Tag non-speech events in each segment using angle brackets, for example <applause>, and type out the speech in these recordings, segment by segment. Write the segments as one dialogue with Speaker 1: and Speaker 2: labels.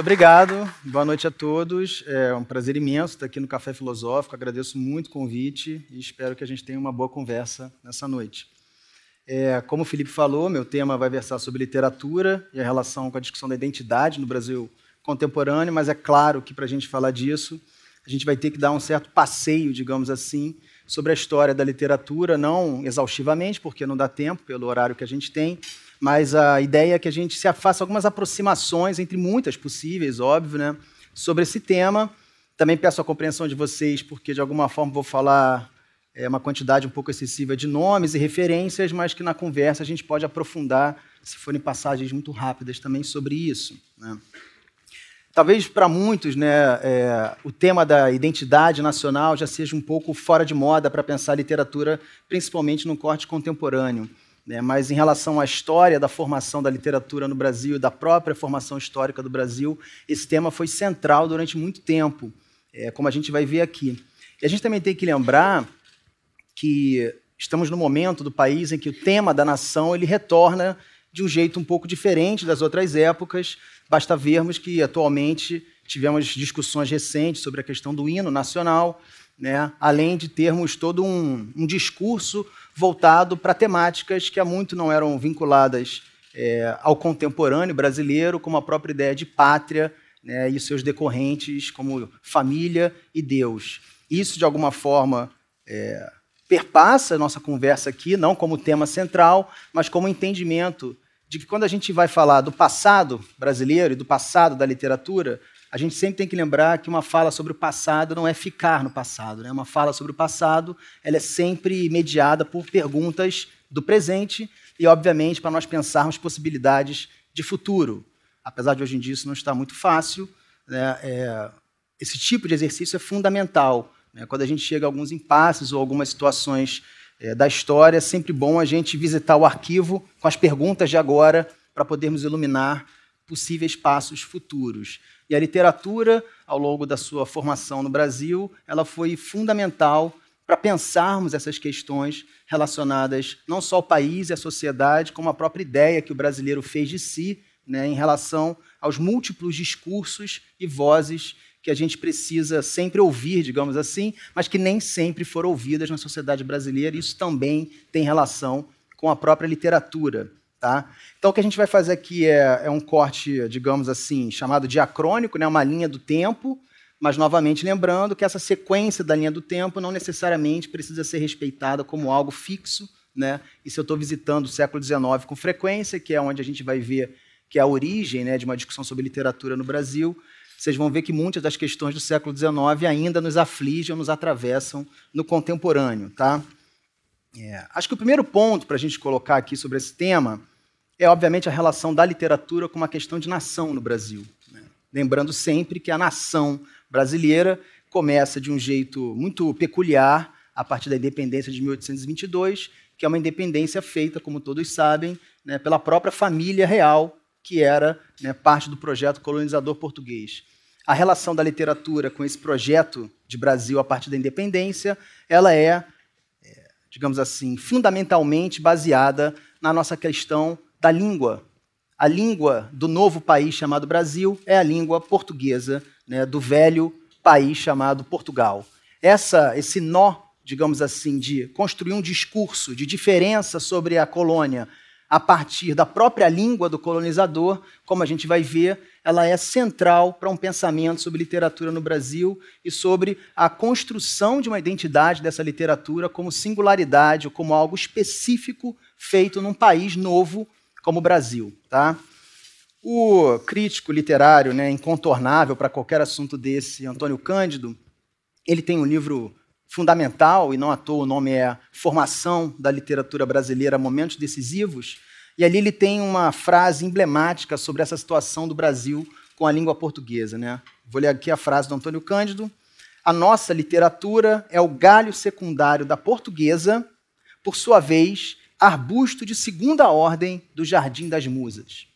Speaker 1: Muito obrigado, boa noite a todos. É um prazer imenso estar aqui no Café Filosófico. Agradeço muito o convite e espero que a gente tenha uma boa conversa nessa noite. É, como o Felipe falou, meu tema vai versar sobre literatura e a relação com a discussão da identidade no Brasil contemporâneo, mas é claro que para a gente falar disso, a gente vai ter que dar um certo passeio, digamos assim, sobre a história da literatura, não exaustivamente, porque não dá tempo pelo horário que a gente tem, mas a ideia é que a gente se faça algumas aproximações, entre muitas possíveis, óbvio, né, sobre esse tema. Também peço a compreensão de vocês, porque de alguma forma vou falar é, uma quantidade um pouco excessiva de nomes e referências, mas que na conversa a gente pode aprofundar, se forem passagens muito rápidas também, sobre isso. Né. Talvez para muitos né, é, o tema da identidade nacional já seja um pouco fora de moda para pensar literatura, principalmente no corte contemporâneo né, mas em relação à história da formação da literatura no Brasil e da própria formação histórica do Brasil, esse tema foi central durante muito tempo, é, como a gente vai ver aqui. E a gente também tem que lembrar que estamos no momento do país em que o tema da nação ele retorna de um jeito um pouco diferente das outras épocas. Basta vermos que atualmente tivemos discussões recentes sobre a questão do hino nacional, né? além de termos todo um, um discurso voltado para temáticas que há muito não eram vinculadas é, ao contemporâneo brasileiro, como a própria ideia de pátria né? e seus decorrentes, como família e Deus. Isso, de alguma forma, é, perpassa a nossa conversa aqui, não como tema central, mas como entendimento de que quando a gente vai falar do passado brasileiro e do passado da literatura, a gente sempre tem que lembrar que uma fala sobre o passado não é ficar no passado. Né? Uma fala sobre o passado ela é sempre mediada por perguntas do presente e, obviamente, para nós pensarmos possibilidades de futuro. Apesar de hoje em dia isso não estar muito fácil, né? é, esse tipo de exercício é fundamental. Né? Quando a gente chega a alguns impasses ou algumas situações é, da história, é sempre bom a gente visitar o arquivo com as perguntas de agora para podermos iluminar possíveis passos futuros. E a literatura, ao longo da sua formação no Brasil, ela foi fundamental para pensarmos essas questões relacionadas não só ao país e à sociedade, como a própria ideia que o brasileiro fez de si né, em relação aos múltiplos discursos e vozes que a gente precisa sempre ouvir, digamos assim, mas que nem sempre foram ouvidas na sociedade brasileira. Isso também tem relação com a própria literatura. Tá? Então, o que a gente vai fazer aqui é, é um corte, digamos assim, chamado diacrônico, né? uma linha do tempo, mas novamente lembrando que essa sequência da linha do tempo não necessariamente precisa ser respeitada como algo fixo. Né? E se eu estou visitando o século XIX com frequência, que é onde a gente vai ver que é a origem né, de uma discussão sobre literatura no Brasil, vocês vão ver que muitas das questões do século XIX ainda nos afligem, nos atravessam no contemporâneo. Tá? É. Acho que o primeiro ponto para a gente colocar aqui sobre esse tema é, obviamente, a relação da literatura com uma questão de nação no Brasil. Né? Lembrando sempre que a nação brasileira começa de um jeito muito peculiar a partir da independência de 1822, que é uma independência feita, como todos sabem, né, pela própria família real, que era né, parte do projeto colonizador português. A relação da literatura com esse projeto de Brasil a partir da independência, ela é, é digamos assim, fundamentalmente baseada na nossa questão da língua. A língua do novo país chamado Brasil é a língua portuguesa né, do velho país chamado Portugal. Essa, esse nó, digamos assim, de construir um discurso de diferença sobre a colônia a partir da própria língua do colonizador, como a gente vai ver, ela é central para um pensamento sobre literatura no Brasil e sobre a construção de uma identidade dessa literatura como singularidade ou como algo específico feito num país novo como o Brasil. Tá? O crítico literário, né, incontornável para qualquer assunto desse, Antônio Cândido, ele tem um livro fundamental, e não à toa o nome é Formação da Literatura Brasileira, Momentos Decisivos, e ali ele tem uma frase emblemática sobre essa situação do Brasil com a língua portuguesa. Né? Vou ler aqui a frase do Antônio Cândido. A nossa literatura é o galho secundário da portuguesa, por sua vez, arbusto de segunda ordem do Jardim das Musas.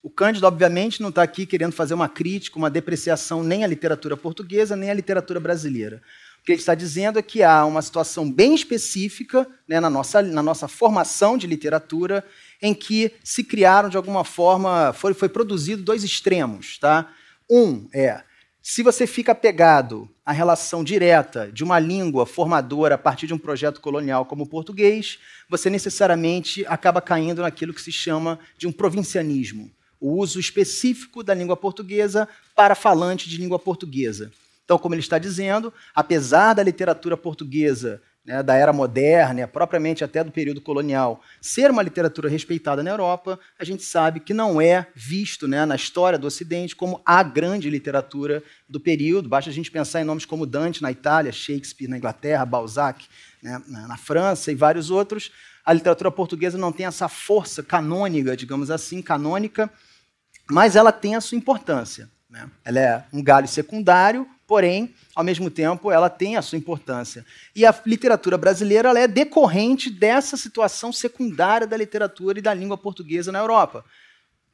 Speaker 1: O Cândido, obviamente, não está aqui querendo fazer uma crítica, uma depreciação nem à literatura portuguesa, nem à literatura brasileira. O que ele está dizendo é que há uma situação bem específica né, na, nossa, na nossa formação de literatura em que se criaram, de alguma forma, foi, foi produzido dois extremos. Tá? Um é se você fica apegado à relação direta de uma língua formadora a partir de um projeto colonial como o português, você necessariamente acaba caindo naquilo que se chama de um provincianismo, o uso específico da língua portuguesa para falante de língua portuguesa. Então, como ele está dizendo, apesar da literatura portuguesa né, da era moderna, né, propriamente até do período colonial, ser uma literatura respeitada na Europa, a gente sabe que não é visto né, na história do Ocidente como a grande literatura do período. Basta a gente pensar em nomes como Dante na Itália, Shakespeare na Inglaterra, Balzac né, na França e vários outros. A literatura portuguesa não tem essa força canônica, digamos assim, canônica, mas ela tem a sua importância. Né? Ela é um galho secundário, porém, ao mesmo tempo, ela tem a sua importância. E a literatura brasileira ela é decorrente dessa situação secundária da literatura e da língua portuguesa na Europa.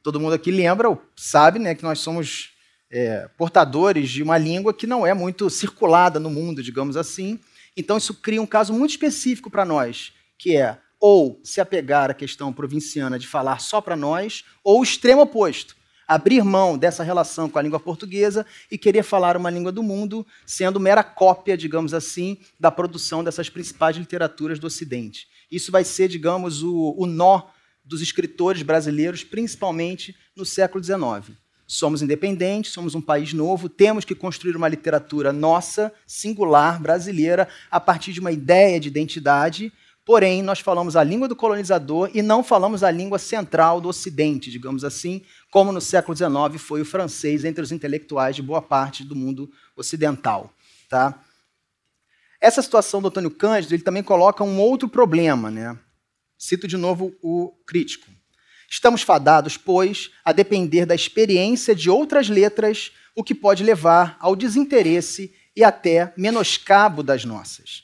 Speaker 1: Todo mundo aqui lembra, ou sabe, né, que nós somos é, portadores de uma língua que não é muito circulada no mundo, digamos assim. Então, isso cria um caso muito específico para nós, que é ou se apegar à questão provinciana de falar só para nós, ou o extremo oposto, abrir mão dessa relação com a língua portuguesa e querer falar uma língua do mundo, sendo mera cópia, digamos assim, da produção dessas principais literaturas do Ocidente. Isso vai ser, digamos, o, o nó dos escritores brasileiros, principalmente no século XIX. Somos independentes, somos um país novo, temos que construir uma literatura nossa, singular, brasileira, a partir de uma ideia de identidade. Porém, nós falamos a língua do colonizador e não falamos a língua central do Ocidente, digamos assim, como no século XIX foi o francês entre os intelectuais de boa parte do mundo ocidental. Tá? Essa situação do Antônio Cândido ele também coloca um outro problema. Né? Cito de novo o crítico. Estamos fadados, pois, a depender da experiência de outras letras, o que pode levar ao desinteresse e até menoscabo das nossas.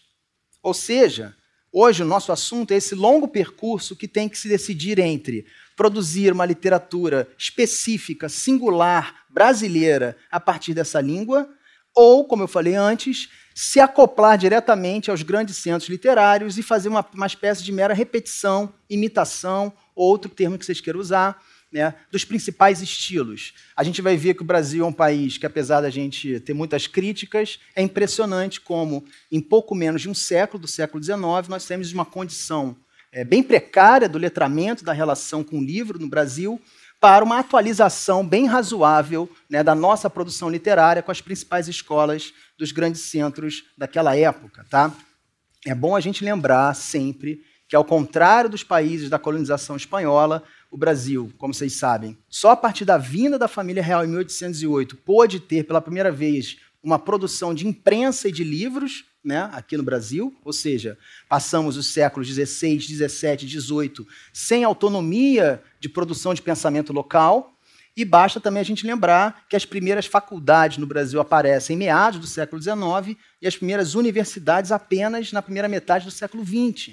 Speaker 1: Ou seja, Hoje o nosso assunto é esse longo percurso que tem que se decidir entre produzir uma literatura específica, singular, brasileira, a partir dessa língua, ou, como eu falei antes, se acoplar diretamente aos grandes centros literários e fazer uma, uma espécie de mera repetição, imitação, ou outro termo que vocês queiram usar, né, dos principais estilos. A gente vai ver que o Brasil é um país que, apesar da gente ter muitas críticas, é impressionante como, em pouco menos de um século, do século XIX, nós temos uma condição é, bem precária do letramento da relação com o livro no Brasil para uma atualização bem razoável né, da nossa produção literária com as principais escolas dos grandes centros daquela época. Tá? É bom a gente lembrar sempre que, ao contrário dos países da colonização espanhola, o Brasil, como vocês sabem, só a partir da vinda da família real em 1808 pôde ter pela primeira vez uma produção de imprensa e de livros né, aqui no Brasil, ou seja, passamos os séculos XVI, XVII, XVIII sem autonomia de produção de pensamento local, e basta também a gente lembrar que as primeiras faculdades no Brasil aparecem em meados do século XIX e as primeiras universidades apenas na primeira metade do século XX.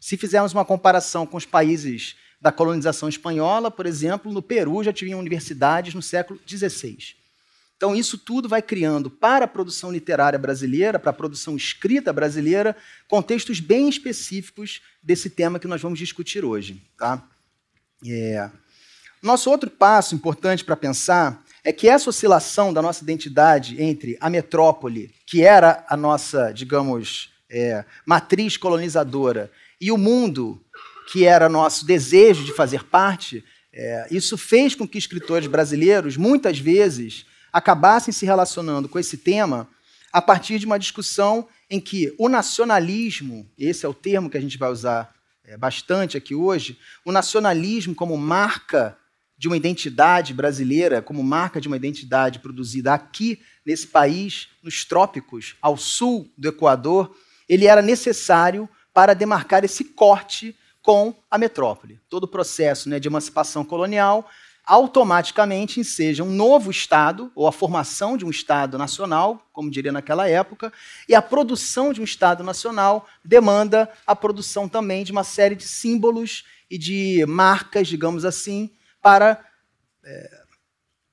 Speaker 1: Se fizermos uma comparação com os países da colonização espanhola, por exemplo, no Peru já tinham universidades no século XVI. Então, isso tudo vai criando para a produção literária brasileira, para a produção escrita brasileira, contextos bem específicos desse tema que nós vamos discutir hoje. Tá? É. Nosso outro passo importante para pensar é que essa oscilação da nossa identidade entre a metrópole, que era a nossa, digamos, é, matriz colonizadora, e o mundo, que era nosso desejo de fazer parte, é, isso fez com que escritores brasileiros, muitas vezes, acabassem se relacionando com esse tema a partir de uma discussão em que o nacionalismo, esse é o termo que a gente vai usar é, bastante aqui hoje, o nacionalismo como marca de uma identidade brasileira, como marca de uma identidade produzida aqui nesse país, nos trópicos, ao sul do Equador, ele era necessário para demarcar esse corte com a metrópole. Todo o processo né, de emancipação colonial automaticamente enseja um novo Estado, ou a formação de um Estado nacional, como diria naquela época, e a produção de um Estado nacional demanda a produção também de uma série de símbolos e de marcas, digamos assim, para é,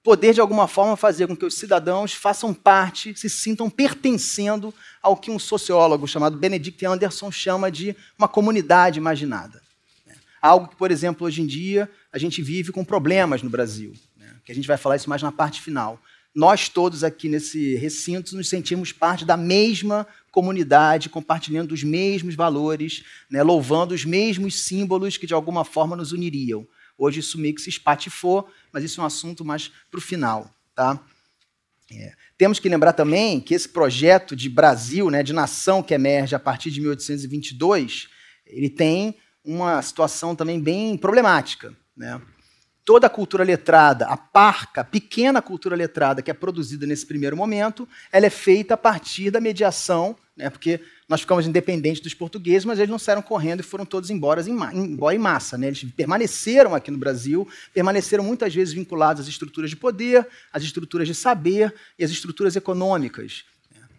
Speaker 1: poder de alguma forma fazer com que os cidadãos façam parte, se sintam pertencendo ao que um sociólogo chamado Benedict Anderson chama de uma comunidade imaginada. Né? Algo que, por exemplo, hoje em dia a gente vive com problemas no Brasil, né? que a gente vai falar isso mais na parte final. Nós todos aqui nesse recinto nos sentimos parte da mesma comunidade, compartilhando os mesmos valores, né? louvando os mesmos símbolos que de alguma forma nos uniriam. Hoje isso meio que se espatifou, mas isso é um assunto mais para o final. Tá? É. Temos que lembrar também que esse projeto de Brasil, né, de nação que emerge a partir de 1822, ele tem uma situação também bem problemática. Né? Toda a cultura letrada, a parca, a pequena cultura letrada que é produzida nesse primeiro momento, ela é feita a partir da mediação, né, porque nós ficamos independentes dos portugueses, mas eles não saíram correndo e foram todos embora em, embora em massa. Né? Eles permaneceram aqui no Brasil, permaneceram muitas vezes vinculados às estruturas de poder, às estruturas de saber e às estruturas econômicas.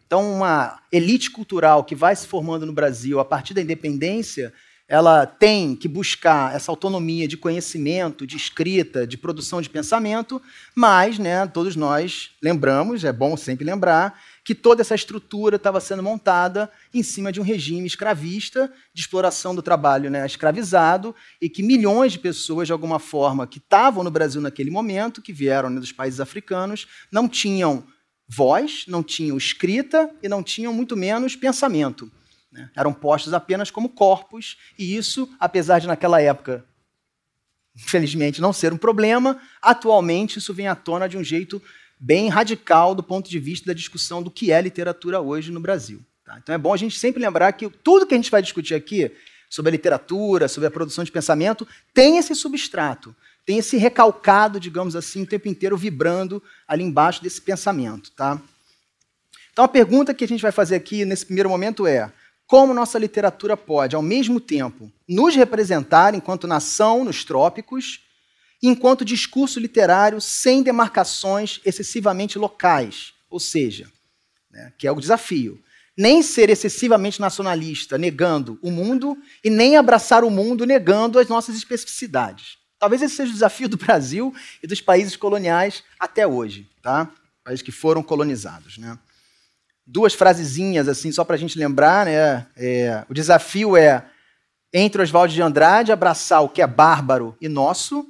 Speaker 1: Então, uma elite cultural que vai se formando no Brasil a partir da independência, ela tem que buscar essa autonomia de conhecimento, de escrita, de produção de pensamento, mas né, todos nós lembramos, é bom sempre lembrar, que toda essa estrutura estava sendo montada em cima de um regime escravista, de exploração do trabalho né, escravizado, e que milhões de pessoas, de alguma forma, que estavam no Brasil naquele momento, que vieram né, dos países africanos, não tinham voz, não tinham escrita e não tinham muito menos pensamento. Né? Eram postos apenas como corpos, e isso, apesar de naquela época infelizmente não ser um problema, atualmente isso vem à tona de um jeito bem radical do ponto de vista da discussão do que é literatura hoje no Brasil. Tá? Então é bom a gente sempre lembrar que tudo que a gente vai discutir aqui sobre a literatura, sobre a produção de pensamento, tem esse substrato, tem esse recalcado, digamos assim, o tempo inteiro vibrando ali embaixo desse pensamento. Tá? Então a pergunta que a gente vai fazer aqui nesse primeiro momento é: como nossa literatura pode, ao mesmo tempo, nos representar enquanto nação nos trópicos enquanto discurso literário sem demarcações excessivamente locais, ou seja, né, que é o desafio. Nem ser excessivamente nacionalista, negando o mundo, e nem abraçar o mundo, negando as nossas especificidades. Talvez esse seja o desafio do <laughs> Brasil e dos países coloniais até hoje, tá? Países que foram colonizados, né? Duas frasezinhas, assim, só para a gente lembrar, né? É, o desafio é, entre Oswald de Andrade, abraçar o que é bárbaro e nosso,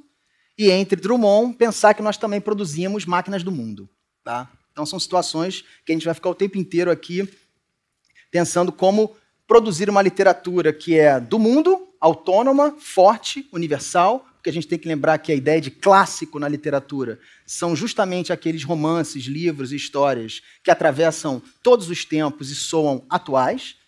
Speaker 1: e entre Drummond pensar que nós também produzíamos máquinas do mundo. Tá? Então são situações que a gente vai ficar o tempo inteiro aqui pensando como produzir uma literatura que é do mundo, autônoma, forte, universal, porque a gente tem que lembrar que a ideia de clássico na literatura são justamente aqueles romances, livros e histórias que atravessam todos os tempos e soam atuais.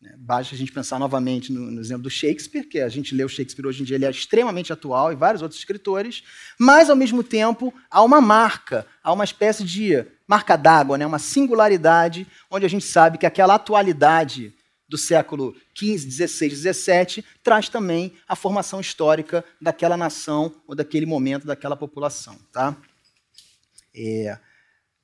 Speaker 1: Né? Basta a gente pensar novamente no, no, exemplo do Shakespeare, que a gente lê o Shakespeare hoje em dia, ele é extremamente atual e vários outros escritores, mas ao mesmo tempo há uma marca, há uma espécie de marca d'água, né? uma singularidade, onde a gente sabe que aquela atualidade do século XV, XVI, XVII traz também a formação histórica daquela nação ou daquele momento, daquela população. Tá? É,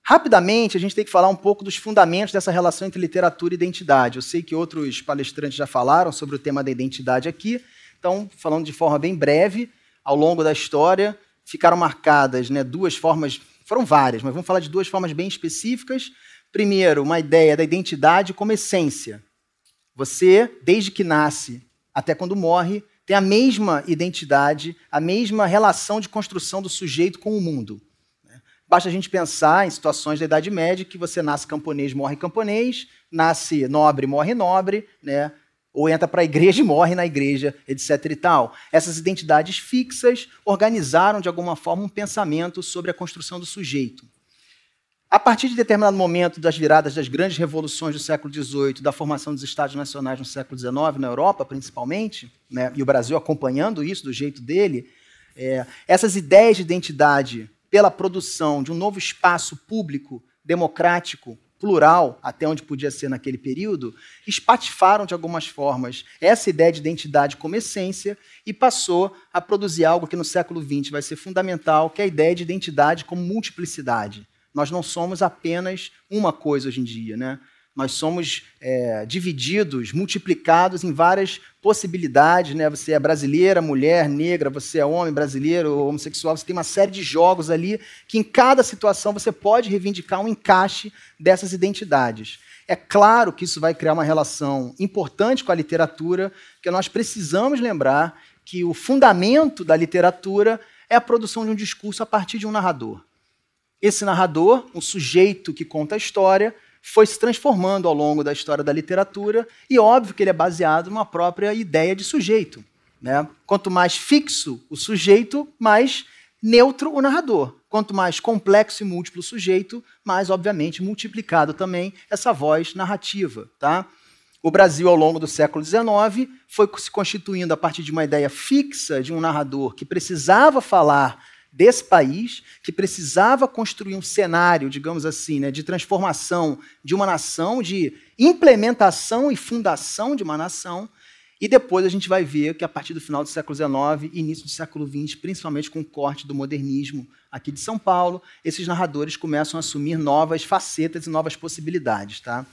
Speaker 1: Rapidamente, a gente tem que falar um pouco dos fundamentos dessa relação entre literatura e identidade. Eu sei que outros palestrantes já falaram sobre o tema da identidade aqui, então, falando de forma bem breve, ao longo da história, ficaram marcadas né, duas formas, foram várias, mas vamos falar de duas formas bem específicas. Primeiro, uma ideia da identidade como essência. Você, desde que nasce até quando morre, tem a mesma identidade, a mesma relação de construção do sujeito com o mundo. Basta a gente pensar em situações da Idade Média que você nasce camponês, morre camponês, nasce nobre, morre nobre, né? ou entra para a igreja e morre na igreja, etc. e tal. Essas identidades fixas organizaram, de alguma forma, um pensamento sobre a construção do sujeito. A partir de determinado momento das viradas das grandes revoluções do século XVIII, da formação dos Estados Nacionais no século XIX, na Europa principalmente, né, e o Brasil acompanhando isso do jeito dele, é, essas ideias de identidade pela produção de um novo espaço público, democrático, plural, até onde podia ser naquele período, espatifaram de algumas formas essa ideia de identidade como essência e passou a produzir algo que no século XX vai ser fundamental, que é a ideia de identidade como multiplicidade. Nós não somos apenas uma coisa hoje em dia, né? nós somos é, divididos, multiplicados em várias possibilidades. Né? Você é brasileira, mulher, negra, você é homem, brasileiro, homossexual, você tem uma série de jogos ali que em cada situação você pode reivindicar um encaixe dessas identidades. É claro que isso vai criar uma relação importante com a literatura, porque nós precisamos lembrar que o fundamento da literatura é a produção de um discurso a partir de um narrador. Esse narrador, um sujeito que conta a história, foi se transformando ao longo da história da literatura, e é óbvio que ele é baseado numa própria ideia de sujeito. Né? Quanto mais fixo o sujeito, mais neutro o narrador. Quanto mais complexo e múltiplo o sujeito, mais, obviamente, multiplicado também essa voz narrativa. Tá? O Brasil, ao longo do século XIX, foi se constituindo a partir de uma ideia fixa de um narrador que precisava falar desse país que precisava construir um cenário, digamos assim, né, de transformação de uma nação, de implementação e fundação de uma nação. E depois a gente vai ver que a partir do final do século XIX início do século XX, principalmente com o corte do modernismo aqui de São Paulo, esses narradores começam a assumir novas facetas e novas possibilidades, tá?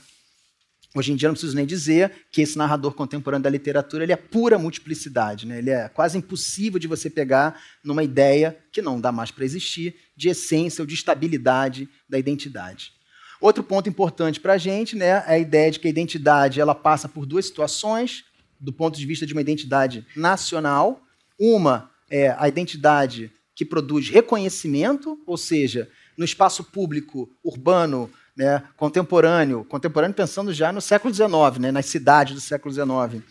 Speaker 1: Hoje em dia não preciso nem dizer que esse narrador contemporâneo da literatura ele é pura multiplicidade, né? ele é quase impossível de você pegar numa ideia que não dá mais para existir, de essência ou de estabilidade da identidade. Outro ponto importante para a gente né, é a ideia de que a identidade ela passa por duas situações, do ponto de vista de uma identidade nacional. Uma é a identidade que produz reconhecimento, ou seja, no espaço público urbano né, contemporâneo, contemporâneo pensando já no século XIX, né, nas cidades do século XIX,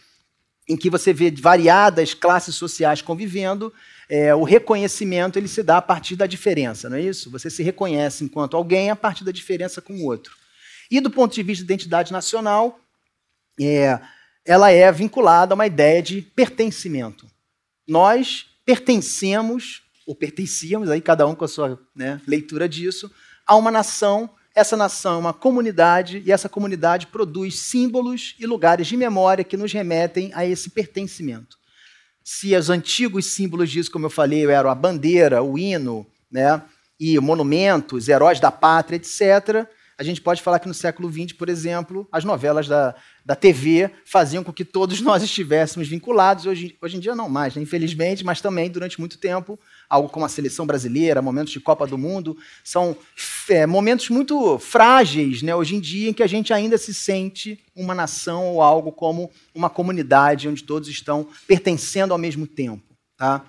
Speaker 1: em que você vê variadas classes sociais convivendo, é, o reconhecimento ele se dá a partir da diferença, não é isso? Você se reconhece enquanto alguém a partir da diferença com o outro. E do ponto de vista de identidade nacional, é, ela é vinculada a uma ideia de pertencimento. Nós pertencemos, ou pertencíamos, aí cada um com a sua né, leitura disso, a uma nação essa nação é uma comunidade e essa comunidade produz símbolos e lugares de memória que nos remetem a esse pertencimento. Se os antigos símbolos disso, como eu falei, eram a bandeira, o hino, né, e monumentos, heróis da pátria, etc., a gente pode falar que no século XX, por exemplo, as novelas da, da TV faziam com que todos nós estivéssemos vinculados. Hoje, hoje em dia, não mais, né? infelizmente, mas também durante muito tempo, algo como a seleção brasileira, momentos de Copa do Mundo, são é, momentos muito frágeis né? hoje em dia em que a gente ainda se sente uma nação ou algo como uma comunidade onde todos estão pertencendo ao mesmo tempo. Tá?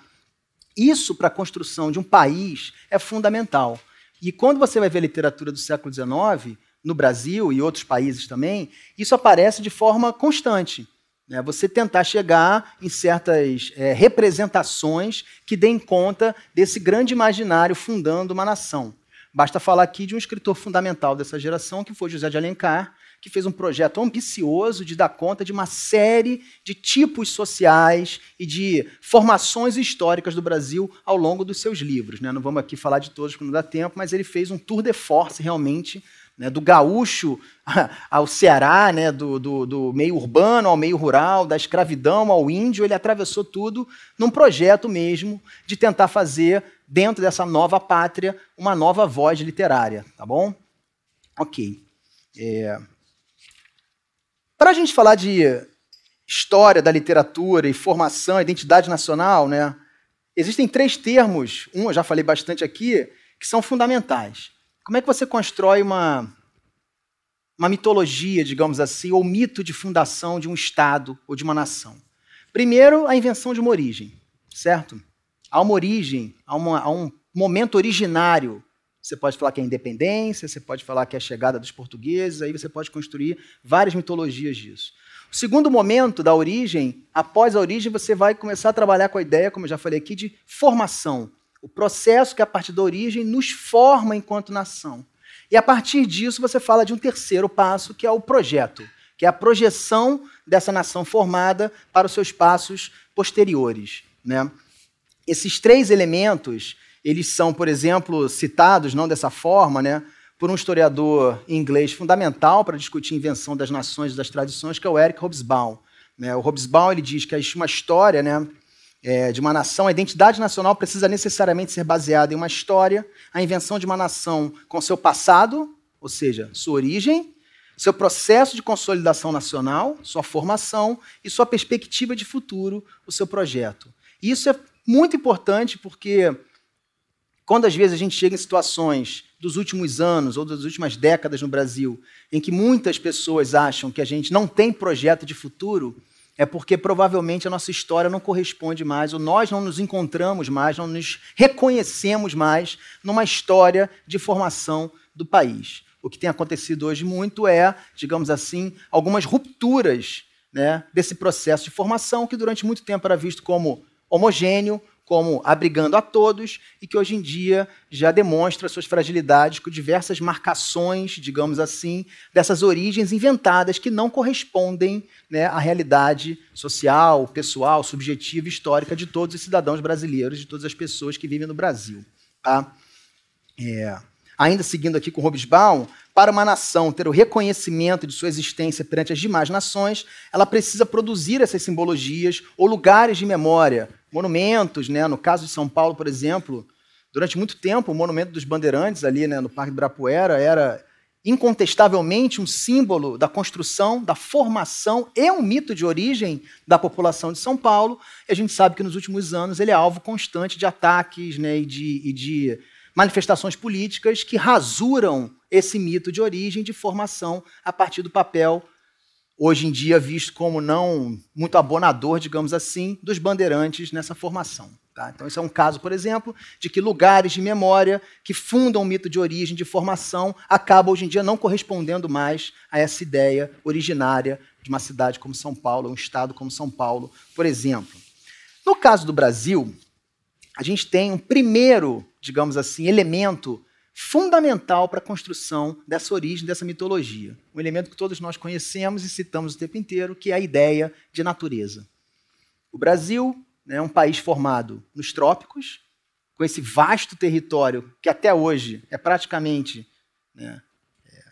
Speaker 1: Isso, para a construção de um país, é fundamental. E quando você vai ver a literatura do século XIX, no Brasil e outros países também, isso aparece de forma constante. Né? Você tentar chegar em certas é, representações que deem conta desse grande imaginário fundando uma nação. Basta falar aqui de um escritor fundamental dessa geração, que foi José de Alencar, que fez um projeto ambicioso de dar conta de uma série de tipos sociais e de formações históricas do Brasil ao longo dos seus livros. Né? Não vamos aqui falar de todos, porque não dá tempo, mas ele fez um tour de force realmente né, do gaúcho <laughs> ao Ceará, né, do, do, do, meio urbano ao meio rural, da escravidão ao índio, ele atravessou tudo num projeto mesmo de tentar fazer, dentro dessa nova pátria, uma nova voz literária, tá bom? Ok. É... Para a gente falar de história da literatura e formação, identidade nacional, né, existem três termos, um eu já falei bastante aqui, que são fundamentais. Como é que você constrói uma, uma mitologia, digamos assim, ou mito de fundação de um Estado ou de uma nação? Primeiro, a invenção de uma origem, certo? Há uma origem, há, uma, há um momento originário. Você pode falar que é a independência, você pode falar que é a chegada dos portugueses, aí você pode construir várias mitologias disso. O segundo momento da origem, após a origem, você vai começar a trabalhar com a ideia, como eu já falei aqui, de formação o processo que é a partir da origem nos forma enquanto nação. E a partir disso você fala de um terceiro passo, que é o projeto, que é a projeção dessa nação formada para os seus passos posteriores. Né? Esses três elementos, eles são, por exemplo, citados, não dessa forma, né, por um historiador inglês fundamental para discutir a invenção das nações e das tradições, que é o Eric Hobsbawm. Né? O Hobsbawm ele diz que existe uma história né, é, de uma nação, a identidade nacional precisa necessariamente ser baseada em uma história, a invenção de uma nação com seu passado, ou seja, sua origem, seu processo de consolidação nacional, sua formação e sua perspectiva de futuro, o seu projeto. E isso é muito importante porque quando às vezes a gente chega em situações dos últimos anos ou das últimas décadas no Brasil, em que muitas pessoas acham que a gente não tem projeto de futuro, é porque provavelmente a nossa história não corresponde mais, ou nós não nos encontramos mais, não nos reconhecemos mais numa história de formação do país. O que tem acontecido hoje muito é, digamos assim, algumas rupturas né, desse processo de formação que durante muito tempo era visto como homogêneo, como abrigando a todos e que hoje em dia já demonstra suas fragilidades com diversas marcações, digamos assim, dessas origens inventadas que não correspondem né, à realidade social, pessoal, subjetiva, histórica de todos os cidadãos brasileiros, de todas as pessoas que vivem no Brasil. Tá? É ainda seguindo aqui com Robesbaum, para uma nação ter o reconhecimento de sua existência perante as demais nações, ela precisa produzir essas simbologias ou lugares de memória, monumentos, né? No caso de São Paulo, por exemplo, durante muito tempo o monumento dos Bandeirantes ali, né, no Parque do Ibirapuera, era incontestavelmente um símbolo da construção, da formação e um mito de origem da população de São Paulo. E a gente sabe que nos últimos anos ele é alvo constante de ataques né, e de, e de manifestações políticas que rasuram esse mito de origem de formação a partir do papel hoje em dia visto como não muito abonador, digamos assim, dos bandeirantes nessa formação. Tá? Então, esse é um caso, por exemplo, de que lugares de memória que fundam o mito de origem, de formação, acabam hoje em dia não correspondendo mais a essa ideia originária de uma cidade como São Paulo, um estado como São Paulo, por exemplo. No caso do Brasil, a gente tem um primeiro digamos assim, elemento fundamental para a construção dessa origem, dessa mitologia. Um elemento que todos nós conhecemos e citamos o tempo inteiro, que é a ideia de natureza. O Brasil é um país formado nos trópicos, com esse vasto território que até hoje é praticamente, né, é,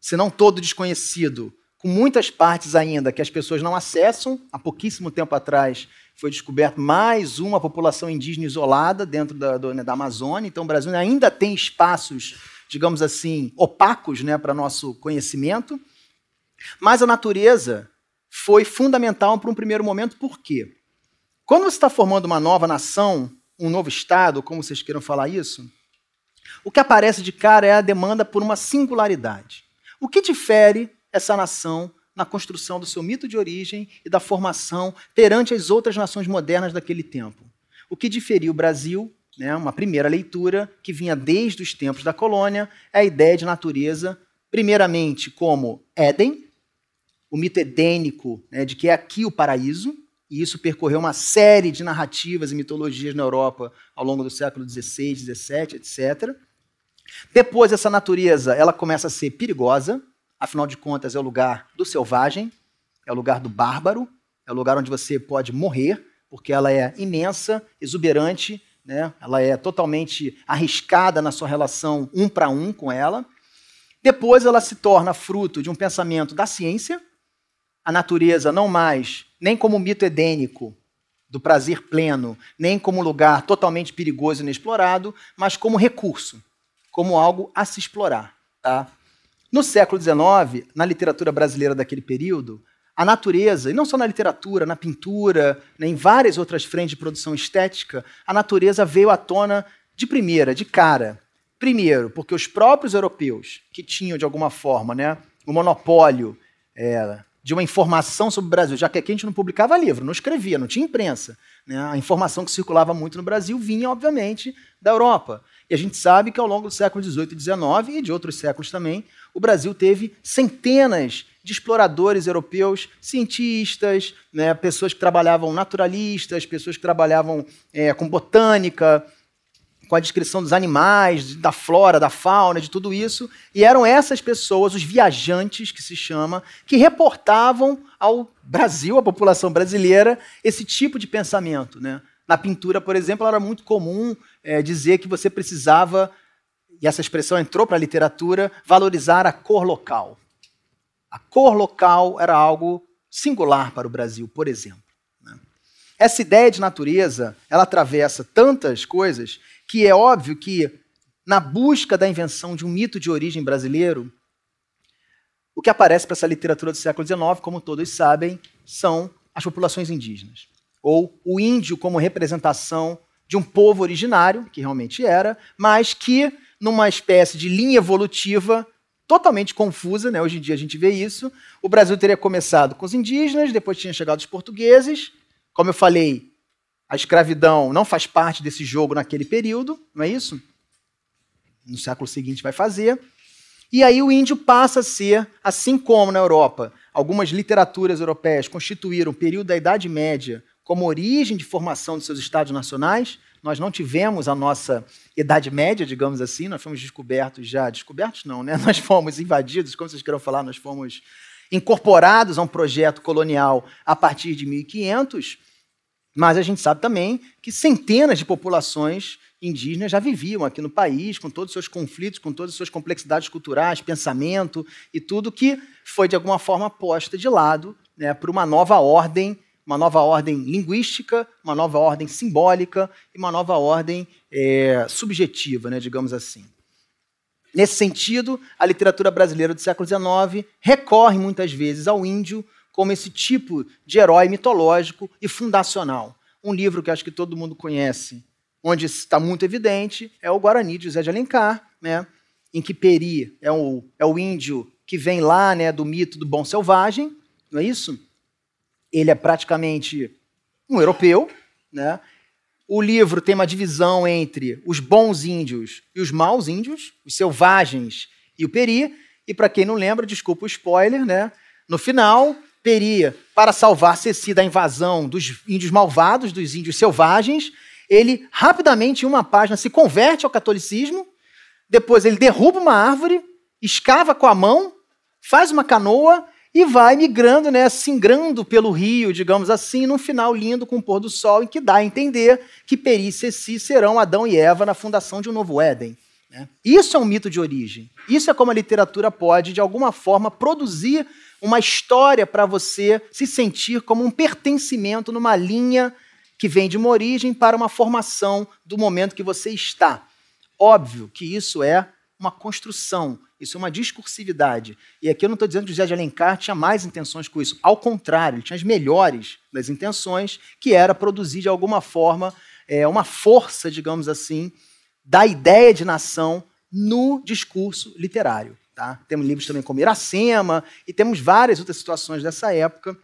Speaker 1: se não todo desconhecido, com muitas partes ainda que as pessoas não acessam. Há pouquíssimo tempo atrás foi descoberto mais uma população indígena isolada dentro da, do, né, da Amazônia. Então, o Brasil ainda tem espaços, digamos assim, opacos né, para nosso conhecimento. Mas a natureza foi fundamental para um primeiro momento, por quê? Quando você está formando uma nova nação, um novo Estado, como vocês queiram falar isso, o que aparece de cara é a demanda por uma singularidade. O que difere essa nação na construção do seu mito de origem e da formação perante as outras nações modernas daquele tempo. O que diferia o Brasil, né, uma primeira leitura que vinha desde os tempos da colônia, é a ideia de natureza, primeiramente como Éden, o mito edênico né, de que é aqui o paraíso, e isso percorreu uma série de narrativas e mitologias na Europa ao longo do século XVI, XVII, etc. Depois, essa natureza ela começa a ser perigosa, Afinal de contas, é o lugar do selvagem, é o lugar do bárbaro, é o lugar onde você pode morrer, porque ela é imensa, exuberante, né? ela é totalmente arriscada na sua relação um para um com ela. Depois ela se torna fruto de um pensamento da ciência, a natureza não mais, nem como mito edênico do prazer pleno, nem como lugar totalmente perigoso e inexplorado, mas como recurso, como algo a se explorar. Tá? No século XIX, na literatura brasileira daquele período, a natureza, e não só na literatura, na pintura, né, em várias outras frentes de produção estética, a natureza veio à tona de primeira, de cara. Primeiro, porque os próprios europeus, que tinham, de alguma forma, né, o monopólio é, de uma informação sobre o Brasil, já que aqui a gente não publicava livro, não escrevia, não tinha imprensa. Né? A informação que circulava muito no Brasil vinha, obviamente, da Europa. E a gente sabe que ao longo do século XVIII e XIX e de outros séculos também, o Brasil teve centenas de exploradores europeus, cientistas, né, pessoas que trabalhavam naturalistas, pessoas que trabalhavam é, com botânica, com a descrição dos animais, da flora, da fauna, de tudo isso. E eram essas pessoas, os viajantes, que se chama, que reportavam ao Brasil, à população brasileira, esse tipo de pensamento. Né? Na pintura, por exemplo, era muito comum é, dizer que você precisava, e essa expressão entrou para a literatura, valorizar a cor local. A cor local era algo singular para o Brasil, por exemplo. Né? Essa ideia de natureza, ela atravessa tantas coisas que é óbvio que, na busca da invenção de um mito de origem brasileiro, o que aparece para essa literatura do século XIX, como todos sabem, são as populações indígenas. Ou o índio como representação de um povo originário, que realmente era, mas que, numa espécie de linha evolutiva totalmente confusa, né? hoje em dia a gente vê isso, o Brasil teria começado com os indígenas, depois tinha chegado os portugueses, como eu falei, a escravidão não faz parte desse jogo naquele período, não é isso? No século seguinte vai fazer. E aí o índio passa a ser, assim como na Europa, algumas literaturas europeias constituíram o período da Idade Média como origem de formação de seus estados nacionais. Nós não tivemos a nossa Idade Média, digamos assim, nós fomos descobertos já, descobertos não, né? <laughs> Nós fomos invadidos, como vocês queiram falar, nós fomos incorporados a um projeto colonial a partir de 1500. Mas a gente sabe também que centenas de populações indígenas já viviam aqui no país, com todos os seus conflitos, com todas as suas complexidades culturais, pensamento e tudo que foi, de alguma forma, posta de lado né, por uma nova ordem, uma nova ordem linguística, uma nova ordem simbólica e uma nova ordem é, subjetiva, né, digamos assim. Nesse sentido, a literatura brasileira do século XIX recorre muitas vezes ao índio como esse tipo de herói mitológico e fundacional. Um livro que acho que todo mundo conhece, onde está muito evidente, é o Guarani de José de Alencar, né? em que Peri é o, é o índio que vem lá né, do mito do bom selvagem, não é isso? Ele é praticamente um europeu. Né? O livro tem uma divisão entre os bons índios e os maus índios, os selvagens e o Peri. E para quem não lembra, desculpa o spoiler, né? No final, teria para salvar Ceci da invasão dos índios malvados, dos índios selvagens. Ele rapidamente, em uma página, se converte ao catolicismo. Depois, ele derruba uma árvore, escava com a mão, faz uma canoa e vai migrando, né, singrando pelo rio, digamos assim, num final lindo com o pôr do sol, em que dá a entender que Peri e Ceci serão Adão e Eva na fundação de um novo Éden. Né. Isso é um mito de origem. Isso é como a literatura pode, de alguma forma, produzir uma história para você se sentir como um pertencimento numa linha que vem de uma origem para uma formação do momento que você está. Óbvio que isso é uma construção, isso é uma discursividade. E aqui eu não estou dizendo que José de Alencar tinha mais intenções com isso. Ao contrário, ele tinha as melhores das intenções, que era produzir de alguma forma é, uma força, digamos assim, da ideia de nação no discurso literário. Tá? Temos livros também como Iracema, e temos várias outras situações dessa época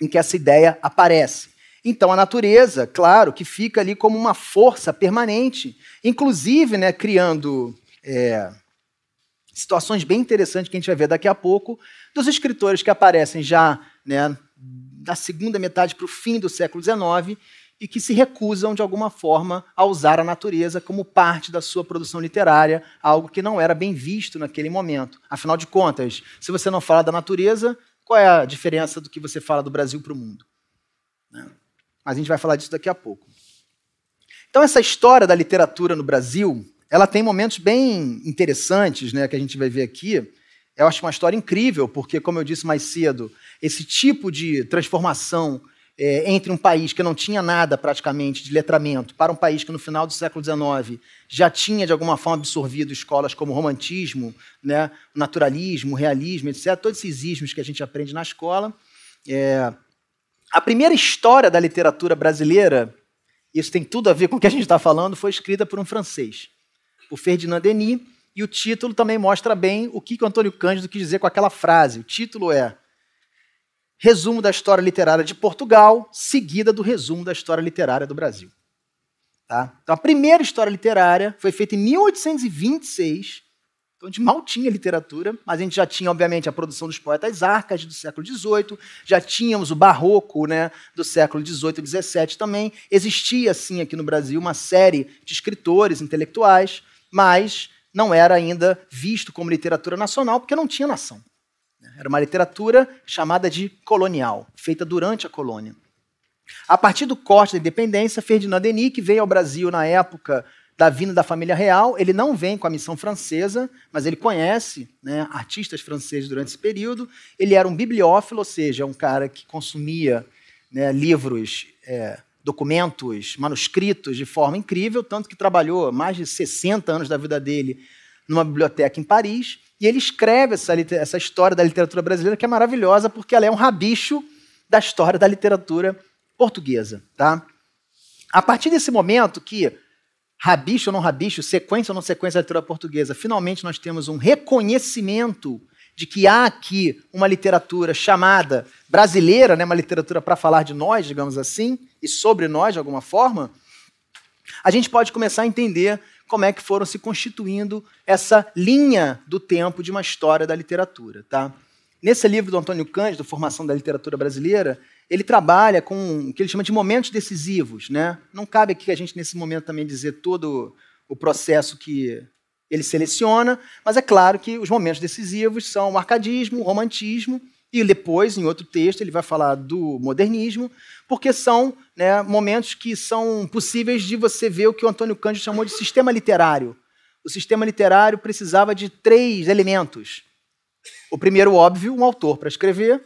Speaker 1: em que essa ideia aparece. Então, a natureza, claro, que fica ali como uma força permanente, inclusive né, criando é, situações bem interessantes que a gente vai ver daqui a pouco, dos escritores que aparecem já né, da segunda metade para o fim do século XIX e que se recusam, de alguma forma, a usar a natureza como parte da sua produção literária, algo que não era bem visto naquele momento. Afinal de contas, se você não fala da natureza, qual é a diferença do que você fala do Brasil para o mundo? Né? Mas a gente vai falar disso daqui a pouco. Então, essa história da literatura no Brasil, ela tem momentos bem interessantes, né, que a gente vai ver aqui. Eu acho uma história incrível, porque, como eu disse mais cedo, esse tipo de transformação é, entre um país que não tinha nada praticamente de letramento para um país que no final do século XIX já tinha de alguma forma absorvido escolas como romantismo, né, naturalismo, realismo, etc. Todos esses ismos que a gente aprende na escola. É, a primeira história da literatura brasileira, isso tem tudo a ver com o que a gente está falando, foi escrita por um francês, o Ferdinand Denis, e o título também mostra bem o que o Antônio Cândido quis dizer com aquela frase. O título é resumo da história literária de Portugal, seguida do resumo da história literária do Brasil. Tá? Então, a primeira história literária foi feita em 1826. Então, a gente mal tinha literatura, mas a gente já tinha, obviamente, a produção dos poetas arcas do século XVIII, já tínhamos o barroco né, do século XVIII e XVII também. Existia, sim, aqui no Brasil, uma série de escritores intelectuais, mas não era ainda visto como literatura nacional, porque não tinha nação. Era uma literatura chamada de colonial, feita durante a colônia. A partir do corte da independência, Ferdinand Denis, que veio ao Brasil na época da vinda da família real, ele não vem com a missão francesa, mas ele conhece né, artistas franceses durante esse período. Ele era um bibliófilo, ou seja, um cara que consumia né, livros, é, documentos, manuscritos de forma incrível, tanto que trabalhou mais de 60 anos da vida dele numa biblioteca em Paris, e ele escreve essa, essa história da literatura brasileira, que é maravilhosa, porque ela é um rabicho da história da literatura portuguesa. Tá? A partir desse momento que rabicho ou não rabicho, sequência ou não sequência da literatura portuguesa, finalmente nós temos um reconhecimento de que há aqui uma literatura chamada brasileira, né, uma literatura para falar de nós, digamos assim, e sobre nós de alguma forma, a gente pode começar a entender como é que foram se constituindo essa linha do tempo de uma história da literatura. Tá? Nesse livro do Antônio Cândido, Formação da Literatura Brasileira, ele trabalha com o que ele chama de momentos decisivos. Né? Não cabe aqui a gente, nesse momento, também dizer todo o processo que ele seleciona, mas é claro que os momentos decisivos são o arcadismo, o romantismo e depois, em outro texto, ele vai falar do modernismo, porque são né, momentos que são possíveis de você ver o que o Antônio Cândido chamou de sistema literário. O sistema literário precisava de três elementos. O primeiro, óbvio, um autor para escrever.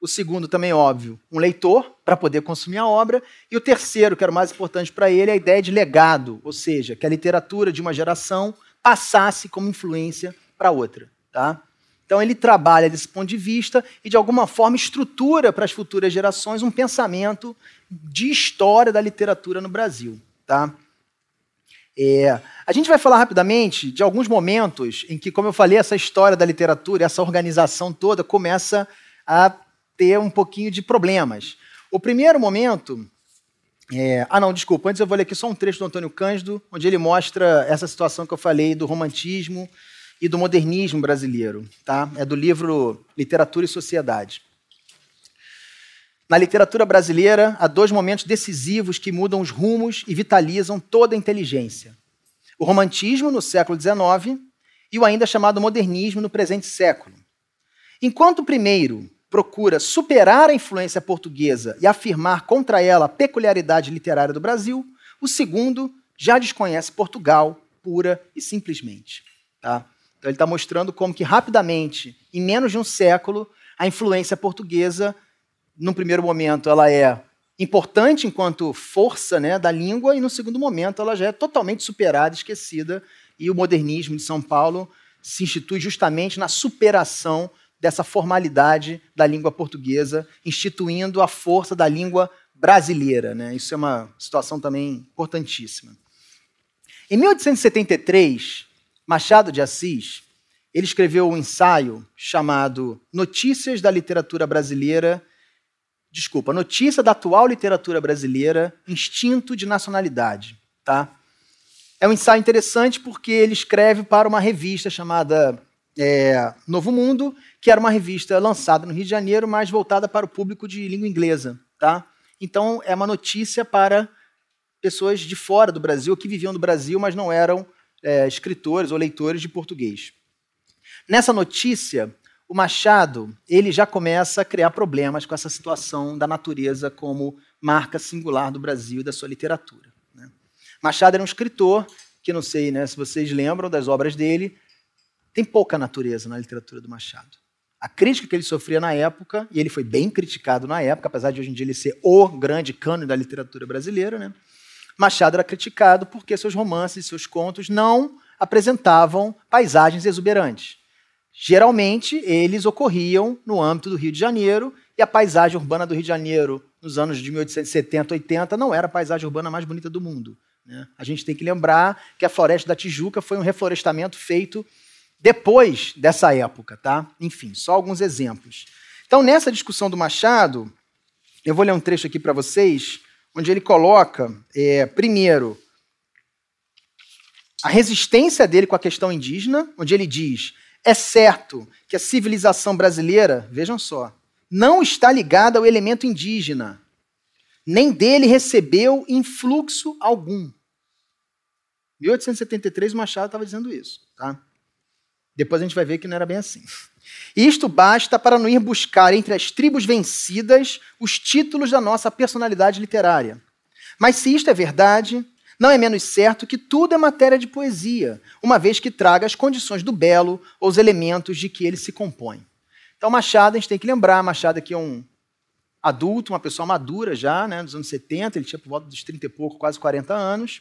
Speaker 1: O segundo, também óbvio, um leitor para poder consumir a obra. E o terceiro, que era o mais importante para ele, a ideia de legado, ou seja, que a literatura de uma geração passasse como influência para outra. Tá? Então ele trabalha desse ponto de vista e, de alguma forma, estrutura para as futuras gerações um pensamento de história da literatura no Brasil. Tá? É, a gente vai falar rapidamente de alguns momentos em que, como eu falei, essa história da literatura, essa organização toda começa a ter um pouquinho de problemas. O primeiro momento. É, ah, não, desculpa. Antes eu vou ler aqui só um trecho do Antônio Cândido, onde ele mostra essa situação que eu falei do romantismo e do modernismo brasileiro, tá? É do livro Literatura e Sociedade. Na literatura brasileira, há dois momentos decisivos que mudam os rumos e vitalizam toda a inteligência: o romantismo no século XIX e o ainda chamado modernismo no presente século. Enquanto o primeiro procura superar a influência portuguesa e afirmar contra ela a peculiaridade literária do Brasil, o segundo já desconhece Portugal pura e simplesmente. Tá? Então ele está mostrando como que rapidamente, em menos de um século, a influência portuguesa, num primeiro momento, ela é importante enquanto força né, da língua, e no segundo momento ela já é totalmente superada, esquecida, e o modernismo de São Paulo se institui justamente na superação dessa formalidade da língua portuguesa, instituindo a força da língua brasileira. Né? Isso é uma situação também importantíssima. Em 1873, Machado de Assis, ele escreveu um ensaio chamado Notícias da Literatura Brasileira. Desculpa, Notícia da Atual Literatura Brasileira, Instinto de Nacionalidade. Tá? É um ensaio interessante porque ele escreve para uma revista chamada é, Novo Mundo, que era uma revista lançada no Rio de Janeiro, mas voltada para o público de língua inglesa. Tá? Então, é uma notícia para pessoas de fora do Brasil, que viviam no Brasil, mas não eram é, escritores ou leitores de português. Nessa notícia, o Machado ele já começa a criar problemas com essa situação da natureza como marca singular do Brasil e da sua literatura. Né? Machado era um escritor que não sei né, se vocês lembram das obras dele, tem pouca natureza na literatura do Machado. A crítica que ele sofria na época, e ele foi bem criticado na época, apesar de hoje em dia ele ser o grande cânone da literatura brasileira, né? Machado era criticado porque seus romances e seus contos não apresentavam paisagens exuberantes. Geralmente, eles ocorriam no âmbito do Rio de Janeiro, e a paisagem urbana do Rio de Janeiro, nos anos de 1870, 80, não era a paisagem urbana mais bonita do mundo. Né? A gente tem que lembrar que a Floresta da Tijuca foi um reflorestamento feito depois dessa época. tá? Enfim, só alguns exemplos. Então, nessa discussão do Machado, eu vou ler um trecho aqui para vocês onde ele coloca, é, primeiro, a resistência dele com a questão indígena, onde ele diz: é certo que a civilização brasileira, vejam só, não está ligada ao elemento indígena, nem dele recebeu influxo algum. 1873 o Machado estava dizendo isso, tá? Depois a gente vai ver que não era bem assim. Isto basta para não ir buscar entre as tribos vencidas os títulos da nossa personalidade literária. Mas se isto é verdade, não é menos certo que tudo é matéria de poesia, uma vez que traga as condições do belo ou os elementos de que ele se compõe. Então, Machado, a gente tem que lembrar, Machado aqui é um adulto, uma pessoa madura já, né, dos anos 70, ele tinha por volta dos 30 e pouco, quase 40 anos.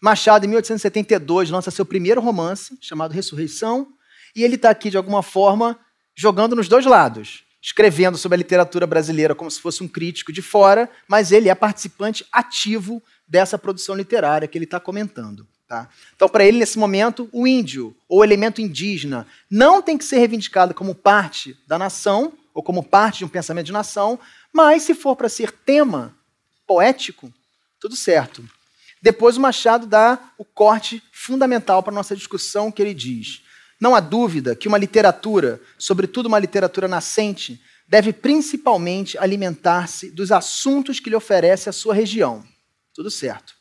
Speaker 1: Machado, em 1872, lança seu primeiro romance, chamado Ressurreição, e ele está aqui, de alguma forma, jogando nos dois lados, escrevendo sobre a literatura brasileira como se fosse um crítico de fora, mas ele é participante ativo dessa produção literária que ele está comentando. Tá? Então, para ele, nesse momento, o índio ou o elemento indígena não tem que ser reivindicado como parte da nação ou como parte de um pensamento de nação, mas se for para ser tema poético, tudo certo. Depois o Machado dá o corte fundamental para a nossa discussão, que ele diz: não há dúvida que uma literatura, sobretudo uma literatura nascente, deve principalmente alimentar-se dos assuntos que lhe oferece a sua região. Tudo certo.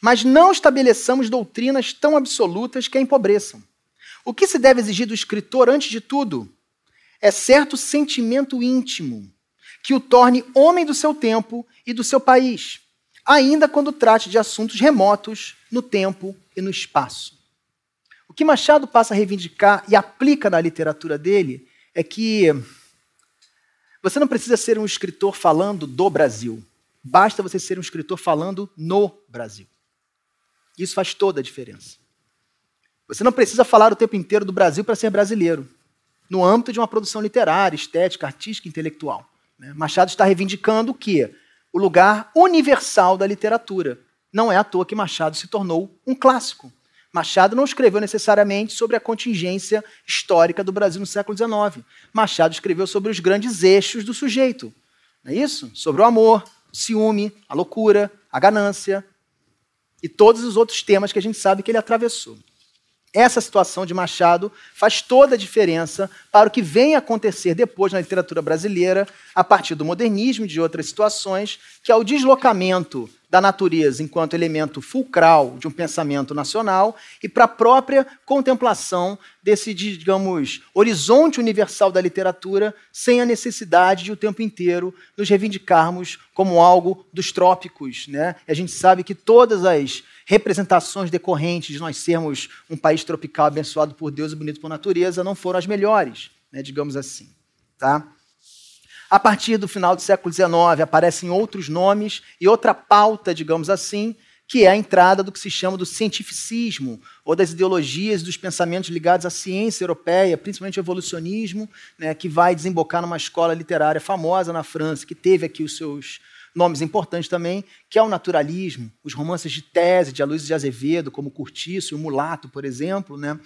Speaker 1: Mas não estabeleçamos doutrinas tão absolutas que a empobreçam. O que se deve exigir do escritor, antes de tudo, é certo sentimento íntimo que o torne homem do seu tempo e do seu país, ainda quando trate de assuntos remotos no tempo e no espaço que Machado passa a reivindicar e aplica na literatura dele é que você não precisa ser um escritor falando do Brasil. Basta você ser um escritor falando no Brasil. Isso faz toda a diferença. Você não precisa falar o tempo inteiro do Brasil para ser brasileiro, no âmbito de uma produção literária, estética, artística, intelectual. Né? Machado está reivindicando o quê? O lugar universal da literatura. Não é à toa que Machado se tornou um clássico. Machado não escreveu necessariamente sobre a contingência histórica do Brasil no século XIX. Machado escreveu sobre os grandes eixos do sujeito. Não é isso? Sobre o amor, o ciúme, a loucura, a ganância e todos os outros temas que a gente sabe que ele atravessou. Essa situação de Machado faz toda a diferença para o que vem acontecer depois na literatura brasileira, a partir do modernismo e de outras situações, que é o deslocamento da natureza enquanto elemento fulcral de um pensamento nacional e para a própria contemplação desse, digamos, horizonte universal da literatura, sem a necessidade de o tempo inteiro nos reivindicarmos como algo dos trópicos. Né? a gente sabe que todas as representações decorrentes de nós sermos um país tropical abençoado por Deus e bonito por natureza não foram as melhores, né? digamos assim. Tá? A partir do final do século XIX, aparecem outros nomes e outra pauta, digamos assim, que é a entrada do que se chama do cientificismo, ou das ideologias dos pensamentos ligados à ciência europeia, principalmente ao evolucionismo, né, que vai desembocar numa escola literária famosa na França, que teve aqui os seus nomes importantes também, que é o naturalismo, os romances de tese de Aloysio de Azevedo, como Curtiço e o Mulato, por exemplo. Né?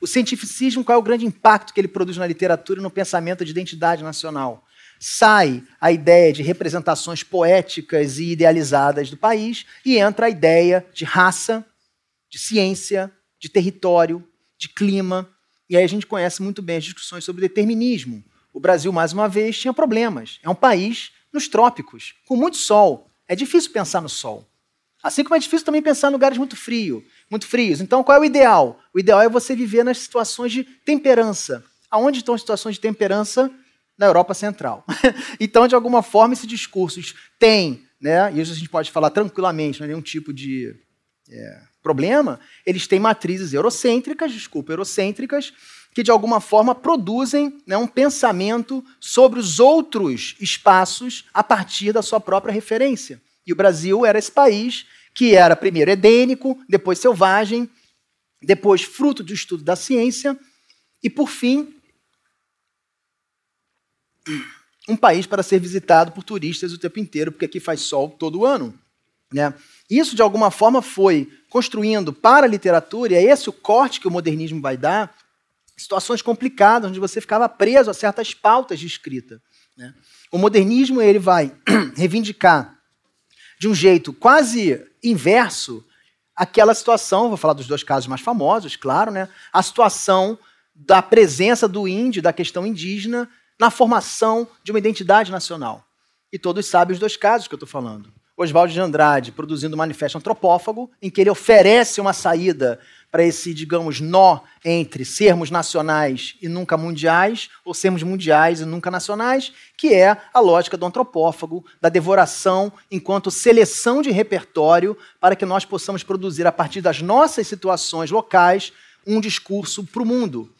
Speaker 1: O cientificismo, qual é o grande impacto que ele produz na literatura e no pensamento de identidade nacional? Sai a ideia de representações poéticas e idealizadas do país e entra a ideia de raça, de ciência, de território, de clima. E aí a gente conhece muito bem as discussões sobre determinismo. O Brasil, mais uma vez, tinha problemas. É um país nos trópicos, com muito sol. É difícil pensar no sol. Assim como é difícil também pensar em lugares muito frio, muito frios. Então, qual é o ideal? O ideal é você viver nas situações de temperança. Aonde estão as situações de temperança? na Europa Central. <laughs> então, de alguma forma, esses discursos têm, né, e isso a gente pode falar tranquilamente, não é nenhum tipo de é, problema, eles têm matrizes eurocêntricas, desculpa, eurocêntricas, que de alguma forma produzem né, um pensamento sobre os outros espaços a partir da sua própria referência. E o Brasil era esse país que era primeiro edênico, depois selvagem, depois fruto do estudo da ciência e, por fim, um país para ser visitado por turistas o tempo inteiro, porque aqui faz sol todo ano. Né? Isso, de alguma forma, foi construindo para a literatura, e é esse o corte que o modernismo vai dar, situações complicadas, onde você ficava preso a certas pautas de escrita. Né? O modernismo ele vai <clears throat> reivindicar, de um jeito quase inverso, aquela situação, vou falar dos dois casos mais famosos, claro, né? a situação da presença do índio, da questão indígena, na formação de uma identidade nacional. E todos sabem os dois casos que eu estou falando. Oswaldo de Andrade produzindo o um Manifesto Antropófago, em que ele oferece uma saída para esse, digamos, nó entre sermos nacionais e nunca mundiais, ou sermos mundiais e nunca nacionais, que é a lógica do antropófago, da devoração enquanto seleção de repertório para que nós possamos produzir, a partir das nossas situações locais, um discurso para o mundo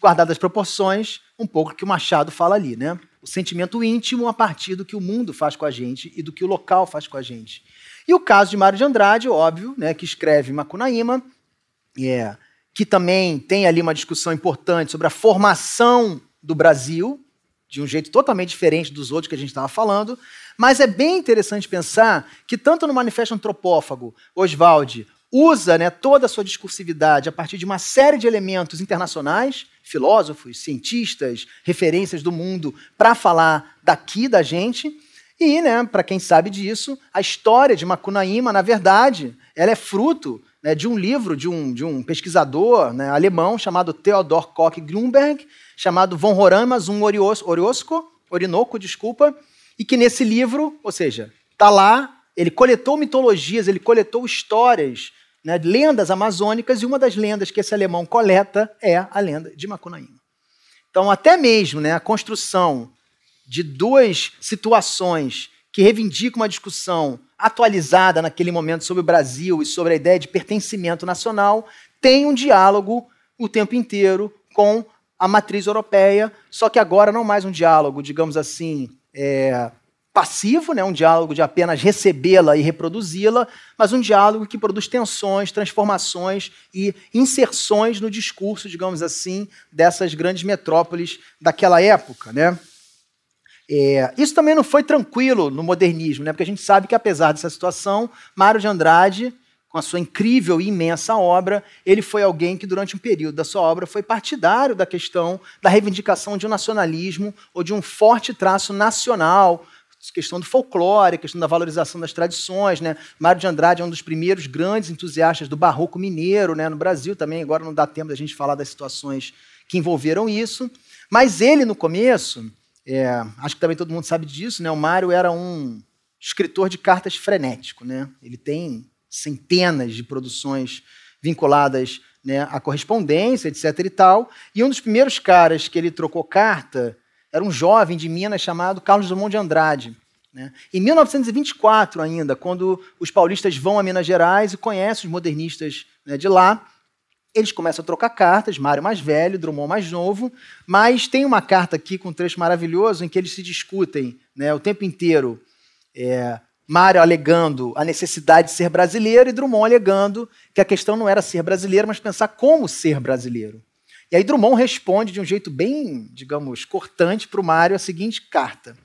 Speaker 1: guardadas as proporções, um pouco que o Machado fala ali, né? O sentimento íntimo a partir do que o mundo faz com a gente e do que o local faz com a gente. E o caso de Mário de Andrade, óbvio, né, que escreve Macunaíma, é que também tem ali uma discussão importante sobre a formação do Brasil, de um jeito totalmente diferente dos outros que a gente estava falando, mas é bem interessante pensar que tanto no Manifesto Antropófago, Oswald usa né, toda a sua discursividade a partir de uma série de elementos internacionais, filósofos, cientistas, referências do mundo para falar daqui da gente. E, né, para quem sabe disso, a história de Macunaíma, na verdade, ela é fruto né, de um livro de um, de um pesquisador né, alemão chamado Theodor Koch Grunberg, chamado Von Horamas um Orios, Oriosco, Orinoco, desculpa, e que nesse livro, ou seja, tá lá, ele coletou mitologias, ele coletou histórias né, lendas amazônicas, e uma das lendas que esse alemão coleta é a lenda de Macunaíma. Então, até mesmo né, a construção de duas situações que reivindicam uma discussão atualizada naquele momento sobre o Brasil e sobre a ideia de pertencimento nacional, tem um diálogo o tempo inteiro com a matriz europeia, só que agora não mais um diálogo, digamos assim, é, passivo, né, um diálogo de apenas recebê-la e reproduzi-la, mas um diálogo que produz tensões, transformações e inserções no discurso, digamos assim, dessas grandes metrópoles daquela época. Né? É, isso também não foi tranquilo no modernismo, né? porque a gente sabe que, apesar dessa situação, Mário de Andrade, com a sua incrível e imensa obra, ele foi alguém que, durante um período da sua obra, foi partidário da questão da reivindicação de um nacionalismo ou de um forte traço nacional questão do folclore, questão da valorização das tradições. Né? Mário de Andrade é um dos primeiros grandes entusiastas do barroco mineiro né? no Brasil também. Agora não dá tempo da gente falar das situações que envolveram isso. Mas ele, no começo, é, acho que também todo mundo sabe disso, né? o Mário era um escritor de cartas frenético. Né? Ele tem centenas de produções vinculadas né, à correspondência, etc. e tal. E um dos primeiros caras que ele trocou carta era um jovem de Minas chamado Carlos Drummond de Andrade. Né? Em 1924, ainda, quando os paulistas vão a Minas Gerais e conhecem os modernistas né, de lá, eles começam a trocar cartas, Mário mais velho, Drummond mais novo, mas tem uma carta aqui com um trecho maravilhoso em que eles se discutem né, o tempo inteiro. É, Mário alegando a necessidade de ser brasileiro e Drummond alegando que a questão não era ser brasileiro, mas pensar como ser brasileiro. E aí Drummond responde de um jeito bem, digamos, cortante para o Mário a seguinte carta.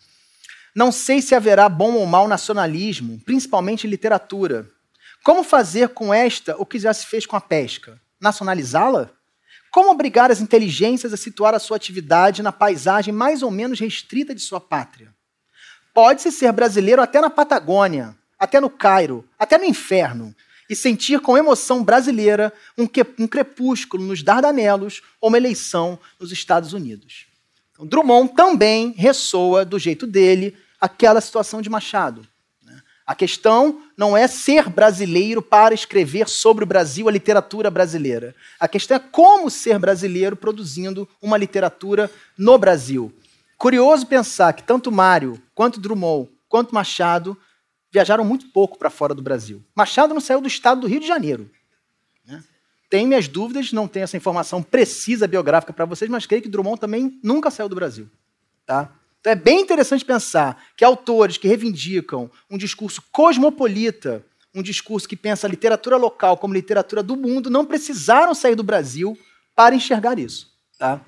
Speaker 1: Não sei se haverá bom ou mau nacionalismo, principalmente em literatura. Como fazer com esta o que já se fez com a pesca? Nacionalizá-la? Como obrigar as inteligências a situar a sua atividade na paisagem mais ou menos restrita de sua pátria? Pode-se ser brasileiro até na Patagônia, até no Cairo, até no inferno, e sentir com emoção brasileira um, que, um crepúsculo nos Dardanelos ou uma eleição nos Estados Unidos. Então, Drummond também ressoa do jeito dele aquela situação de Machado. Né? A questão não é ser brasileiro para escrever sobre o Brasil a literatura brasileira. A questão é como ser brasileiro produzindo uma literatura no Brasil. Curioso pensar que tanto Mário, quanto Drummond, quanto Machado viajaram muito pouco para fora do Brasil. Machado não saiu do estado do Rio de Janeiro. Né? Tenho minhas dúvidas, não tenho essa informação precisa biográfica para vocês, mas creio que Drummond também nunca saiu do Brasil. Tá? Então é bem interessante pensar que autores que reivindicam um discurso cosmopolita, um discurso que pensa a literatura local como literatura do mundo, não precisaram sair do Brasil para enxergar isso. Tá?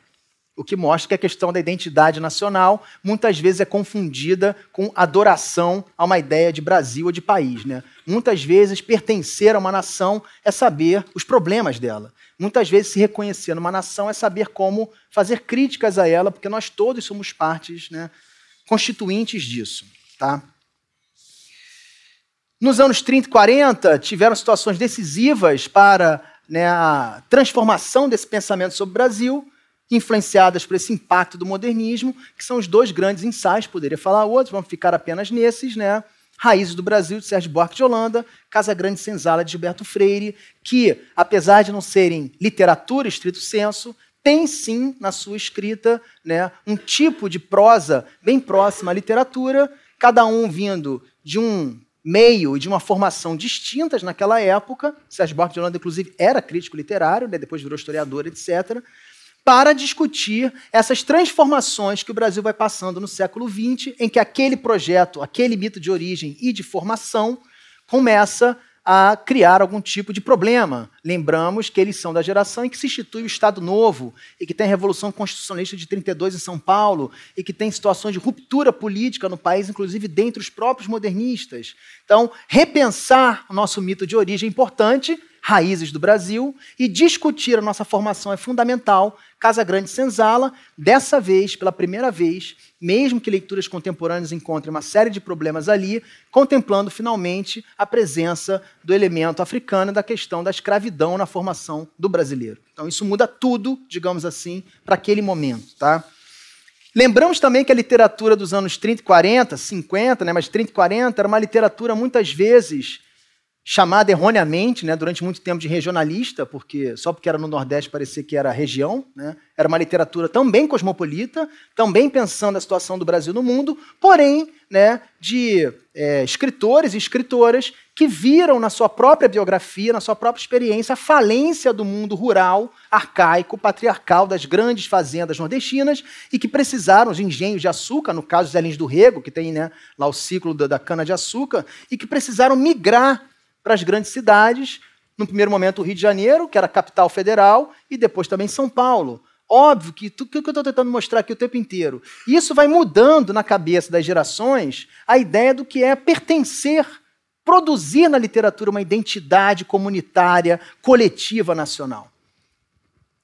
Speaker 1: O que mostra que a questão da identidade nacional muitas vezes é confundida com adoração a uma ideia de Brasil ou de país. Né? Muitas vezes, pertencer a uma nação é saber os problemas dela. Muitas vezes, se reconhecer numa nação é saber como fazer críticas a ela, porque nós todos somos partes né, constituintes disso. Tá? Nos anos 30 e 40, tiveram situações decisivas para né, a transformação desse pensamento sobre o Brasil influenciadas por esse impacto do modernismo, que são os dois grandes ensaios, poderia falar outros, vamos ficar apenas nesses, né? Raízes do Brasil, de Sérgio Buarque de Holanda, Casa Grande Senzala, de Gilberto Freire, que, apesar de não serem literatura, estrito senso, tem sim na sua escrita né, um tipo de prosa bem próxima à literatura, cada um vindo de um meio e de uma formação distintas naquela época. Sérgio Buarque de Holanda, inclusive, era crítico literário, né, depois virou historiador, etc para discutir essas transformações que o Brasil vai passando no século XX, em que aquele projeto, aquele mito de origem e de formação começa a criar algum tipo de problema. Lembramos que eles são da geração em que se institui o Estado Novo, e que tem a Revolução Constitucionalista de 32 em São Paulo, e que tem situações de ruptura política no país, inclusive dentre os próprios modernistas. Então, repensar o nosso mito de origem é importante, raízes do Brasil, e discutir a nossa formação é fundamental, Casa Grande Senzala, dessa vez, pela primeira vez, mesmo que leituras contemporâneas encontrem uma série de problemas ali, contemplando finalmente a presença do elemento africano da questão da escravidão na formação do brasileiro. Então isso muda tudo, digamos assim, para aquele momento, tá? Lembramos também que a literatura dos anos 30 e 40, 50, né, mas 30 e 40, era uma literatura muitas vezes chamada erroneamente, né, durante muito tempo, de regionalista, porque só porque era no Nordeste parecia que era região. Né, era uma literatura também cosmopolita, também pensando a situação do Brasil no mundo, porém né, de é, escritores e escritoras que viram na sua própria biografia, na sua própria experiência, a falência do mundo rural, arcaico, patriarcal das grandes fazendas nordestinas e que precisaram de engenhos de açúcar, no caso dos Elins do Rego, que tem né, lá o ciclo da, da cana-de-açúcar, e que precisaram migrar para as grandes cidades, no primeiro momento o Rio de Janeiro, que era capital federal, e depois também São Paulo. Óbvio que tudo que eu estou tentando mostrar aqui o tempo inteiro. E isso vai mudando na cabeça das gerações a ideia do que é pertencer, produzir na literatura uma identidade comunitária, coletiva, nacional.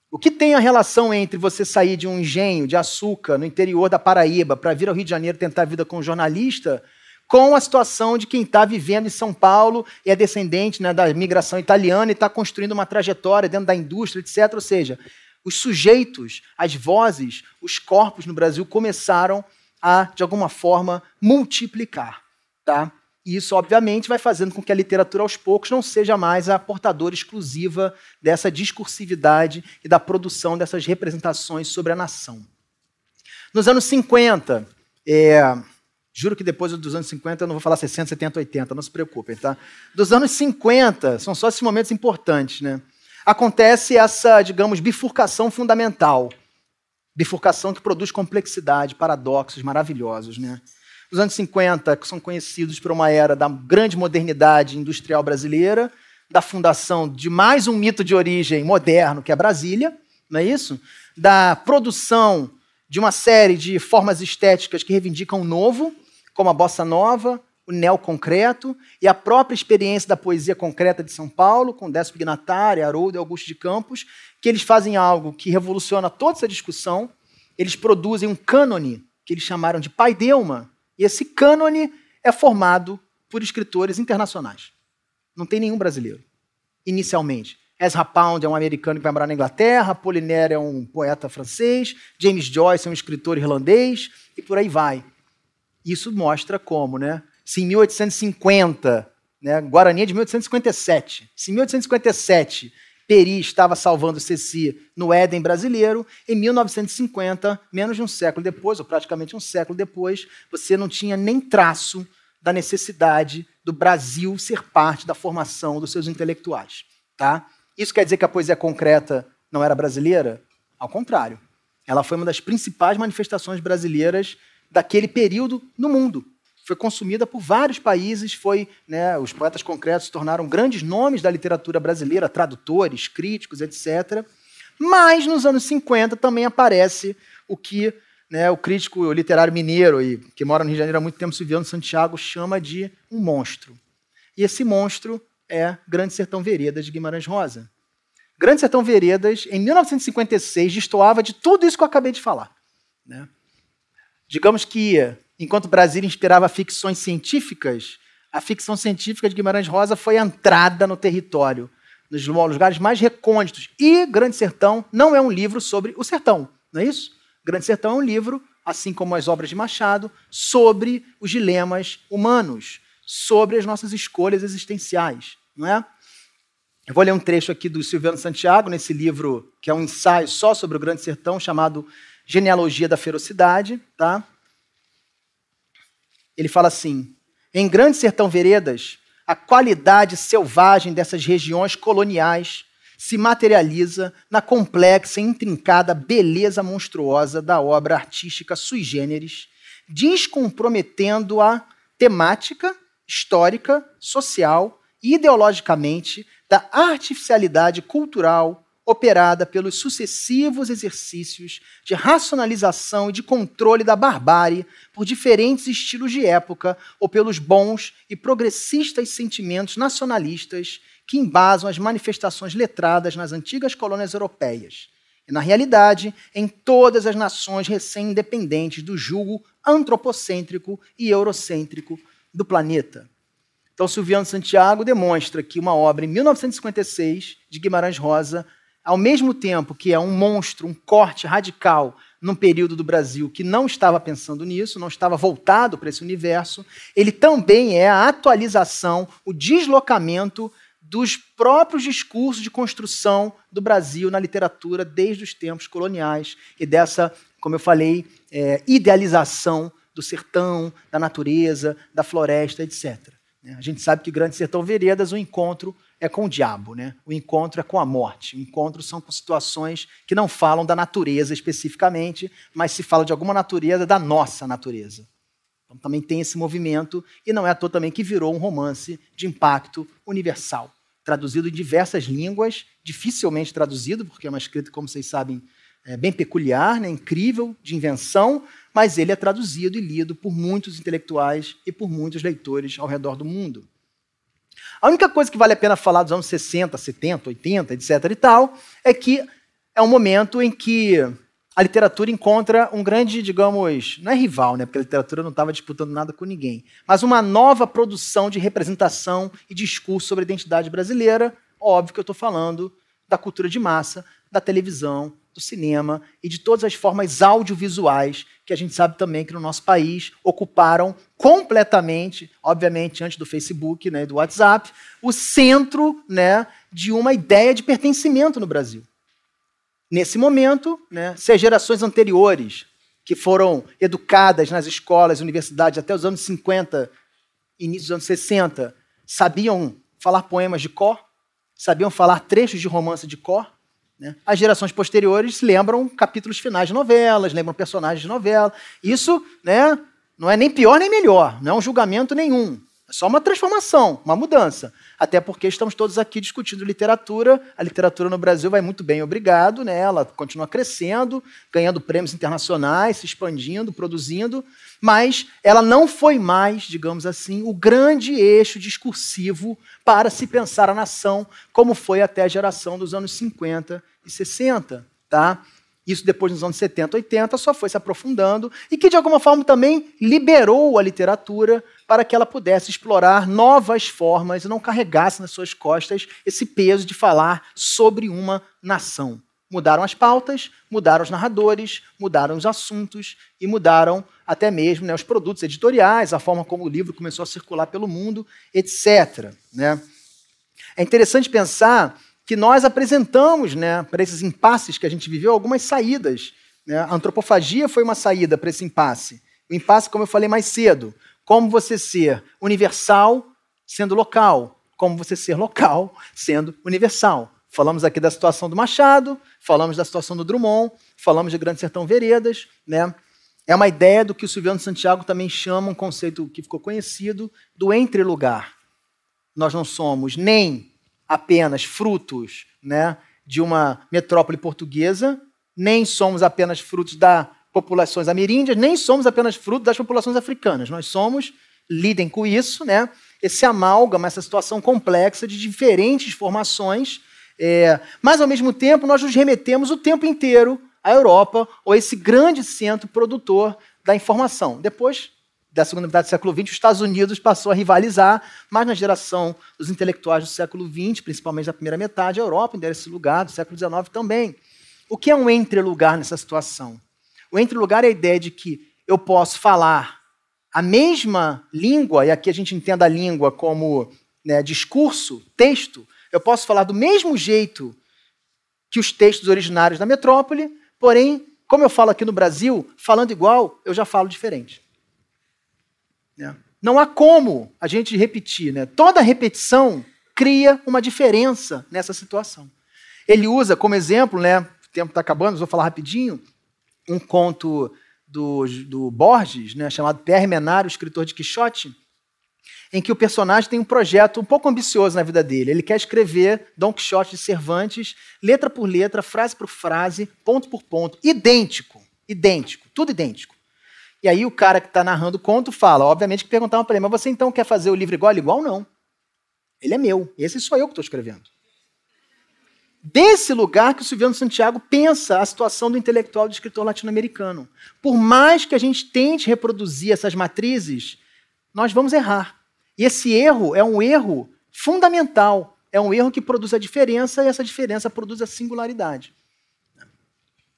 Speaker 1: O que tem a relação entre você sair de um engenho de açúcar no interior da Paraíba para vir ao Rio de Janeiro tentar a vida como jornalista com a situação de quem está vivendo em São Paulo e é descendente né, da migração italiana e está construindo uma trajetória dentro da indústria, etc. Ou seja, os sujeitos, as vozes, os corpos no Brasil começaram a, de alguma forma, multiplicar. Tá? E isso, obviamente, vai fazendo com que a literatura, aos poucos, não seja mais a portadora exclusiva dessa discursividade e da produção dessas representações sobre a nação. Nos anos 50, é, eh, Juro que depois dos anos 50 eu não vou falar 60, 70, 80, não se preocupem, tá? Dos anos 50, são só esses momentos importantes, né? Acontece essa, digamos, bifurcação fundamental. Bifurcação que produz complexidade, paradoxos maravilhosos, né? Os anos 50 que são conhecidos por uma era da grande modernidade industrial brasileira, da fundação de mais um mito de origem moderno, que é Brasília, não é isso? Da produção de uma série de formas estéticas que reivindicam o novo, como a bossa nova, o neoconcreto e a própria experiência da poesia concreta de São Paulo, com Décio Pignatari, Haroldo e Augusto de Campos, que eles fazem algo que revoluciona toda essa discussão. Eles produzem um cânone que eles chamaram de Pai paideuma, e esse cânone é formado por escritores internacionais. Não tem nenhum brasileiro, inicialmente. Ezra Pound é um americano que vai morar na Inglaterra, Apollinaire é um poeta francês, James Joyce é um escritor irlandês, e por aí vai. Isso mostra como, né? Se em 1850, né, Guarani é de 1857, se em 1857 Peri estava salvando Ceci no Éden brasileiro, em 1950, menos de um século depois, ou praticamente um século depois, você não tinha nem traço da necessidade do Brasil ser parte da formação dos seus intelectuais. Tá? Isso quer dizer que a poesia concreta não era brasileira? Ao contrário. Ela foi uma das principais manifestações brasileiras daquele período no mundo. Foi consumida por vários países, foi, né, os poetas concretos se tornaram grandes nomes da literatura brasileira, tradutores, críticos, etc. Mas nos anos 50 também aparece o que né, o crítico literário mineiro, e que mora no Rio de Janeiro há muito tempo, Silviano Santiago, chama de um monstro. E esse monstro é Grande Sertão Veredas, de Guimarães Rosa. Grande Sertão Veredas, em 1956, destoava de tudo isso que eu acabei de falar. Né? Digamos que, enquanto Brasília inspirava ficções científicas, a ficção científica de Guimarães Rosa foi entrada no território, nos lugares mais recônditos. E Grande Sertão não é um livro sobre o sertão, não é isso? Grande Sertão é um livro, assim como as obras de Machado, sobre os dilemas humanos, sobre as nossas escolhas existenciais, não é? Eu vou ler um trecho aqui do Silviano Santiago, nesse livro que é um ensaio só sobre o Grande Sertão, chamado Genealogia da Ferocidade, tá? Ele fala assim: em Grande Sertão Veredas, a qualidade selvagem dessas regiões coloniais se materializa na complexa e intrincada beleza monstruosa da obra artística sui generis, descomprometendo a temática histórica, social e ideologicamente da artificialidade cultural, operada pelos sucessivos exercícios de racionalização e de controle da barbárie por diferentes estilos de época ou pelos bons e progressistas sentimentos nacionalistas que embasam as manifestações letradas nas antigas colônias europeias e, na realidade, em todas as nações recém-independentes do julgo antropocêntrico e eurocêntrico do planeta. Então, Silviano Santiago demonstra que uma obra em 1956 de Guimarães Rosa ao mesmo tempo que é um monstro, um corte radical num período do Brasil que não estava pensando nisso, não estava voltado para esse universo, ele também é a atualização, o deslocamento dos próprios discursos de construção do Brasil na literatura desde os tempos coloniais e dessa, como eu falei, é, idealização do sertão, da natureza, da floresta, etc. A gente sabe que Grande Sertão Veredas, o encontro é com o diabo, né? O encontro é com a morte. O encontro são com situações que não falam da natureza especificamente, mas se fala de alguma natureza da nossa natureza. Então também tem esse movimento e não é à toa também que virou um romance de impacto universal, traduzido em diversas línguas, dificilmente traduzido porque é uma escrita, como vocês sabem, é bem peculiar, né? incrível, de invenção, mas ele é traduzido e lido por muitos intelectuais e por muitos leitores ao redor do mundo. A única coisa que vale a pena falar dos anos 60, 70, 80, etc. e tal, é que é um momento em que a literatura encontra um grande, digamos, não é rival, né? Porque a literatura não estava disputando nada com ninguém, mas uma nova produção de representação e discurso sobre a identidade brasileira. Óbvio que eu estou falando da cultura de massa, da televisão, do cinema e de todas as formas audiovisuais que a gente sabe também que no nosso país ocuparam completamente, obviamente antes do Facebook, né, do WhatsApp, o centro, né, de uma ideia de pertencimento no Brasil. Nesse momento, né, se as gerações anteriores que foram educadas nas escolas, universidades até os anos 50, início dos anos 60, sabiam falar poemas de cor, sabiam falar trechos de romance de cor, né? As gerações posteriores lembram capítulos finais de novelas, lembram personagens de novela. Isso né, não é nem pior nem melhor, não é um julgamento nenhum. É só uma transformação, uma mudança. Até porque estamos todos aqui discutindo literatura. A literatura no Brasil vai muito bem, obrigado, né? Ela continua crescendo, ganhando prêmios internacionais, se expandindo, produzindo, mas ela não foi mais, digamos assim, o grande eixo discursivo para se pensar a nação como foi até a geração dos anos 50 e 60, tá? Isso depois nos anos 70, 80 só foi se aprofundando e que de alguma forma também liberou a literatura para que ela pudesse explorar novas formas e não carregasse nas suas costas esse peso de falar sobre uma nação. Mudaram as pautas, mudaram os narradores, mudaram os assuntos e mudaram até mesmo né, os produtos editoriais, a forma como o livro começou a circular pelo mundo, etc. Né? É interessante pensar que nós apresentamos né, para esses impasses que a gente viveu algumas saídas. Né? A antropofagia foi uma saída para esse impasse. O impasse, como eu falei mais cedo, como você ser universal sendo local, como você ser local sendo universal. Falamos aqui da situação do Machado, falamos da situação do Drummond, falamos de Grande Sertão Veredas, né? É uma ideia do que o Silviano Santiago também chama um conceito que ficou conhecido do entre-lugar. Nós não somos nem apenas frutos né, de uma metrópole portuguesa, nem somos apenas frutos das populações ameríndias, nem somos apenas frutos das populações africanas. Nós somos, lidem com isso, né, esse amálgama, essa situação complexa de diferentes formações, é, mas ao mesmo tempo nós nos remetemos o tempo inteiro à Europa ou a esse grande centro produtor da informação. Depois da segunda metade do século XX, os Estados Unidos passou a rivalizar, mas na geração dos intelectuais do século XX, principalmente na primeira metade, a Europa ainda era esse lugar, do século XIX também. O que é um entre lugar nessa situação? O entre lugar é a ideia de que eu posso falar a mesma língua, e aqui a gente entenda a língua como né, discurso, texto, eu posso falar do mesmo jeito que os textos originários da metrópole, porém, como eu falo aqui no Brasil, falando igual, eu já falo diferente. Não há como a gente repetir. Né? Toda repetição cria uma diferença nessa situação. Ele usa como exemplo, né, o tempo está acabando, vou falar rapidinho, um conto do, do Borges, né, chamado Pierre Menard, o escritor de Quixote, em que o personagem tem um projeto um pouco ambicioso na vida dele. Ele quer escrever Dom Quixote de Cervantes, letra por letra, frase por frase, ponto por ponto, idêntico, idêntico, tudo idêntico. E aí o cara que está narrando o conto fala, obviamente, que perguntava para ele, mas você então quer fazer o livro igual? Igual não. Ele é meu. Esse sou eu que estou escrevendo. Desse lugar que o Silviano Santiago pensa a situação do intelectual do escritor latino-americano. Por mais que a gente tente reproduzir essas matrizes, nós vamos errar. E esse erro é um erro fundamental. É um erro que produz a diferença e essa diferença produz a singularidade.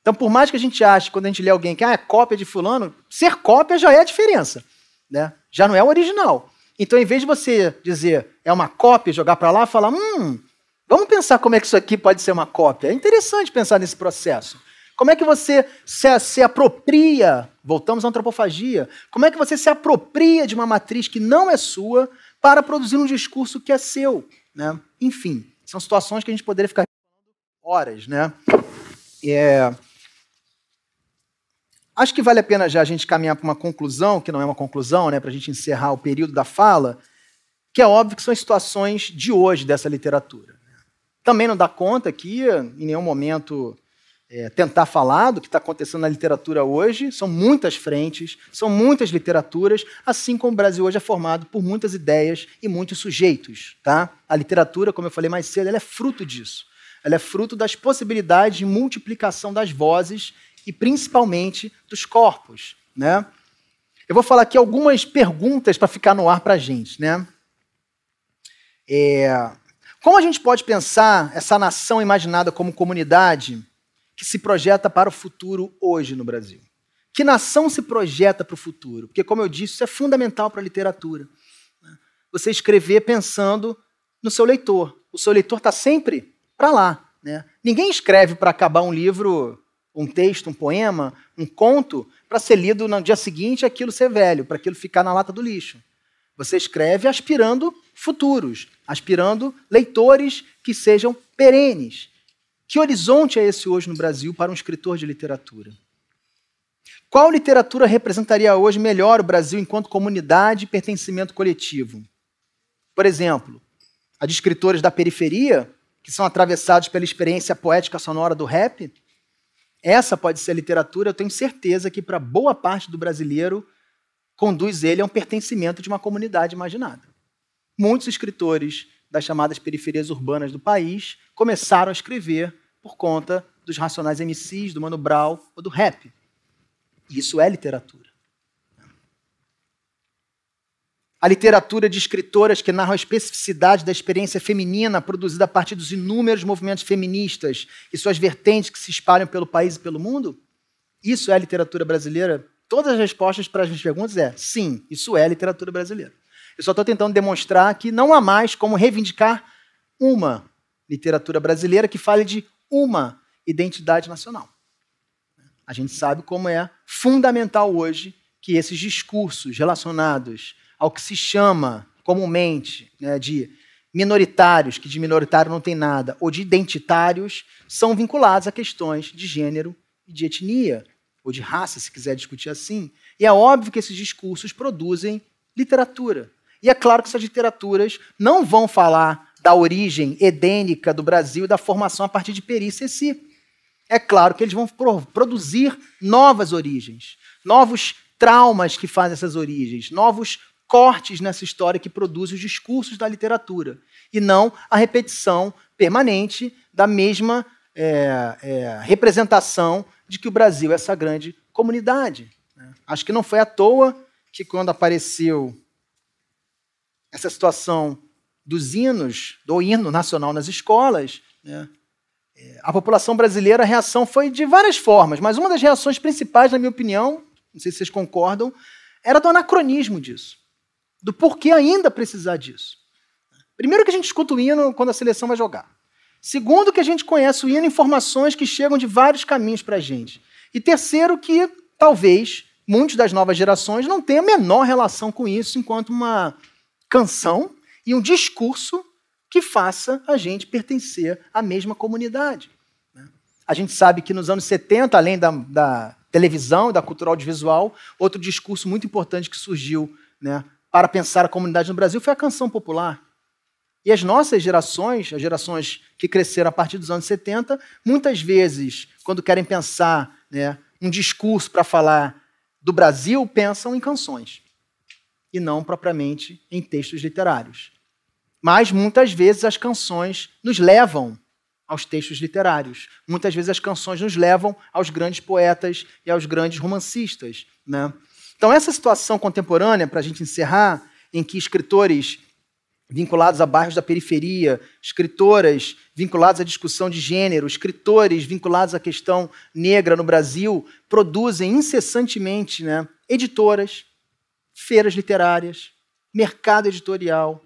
Speaker 1: Então, por mais que a gente ache, quando a gente lê alguém que ah, é cópia de fulano, ser cópia já é a diferença. Né? Já não é o original. Então, em vez de você dizer é uma cópia, jogar para lá, falar, hum, vamos pensar como é que isso aqui pode ser uma cópia. É interessante pensar nesse processo. Como é que você se, se apropria, voltamos à antropofagia, como é que você se apropria de uma matriz que não é sua para produzir um discurso que é seu? Né? Enfim, são situações que a gente poderia ficar horas, né? É, Acho que vale a pena já a gente caminhar para uma conclusão, que não é uma conclusão, né, para a gente encerrar o período da fala, que é óbvio que são situações de hoje dessa literatura. Também não dá conta aqui, em nenhum momento, é, tentar falar do que está acontecendo na literatura hoje. São muitas frentes, são muitas literaturas, assim como o Brasil hoje é formado por muitas ideias e muitos sujeitos. Tá? A literatura, como eu falei mais cedo, ela é fruto disso. Ela é fruto das possibilidades de multiplicação das vozes e principalmente dos corpos, né? Eu vou falar aqui algumas perguntas para ficar no ar para a gente, né? É... Como a gente pode pensar essa nação imaginada como comunidade que se projeta para o futuro hoje no Brasil? Que nação se projeta para o futuro? Porque, como eu disse, isso é fundamental para a literatura. Né? Você escrever pensando no seu leitor. O seu leitor está sempre para lá. Né? Ninguém escreve para acabar um livro um texto, um poema, um conto, para ser lido no dia seguinte aquilo ser velho, para aquilo ficar na lata do lixo. Você escreve aspirando futuros, aspirando leitores que sejam perenes. Que horizonte é esse hoje no Brasil para um escritor de literatura? Qual literatura representaria hoje melhor o Brasil enquanto comunidade e pertencimento coletivo? Por exemplo, a de escritores da periferia, que são atravessados pela experiência poética sonora do rap, essa pode ser a literatura, eu tenho certeza que para boa parte do brasileiro conduz ele a um pertencimento de uma comunidade imaginada. Muitos escritores das chamadas periferias urbanas do país começaram a escrever por conta dos Racionais MCs, do Mano Brown ou do rap. Isso é literatura. a literatura de escritoras que narram a especificidade da experiência feminina produzida a partir dos inúmeros movimentos feministas e suas vertentes que se espalham pelo país e pelo mundo? Isso é a literatura brasileira? Todas as respostas para as minhas perguntas é sim, isso é a literatura brasileira. Eu só estou tentando demonstrar que não há mais como reivindicar uma literatura brasileira que fale de uma identidade nacional. A gente sabe como é fundamental hoje que esses discursos relacionados ao que se chama comumente né, de minoritários, que de minoritário não tem nada, ou de identitários, são vinculados a questões de gênero e de etnia, ou de raça, se quiser discutir assim. E é óbvio que esses discursos produzem literatura. E é claro que essas literaturas não vão falar da origem edênica do Brasil e da formação a partir de perícia em si. É claro que eles vão pro produzir novas origens, novos traumas que fazem essas origens, novos cortes nessa história que produz os discursos da literatura, e não a repetição permanente da mesma é, é, representação de que o Brasil é essa grande comunidade. Né? Acho que não foi à toa que, quando apareceu essa situação dos hinos, do hino nacional nas escolas, né, é, a população brasileira, a reação foi de várias formas, mas uma das reações principais, na minha opinião, não sei se vocês concordam, era do anacronismo disso do porquê ainda precisar disso. Primeiro que a gente escuta o hino quando a seleção vai jogar. Segundo que a gente conhece o hino informações que chegam de vários caminhos para a gente. E terceiro que talvez muitas das novas gerações não tenham a menor relação com isso enquanto uma canção e um discurso que faça a gente pertencer à mesma comunidade. Né? A gente sabe que nos anos 70, além da, da televisão, da cultura audiovisual, outro discurso muito importante que surgiu né, para pensar a comunidade no Brasil foi a canção popular. E as nossas gerações, as gerações que cresceram a partir dos anos 70, muitas vezes, quando querem pensar né, um discurso para falar do Brasil, pensam em canções e não propriamente em textos literários. Mas muitas vezes as canções nos levam aos textos literários. Muitas vezes as canções nos levam aos grandes poetas e aos grandes romancistas. Né? Então, essa situação contemporânea, para a gente encerrar, em que escritores vinculados a bairros da periferia, escritoras vinculadas à discussão de gênero, escritores vinculados à questão negra no Brasil, produzem incessantemente né, editoras, feiras literárias, mercado editorial,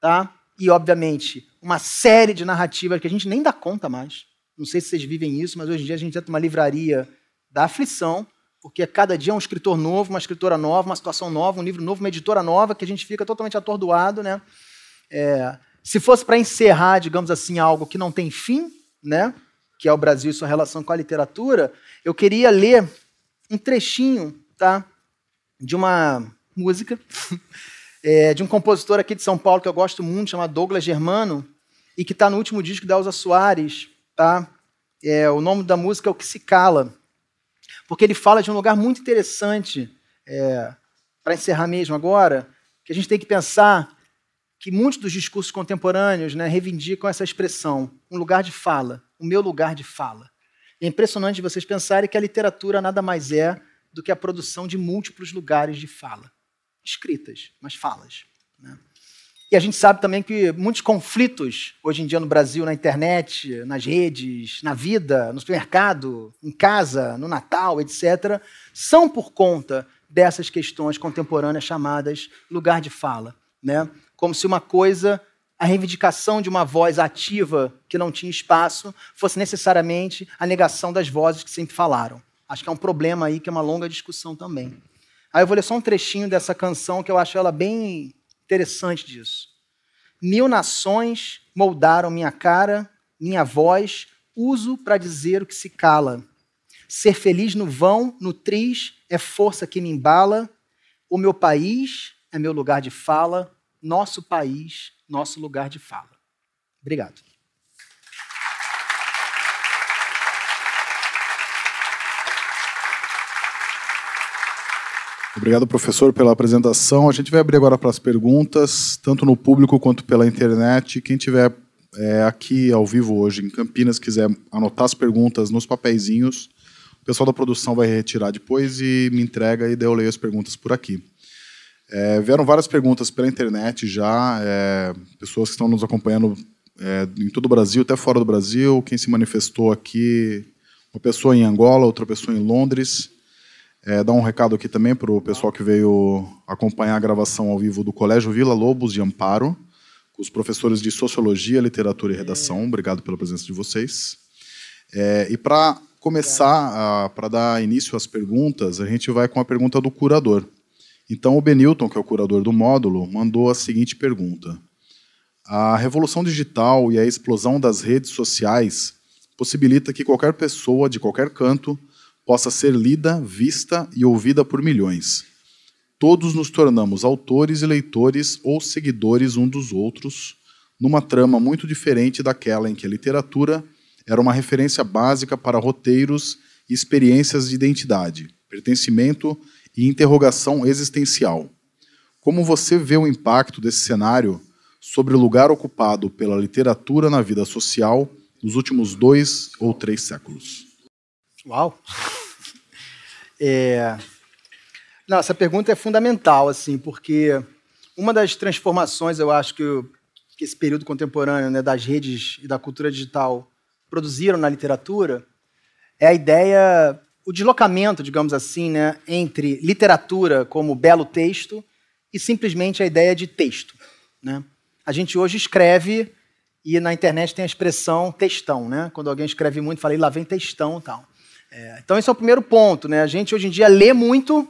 Speaker 1: tá? e, obviamente, uma série de narrativas que a gente nem dá conta mais. Não sei se vocês vivem isso, mas hoje em dia a gente entra numa livraria da aflição, porque cada dia é um escritor novo, uma escritora nova, uma situação nova, um livro novo, uma editora nova, que a gente fica totalmente atordoado. Né? É, se fosse para encerrar, digamos assim, algo que não tem fim, né? que é o Brasil e sua relação com a literatura, eu queria ler um trechinho tá? de uma música <laughs> é, de um compositor aqui de São Paulo que eu gosto muito, chamado Douglas Germano, e que está no último disco da Elza Soares. Tá? É, o nome da música é O Que Se Cala porque ele fala de um lugar muito interessante, é, para encerrar mesmo agora, que a gente tem que pensar que muitos dos discursos contemporâneos né, reivindicam essa expressão, um lugar de fala, o meu lugar de fala. E é impressionante vocês pensarem que a literatura nada mais é do que a produção de múltiplos lugares de fala, escritas, mas falas. Né? E a gente sabe também que muitos conflitos hoje em dia no Brasil, na internet, nas redes, na vida, no supermercado, em casa, no Natal, etc., são por conta dessas questões contemporâneas chamadas lugar de fala. Né? Como se uma coisa, a reivindicação de uma voz ativa que não tinha espaço, fosse necessariamente a negação das vozes que sempre falaram. Acho que é um problema aí que é uma longa discussão também. Aí eu vou ler só um trechinho dessa canção que eu acho ela bem Interessante disso. Mil nações moldaram minha cara, minha voz, uso para dizer o que se cala. Ser feliz no vão, no triz, é força que me embala. O meu país é meu lugar de fala, nosso país, nosso lugar de fala.
Speaker 2: Obrigado.
Speaker 3: Obrigado, professor, pela apresentação. A gente vai abrir agora para as perguntas, tanto no público quanto pela internet. Quem tiver é, aqui ao vivo hoje em Campinas quiser anotar as perguntas nos papeizinhos, o pessoal da produção vai retirar depois e me entrega e daí eu leio as perguntas por aqui. É, vieram várias perguntas pela internet já, é, pessoas que estão nos acompanhando é, em todo o Brasil, até fora do Brasil, quem se manifestou aqui, uma pessoa em Angola, outra pessoa em Londres. É, dar um recado aqui também para o pessoal que veio acompanhar a gravação ao vivo do Colégio Vila Lobos de Amparo, com os professores de Sociologia, Literatura e Redação. Obrigado pela presença de vocês. É, e para começar, para dar início às perguntas, a gente vai com a pergunta do curador. Então, o Benilton, que é o curador do módulo, mandou a seguinte pergunta. A revolução digital e a explosão das redes sociais possibilita que qualquer pessoa, de qualquer canto, possa ser lida, vista e ouvida por milhões. Todos nos tornamos autores e leitores ou seguidores um dos outros, numa trama muito diferente daquela em que a literatura era uma referência básica para roteiros e experiências de identidade, pertencimento e interrogação existencial. Como você vê o impacto desse cenário sobre o lugar ocupado pela literatura na vida social nos últimos dois ou três séculos?
Speaker 1: Uau! É... Não, essa pergunta é fundamental, assim, porque uma das transformações, eu acho, que, que esse período contemporâneo né, das redes e da cultura digital produziram na literatura é a ideia, o deslocamento, digamos assim, né, entre literatura como belo texto e simplesmente a ideia de texto. Né? A gente hoje escreve e na internet tem a expressão textão, né? Quando alguém escreve muito, fala, lá vem textão tal. É, então, esse é o primeiro ponto. Né? A gente hoje em dia lê muito,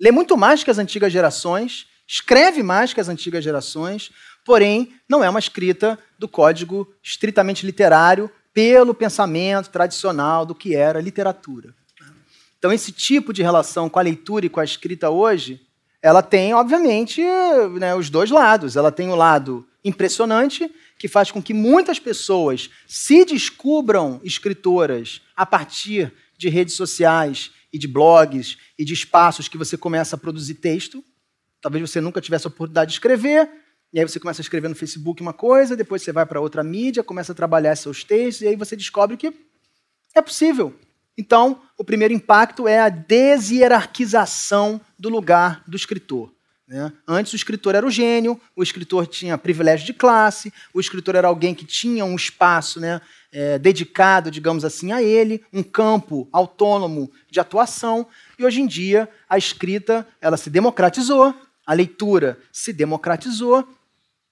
Speaker 1: lê muito mais que as antigas gerações, escreve mais que as antigas gerações, porém, não é uma escrita do código estritamente literário pelo pensamento tradicional do que era literatura. Então, esse tipo de relação com a leitura e com a escrita hoje, ela tem, obviamente, né, os dois lados. Ela tem o lado impressionante, que faz com que muitas pessoas se descubram escritoras a partir de redes sociais e de blogs e de espaços que você começa a produzir texto. Talvez você nunca tivesse a oportunidade de escrever, e aí você começa a escrever no Facebook uma coisa, depois você vai para outra mídia, começa a trabalhar seus textos, e aí você descobre que é possível. Então, o primeiro impacto é a deshierarquização do lugar do escritor. Né? Antes o escritor era o gênio, o escritor tinha privilégio de classe, o escritor era alguém que tinha um espaço né, é, dedicado, digamos assim, a ele, um campo autônomo de atuação. E hoje em dia a escrita ela se democratizou, a leitura se democratizou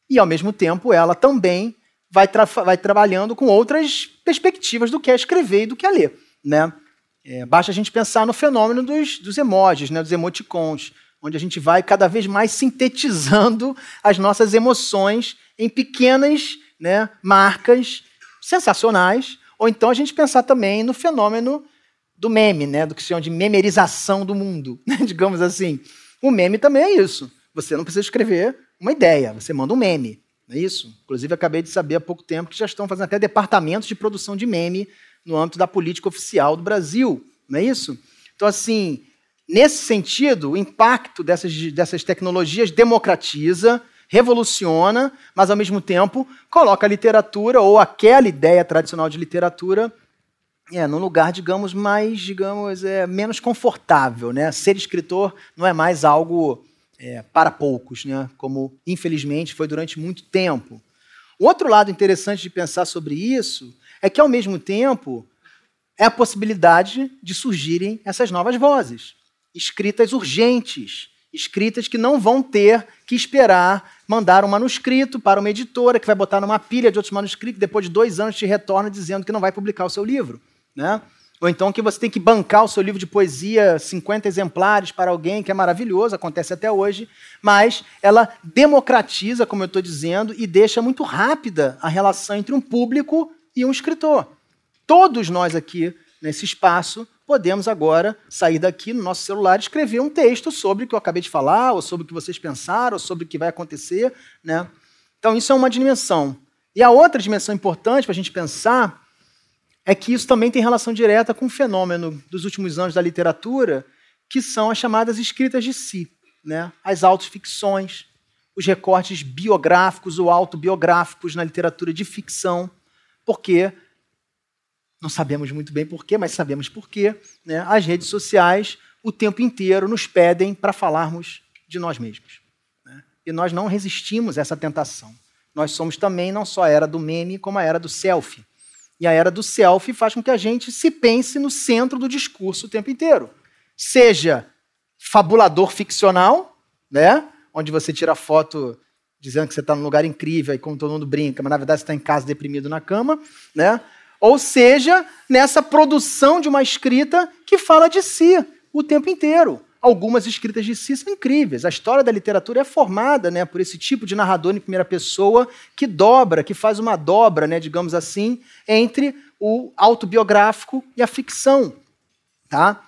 Speaker 1: e ao mesmo tempo ela também vai, tra vai trabalhando com outras perspectivas do que é escrever e do que é ler, né? É, basta a gente pensar no fenômeno dos, dos emojis, né, dos emoticons onde a gente vai cada vez mais sintetizando as nossas emoções em pequenas né, marcas sensacionais, ou então a gente pensar também no fenômeno do meme, né, do que se chama de memerização do mundo, <laughs> né, digamos assim. O meme também é isso. Você não precisa escrever uma ideia, você manda um meme. Não é isso? Inclusive, acabei de saber há pouco tempo que já estão fazendo até departamentos de produção de meme no âmbito da política oficial do Brasil. Não é isso? Então, assim, Nesse sentido, o impacto dessas, dessas tecnologias democratiza, revoluciona, mas ao mesmo tempo coloca a literatura ou aquela ideia tradicional de literatura é, num lugar, digamos, mais, digamos, é, menos confortável. Né? Ser escritor não é mais algo é, para poucos, né? como infelizmente foi durante muito tempo. Outro lado interessante de pensar sobre isso é que, ao mesmo tempo, é a possibilidade de surgirem essas novas vozes escritas urgentes, escritas que não vão ter que esperar mandar um manuscrito para uma editora que vai botar numa pilha de outros manuscritos, depois de dois anos te retorna dizendo que não vai publicar o seu livro. Né? Ou então que você tem que bancar o seu livro de poesia, 50 exemplares para alguém, que é maravilhoso, acontece até hoje, mas ela democratiza, como eu estou dizendo, e deixa muito rápida a relação entre um público e um escritor. Todos nós aqui, nesse espaço, podemos agora sair daqui no nosso celular e escrever um texto sobre o que eu acabei de falar, ou sobre o que vocês pensaram, ou sobre o que vai acontecer. Né? Então, isso é uma dimensão. E a outra dimensão importante para a gente pensar é que isso também tem relação direta com o fenômeno dos últimos anos da literatura, que são as chamadas escritas de si, né? as autoficções, os recortes biográficos ou autobiográficos na literatura de ficção, Por porque não sabemos muito bem porquê, mas sabemos porquê. Né? As redes sociais o tempo inteiro nos pedem para falarmos de nós mesmos. Né? E nós não resistimos a essa tentação. Nós somos também não só a era do meme, como a era do selfie. E a era do selfie faz com que a gente se pense no centro do discurso o tempo inteiro. Seja fabulador ficcional, né? onde você tira foto dizendo que você está num lugar incrível e como todo mundo brinca, mas na verdade você está em casa deprimido na cama, né? Ou seja, nessa produção de uma escrita que fala de si o tempo inteiro. Algumas escritas de si são incríveis. A história da literatura é formada né, por esse tipo de narrador em primeira pessoa que dobra, que faz uma dobra, né, digamos assim, entre o autobiográfico e a ficção. Tá?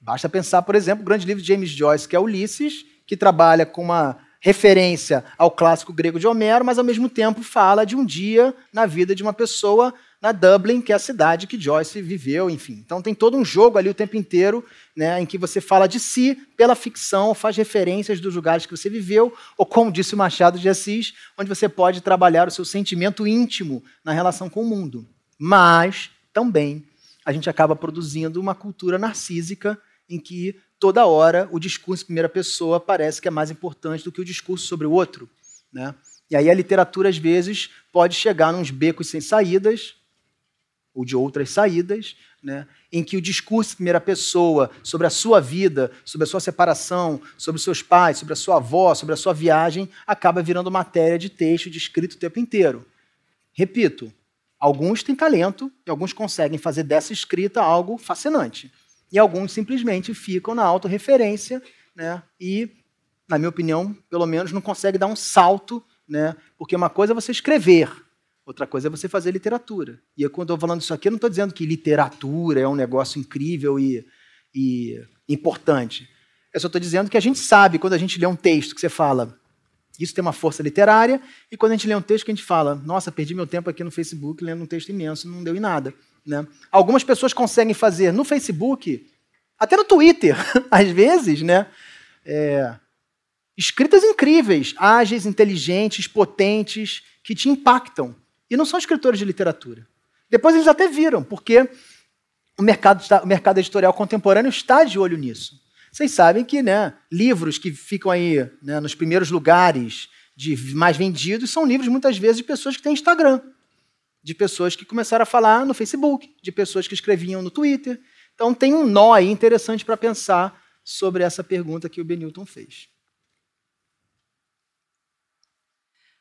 Speaker 1: Basta pensar, por exemplo, o grande livro de James Joyce, que é Ulisses, que trabalha com uma referência ao clássico grego de Homero, mas ao mesmo tempo fala de um dia na vida de uma pessoa na Dublin, que é a cidade que Joyce viveu, enfim. Então tem todo um jogo ali o tempo inteiro, né, em que você fala de si pela ficção, faz referências dos lugares que você viveu, ou como disse o Machado de Assis, onde você pode trabalhar o seu sentimento íntimo na relação com o mundo. Mas também a gente acaba produzindo uma cultura narcísica em que toda hora o discurso em primeira pessoa parece que é mais importante do que o discurso sobre o outro, né? E aí a literatura às vezes pode chegar nos becos sem saídas, ou de outras saídas, né, em que o discurso de primeira pessoa sobre a sua vida, sobre a sua separação, sobre os seus pais, sobre a sua avó, sobre a sua viagem, acaba virando matéria de texto, de escrito o tempo inteiro. Repito, alguns têm talento e alguns conseguem fazer dessa escrita algo fascinante. E alguns simplesmente ficam na autorreferência né, e, na minha opinião, pelo menos, não conseguem dar um salto, né, porque uma coisa é você escrever, Outra coisa é você fazer literatura. E eu, quando eu estou falando isso aqui, eu não estou dizendo que literatura é um negócio incrível e, e importante. Eu só estou dizendo que a gente sabe, quando a gente lê um texto, que você fala, isso tem uma força literária, e quando a gente lê um texto que a gente fala, nossa, perdi meu tempo aqui no Facebook lendo um texto imenso, não deu em nada. Né? Algumas pessoas conseguem fazer no Facebook, até no Twitter, <laughs> às vezes, né? É, escritas incríveis, ágeis, inteligentes, potentes, que te impactam. E não são escritores de literatura. Depois eles até viram, porque o mercado, o mercado editorial contemporâneo está de olho nisso. Vocês sabem que né, livros que ficam aí né, nos primeiros lugares de mais vendidos são livros, muitas vezes, de pessoas que têm Instagram, de pessoas que começaram a falar no Facebook, de pessoas que escreviam no Twitter. Então tem um nó aí interessante para pensar sobre essa pergunta que o Benilton fez.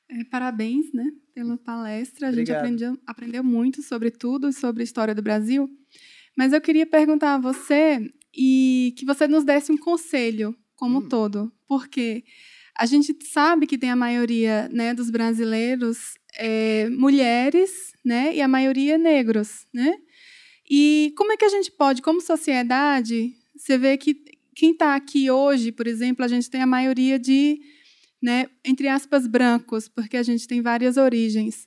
Speaker 4: É, parabéns, né, pela palestra. A Obrigado. gente aprendeu, aprendeu muito sobre tudo, sobre a história do Brasil. Mas eu queria perguntar a você e que você nos desse um conselho como um hum. todo, porque a gente sabe que tem a maioria né, dos brasileiros é, mulheres, né, e a maioria negros, né? E como é que a gente pode, como sociedade, você vê que quem está aqui hoje, por exemplo, a gente tem a maioria de né, entre aspas, brancos, porque a gente tem várias origens.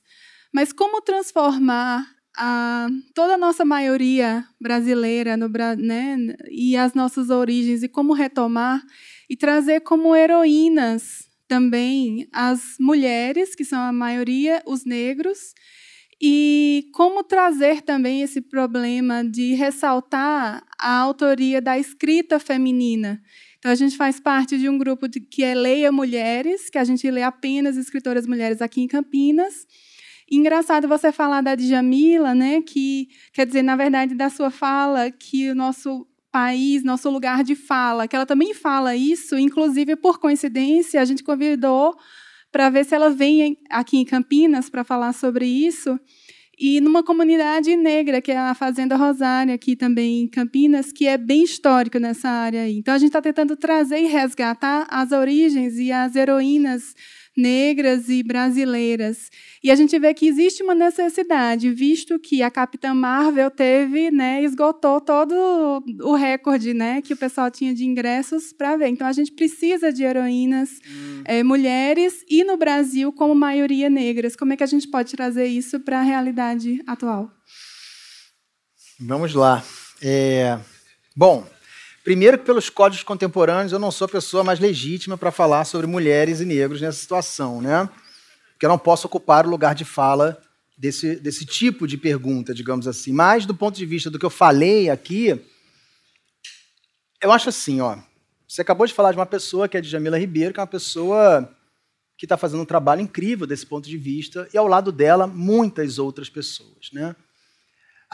Speaker 4: Mas como transformar a, toda a nossa maioria brasileira no, né, e as nossas origens, e como retomar e trazer como heroínas também as mulheres, que são a maioria, os negros, e como trazer também esse problema de ressaltar a autoria da escrita feminina então, a gente faz parte de um grupo de, que é Leia Mulheres, que a gente lê apenas escritoras mulheres aqui em Campinas. Engraçado você falar da Djamila, né, que quer dizer, na verdade, da sua fala, que o nosso país, nosso lugar de fala, que ela também fala isso, inclusive, por coincidência, a gente convidou para ver se ela vem aqui em Campinas para falar sobre isso. E numa comunidade negra, que é a Fazenda Rosário, aqui também em Campinas, que é bem histórico nessa área. Aí. Então, a gente está tentando trazer e resgatar as origens e as heroínas negras e brasileiras. E a gente vê que existe uma necessidade, visto que a Capitã Marvel teve, né, esgotou todo o recorde, né, que o pessoal tinha de ingressos para ver. Então a gente precisa de heroínas hum. é, mulheres e no Brasil como maioria negras. Como é que a gente pode trazer isso para a realidade atual?
Speaker 1: Vamos lá. É... Bom, Primeiro que pelos códigos contemporâneos eu não sou a pessoa mais legítima para falar sobre mulheres e negros nessa situação, né? Porque eu não posso ocupar o lugar de fala desse, desse tipo de pergunta, digamos assim. Mas do ponto de vista do que eu falei aqui, eu acho assim, ó. Você acabou de falar de uma pessoa que é de Jamila Ribeiro, que é uma pessoa que está fazendo um trabalho incrível desse ponto de vista, e ao lado dela, muitas outras pessoas, né?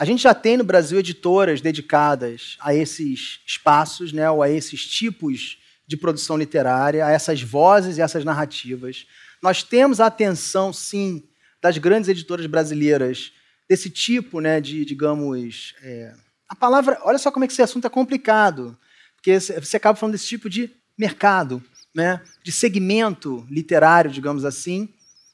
Speaker 1: A gente já tem no Brasil editoras dedicadas a esses espaços, né, ou a esses tipos de produção literária, a essas vozes e essas narrativas. Nós temos a atenção, sim, das grandes editoras brasileiras desse tipo, né, de, digamos, é... a palavra. Olha só como é que esse assunto é complicado, porque você acaba falando desse tipo de mercado, né, de segmento literário, digamos assim,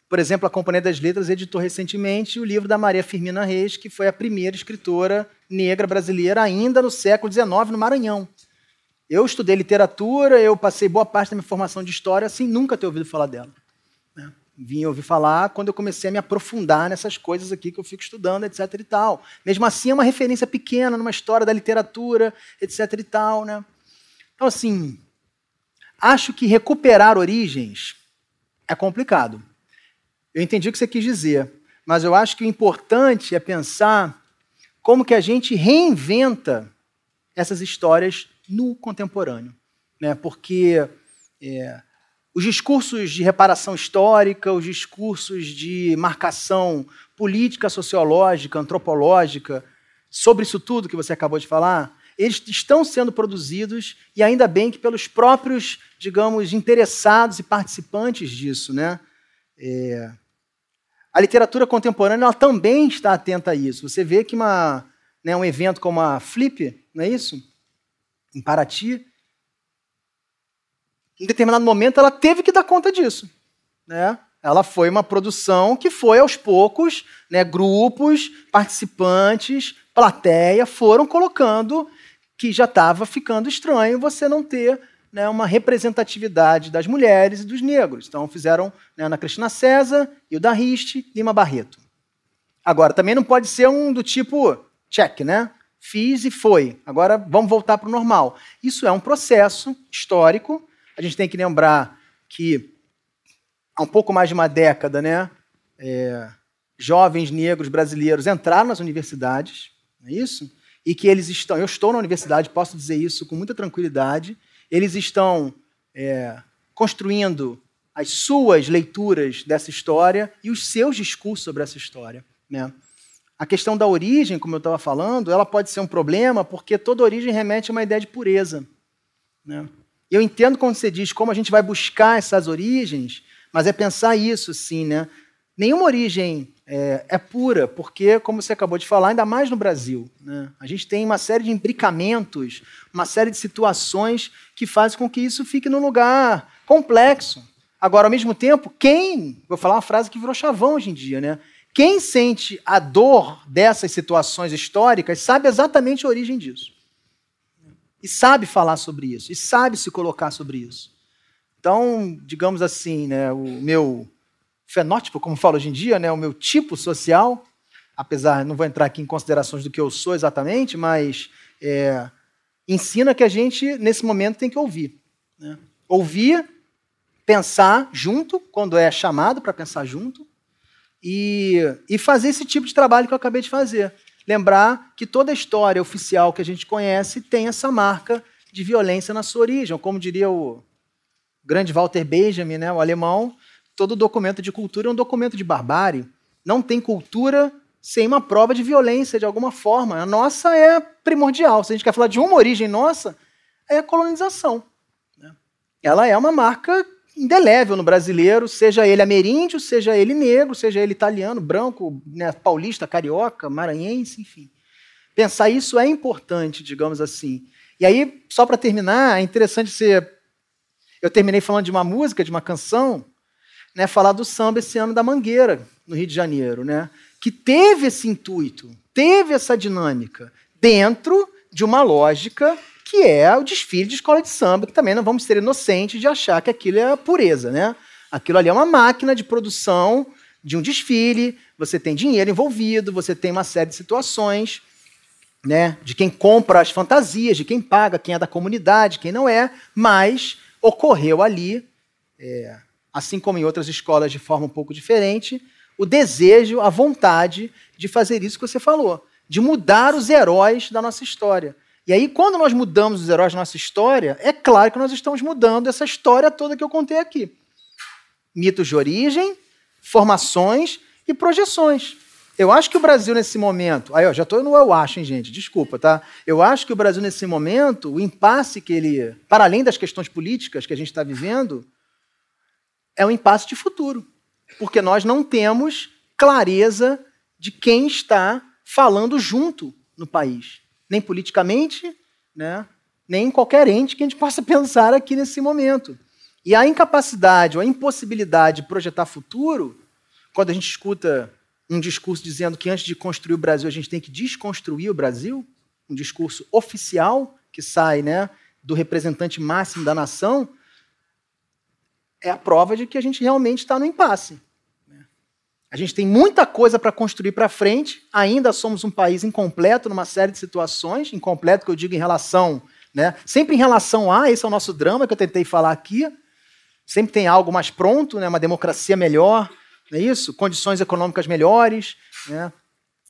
Speaker 1: por exemplo, a Companhia das Letras editou recentemente o livro da Maria Firmina Reis, que foi a primeira escritora negra brasileira ainda no século XIX, no Maranhão. Eu estudei literatura, eu passei boa parte da minha formação de história sem nunca ter ouvido falar dela. Né? Vim ouvir falar quando eu comecei a me aprofundar nessas coisas aqui que eu fico estudando, etc. e tal. Mesmo assim, é uma referência pequena numa história da literatura, etc. e tal. Né? Então, assim, acho que recuperar origens é complicado. Eu entendi o que você quis dizer, mas eu acho que o importante é pensar como que a gente reinventa essas histórias no contemporâneo, né? Porque é, os discursos de reparação histórica, os discursos de marcação política, sociológica, antropológica, sobre isso tudo que você acabou de falar, eles estão sendo produzidos e ainda bem que pelos próprios, digamos, interessados e participantes disso, né? É, a literatura contemporânea também está atenta a isso. Você vê que uma, né, um evento como a Flip, não é isso? Em Paraty, em determinado momento ela teve que dar conta disso. Né? Ela foi uma produção que foi aos poucos, né, grupos, participantes, plateia foram colocando que já estava ficando estranho você não ter né, uma representatividade das mulheres e dos negros. Então fizeram né, Ana Cristina César, Hilda Riste, Lima Barreto. Agora, também não pode ser um do tipo check, né? Fiz e foi. Agora vamos voltar para o normal. Isso é um processo histórico. A gente tem que lembrar que há um pouco mais de uma década, né? É, jovens negros brasileiros entraram nas universidades, não é isso? E que eles estão. Eu estou na universidade, posso dizer isso com muita tranquilidade eles estão é, construindo as suas leituras dessa história e os seus discursos sobre essa história. Né? A questão da origem, como eu estava falando, ela pode ser um problema porque toda origem remete a uma ideia de pureza. Né? Eu entendo quando você diz como a gente vai buscar essas origens, mas é pensar isso, sim, né? nenhuma origem é, é, pura, porque, como você acabou de falar, ainda mais no Brasil, né? a gente tem uma série de imbricamentos, uma série de situações que fazem com que isso fique num lugar complexo. Agora, ao mesmo tempo, quem. Vou falar uma frase que virou chavão hoje em dia, né? Quem sente a dor dessas situações históricas sabe exatamente a origem disso. E sabe falar sobre isso, e sabe se colocar sobre isso. Então, digamos assim, né, o meu fenótipo, como falo hoje em dia, né, o meu tipo social, apesar, não vou entrar aqui em considerações do que eu sou exatamente, mas é, ensina que a gente, nesse momento, tem que ouvir. Né? Ouvir, pensar junto, quando é chamado para pensar junto, e, e fazer esse tipo de trabalho que eu acabei de fazer. Lembrar que toda a história oficial que a gente conhece tem essa marca de violência na sua origem, como diria o grande Walter Benjamin, né, o alemão, todo documento de cultura é um documento de barbárie. Não tem cultura sem uma prova de violência, de alguma forma. A nossa é primordial. Se a gente quer falar de uma origem nossa, é a colonização. Né? Ela é uma marca indelével no brasileiro, seja ele ameríndio, seja ele negro, seja ele italiano, branco, né, paulista, carioca, maranhense, enfim. Pensar isso é importante, digamos assim. E aí, só para terminar, é interessante você. Eu terminei falando de uma música, de uma canção, né, falar do samba esse ano da Mangueira, no Rio de Janeiro, né, que teve esse intuito, teve essa dinâmica, dentro de uma lógica que é o desfile de escola de samba, que também não vamos ser inocentes de achar que aquilo é pureza, né? Aquilo ali é uma máquina de produção de um desfile, você tem dinheiro envolvido, você tem uma série de situações, né? De quem compra as fantasias, de quem paga, quem é da comunidade, quem não é, mas ocorreu ali é, assim como em outras escolas de forma um pouco diferente, o desejo, a vontade de fazer isso que você falou, de mudar os heróis da nossa história. E aí, quando nós mudamos os heróis da nossa história, é claro que nós estamos mudando essa história toda que eu contei aqui. Mitos de origem, formações e projeções. Eu acho que o Brasil nesse momento. Aí, ó, já estou no eu acho, hein, gente? Desculpa, tá? Eu acho que o Brasil nesse momento, o impasse que ele. Para além das questões políticas que a gente está vivendo, é um impasse de futuro, porque nós não temos clareza de quem está falando junto no país, nem politicamente, né, nem qualquer ente que a gente possa <laughs> pensar aqui nesse momento. E a incapacidade ou a impossibilidade de projetar futuro, quando a gente escuta um discurso dizendo que antes de construir o Brasil a gente tem que desconstruir o Brasil, um discurso oficial que sai né, do representante máximo da nação, é a prova de que a gente realmente está no impasse. Né? A gente tem muita coisa para construir para frente, ainda somos um país incompleto numa série de situações, incompleto que eu digo em relação, né? Sempre em relação a, esse é o nosso drama que eu tentei falar aqui, sempre tem algo mais pronto, né? uma democracia melhor, não é isso? Condições econômicas melhores, né?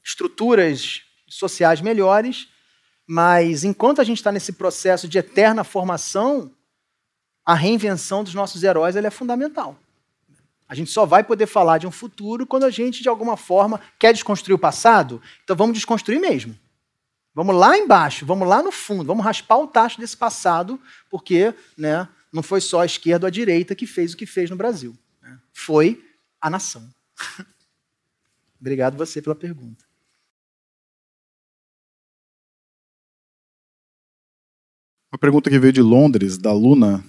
Speaker 1: estruturas sociais melhores, mas enquanto a gente está nesse processo de eterna formação, a reinvenção dos nossos heróis é fundamental. A gente só vai poder falar de um futuro quando a gente, de alguma forma, quer desconstruir o passado. Então vamos desconstruir mesmo. Vamos lá embaixo, vamos lá no fundo, vamos raspar o tacho desse passado, porque né, não foi só a esquerda ou a direita que fez o que fez no Brasil. Né? Foi a nação. <laughs> Obrigado você pela pergunta.
Speaker 3: Uma pergunta que veio de Londres, da Luna,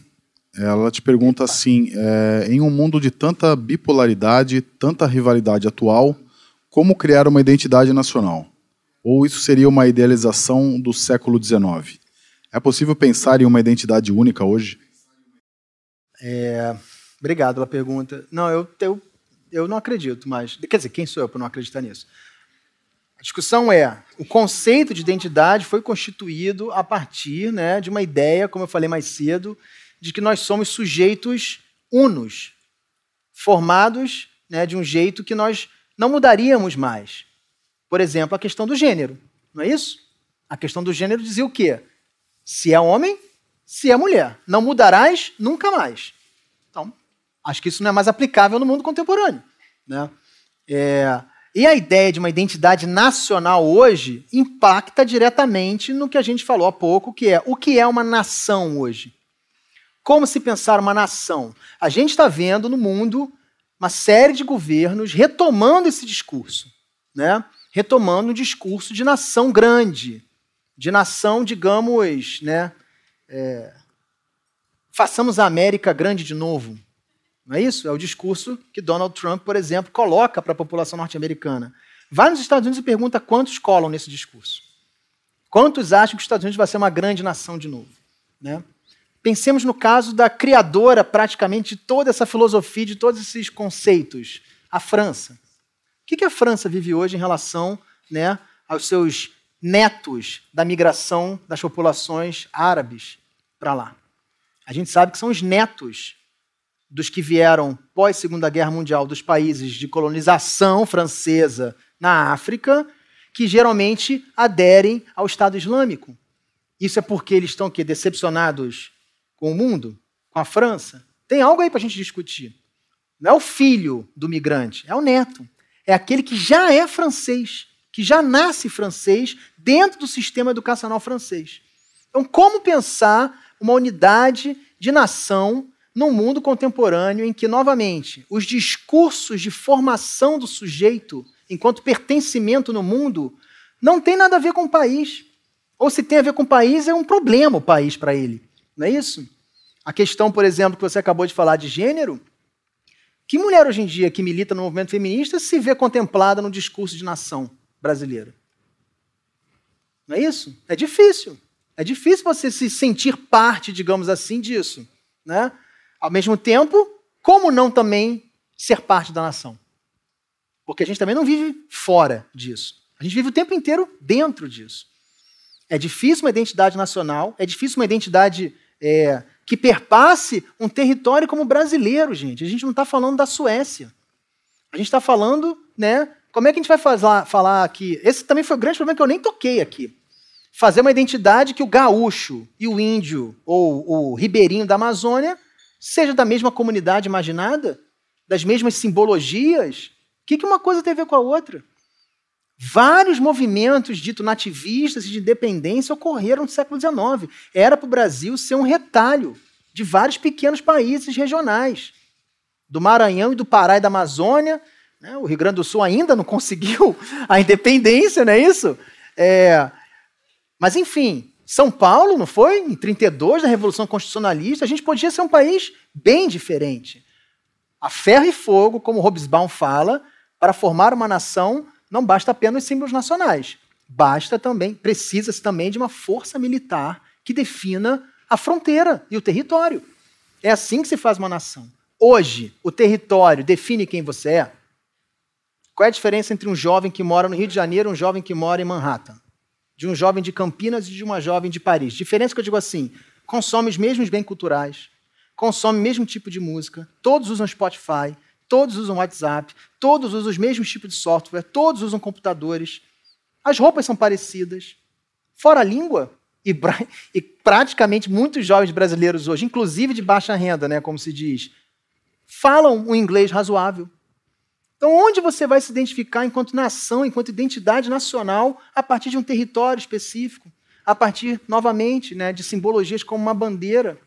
Speaker 3: ela te pergunta assim: é, em um mundo de tanta bipolaridade, tanta rivalidade atual, como criar uma identidade nacional? Ou isso seria uma idealização do século XIX? É possível pensar em uma identidade única hoje?
Speaker 1: É, obrigado pela pergunta. Não, eu, eu, eu não acredito mais. Quer dizer, quem sou eu para não acreditar nisso? A discussão é: o conceito de identidade foi constituído a partir né, de uma ideia, como eu falei mais cedo, de que nós somos sujeitos unos, formados né, de um jeito que nós não mudaríamos mais. Por exemplo, a questão do gênero, não é isso? A questão do gênero dizia o quê? Se é homem, se é mulher. Não mudarás nunca mais. Então, acho que isso não é mais aplicável no mundo contemporâneo. Né? É, e a ideia de uma identidade nacional hoje impacta diretamente no que a gente falou há pouco, que é o que é uma nação hoje. Como se pensar uma nação? A gente está vendo no mundo uma série de governos retomando esse discurso, né? retomando o um discurso de nação grande, de nação, digamos, né? É... façamos a América grande de novo. Não é isso? É o discurso que Donald Trump, por exemplo, coloca para a população norte-americana. Vai nos Estados Unidos e pergunta quantos colam nesse discurso. Quantos acham que os Estados Unidos vai ser uma grande nação de novo? Né? Pensemos no caso da criadora praticamente de toda essa filosofia, de todos esses conceitos, a França. O que, a França vive hoje em relação né, aos seus netos da migração das populações árabes para lá? A gente sabe que são os netos dos que vieram pós Segunda Guerra Mundial dos países de colonização francesa na África, que geralmente aderem ao Estado Islâmico. Isso é porque eles estão aqui decepcionados com o mundo, com a França? Tem algo aí para a gente discutir. Não é o filho do migrante, é o neto. É aquele que já é francês, que já nasce francês dentro do sistema educacional francês. Então, como pensar uma unidade de nação num mundo contemporâneo em que, novamente, os discursos de formação do sujeito enquanto pertencimento no mundo não tem nada a ver com o país? Ou se tem a ver com o país, é um problema o país para ele. Não é isso? A questão, por exemplo, que você acabou de falar de gênero, que mulher hoje em dia que milita no movimento feminista se vê contemplada no discurso de nação brasileira? Não é isso? É difícil. É difícil você se sentir parte, digamos assim, disso. Né? Ao mesmo tempo, como não também ser parte da nação? Porque a gente também não vive fora disso. A gente vive o tempo inteiro dentro disso. É difícil uma identidade nacional, é difícil uma identidade é, que perpasse um território como brasileiro, gente. A gente não está falando da Suécia. A gente está falando, né? Como é que a gente vai falar, falar aqui? Esse também foi o grande problema que eu nem toquei aqui. Fazer uma identidade que o gaúcho e o índio ou o ribeirinho da Amazônia seja da mesma comunidade imaginada, das mesmas simbologias. O que, que uma coisa tem a ver com a outra? Vários movimentos dito nativistas e de independência ocorreram no século XIX. Era para o Brasil ser um retalho de vários pequenos países regionais, do Maranhão e do Pará e da Amazônia. Né? O Rio Grande do Sul ainda não conseguiu <laughs> a independência, não é isso? É... Mas, enfim, São Paulo, não foi? Em 32, da Revolução Constitucionalista, a gente podia ser um país bem diferente. A ferro e fogo, como Hobsbawm fala, para formar uma nação não basta apenas símbolos nacionais. Basta também, precisa-se também de uma força militar que defina a fronteira e o território. É assim que se faz uma nação. Hoje, o território define quem você é. Qual é a diferença entre um jovem que mora no Rio de Janeiro e um jovem que mora em Manhattan? De um jovem de Campinas e de uma jovem de Paris? Diferença que eu digo assim: consome os mesmos bens culturais, consome o mesmo tipo de música, todos usam Spotify, todos usam WhatsApp, todos usam os mesmos tipos de software, todos usam computadores, as roupas são parecidas, fora a língua, e, <laughs> e praticamente muitos jovens brasileiros hoje, inclusive de baixa renda, né, como se diz, falam um inglês razoável. Então, onde você vai se identificar enquanto nação, enquanto identidade nacional, a partir de um território específico, a partir, novamente, né, de simbologias como uma bandeira?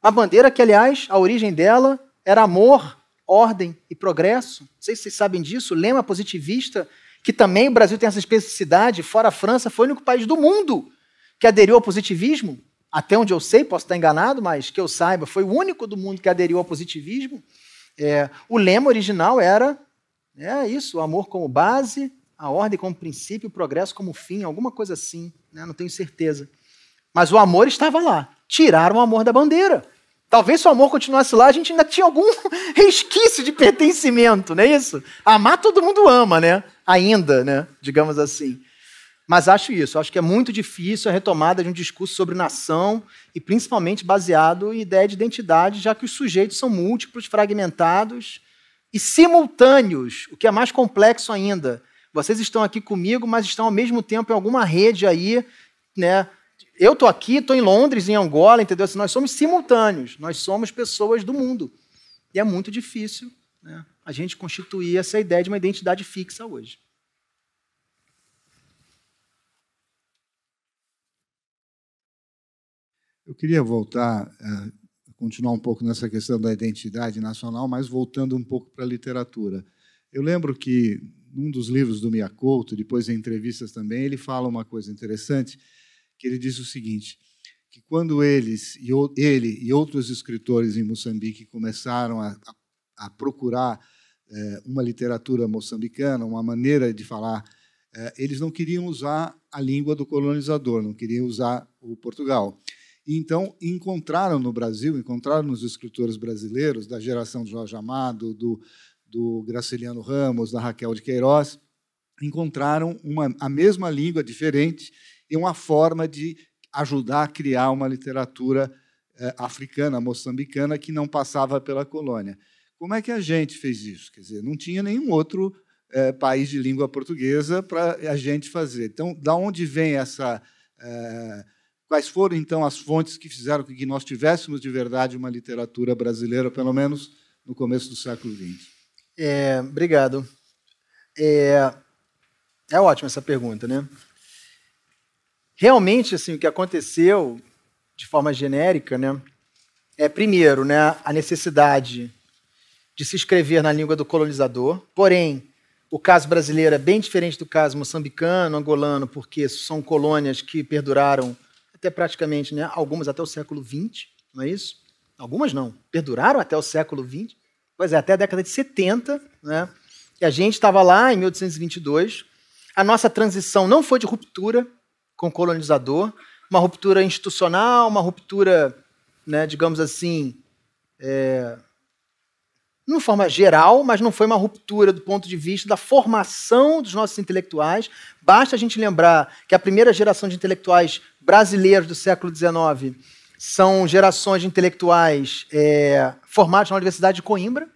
Speaker 1: a bandeira que, aliás, a origem dela era amor, ordem e progresso. Não sei se vocês sabem disso, lema positivista, que também o Brasil tem essa especificidade, fora a França, foi o único país do mundo que aderiu ao positivismo. Até onde eu sei, posso estar enganado, mas que eu saiba, foi o único do mundo que aderiu ao positivismo. É, o lema original era né, é isso: o amor como base, a ordem como princípio, o progresso como fim, alguma coisa assim, né, não tenho certeza. Mas o amor estava lá. Tiraram o amor da bandeira. Talvez se o amor continuasse lá, a gente ainda tinha algum <laughs> resquício de pertencimento, não é isso? Amar todo mundo ama, né? Ainda, né? Digamos assim. Mas acho isso, acho que é muito difícil a retomada de um discurso sobre nação e principalmente baseado em ideia de identidade, já que os sujeitos são múltiplos, fragmentados e simultâneos, o que é mais complexo ainda. Vocês estão aqui comigo, mas estão ao mesmo tempo em alguma rede aí, né, eu estou aqui, estou em Londres, em Angola, entendeu? Assim, nós somos simultâneos, nós somos pessoas do mundo. E é muito difícil né, a gente constituir essa ideia de uma identidade fixa hoje.
Speaker 2: Eu queria voltar, eh, continuar um pouco nessa questão da identidade nacional, mas voltando um pouco para a literatura. Eu lembro que num dos livros do Miyakoto, depois em entrevistas também, ele fala uma coisa interessante, que ele diz o seguinte: que quando eles ele e outros escritores em Moçambique começaram a, a procurar eh, uma literatura moçambicana, uma maneira de falar, eh, eles não queriam usar a língua do colonizador, não queriam usar o Portugal. E, então encontraram no Brasil, encontraram nos escritores brasileiros da geração de Jorge Amado, do, do Graciliano Ramos, da Raquel de Queiroz, encontraram uma, a mesma língua diferente e uma forma de ajudar a criar uma literatura eh, africana, moçambicana, que não passava pela colônia. Como é que a gente fez isso? Quer dizer, não tinha nenhum outro eh, país de língua portuguesa para a gente fazer. Então, da onde vem essa. Eh, quais foram, então, as fontes que fizeram com que nós tivéssemos de verdade uma literatura brasileira, pelo menos no começo do século XX? É, obrigado. É, é ótima essa pergunta, né?
Speaker 1: Realmente, assim, o que aconteceu, de forma genérica, né, é, primeiro, né, a necessidade de se escrever na língua do colonizador. Porém, o caso brasileiro é bem diferente do caso moçambicano, angolano, porque são colônias que perduraram até praticamente, né, algumas até o século XX, não é isso? Algumas não, perduraram até o século XX, pois é, até a década de 70, né? E a gente estava lá em 1822. A nossa transição não foi de ruptura, com o colonizador, uma ruptura institucional, uma ruptura, né, digamos assim, é, de forma geral, mas não foi uma ruptura do ponto de vista da formação dos nossos intelectuais. Basta a gente lembrar que a primeira geração de intelectuais brasileiros do século XIX são gerações de intelectuais é, formados na Universidade de Coimbra,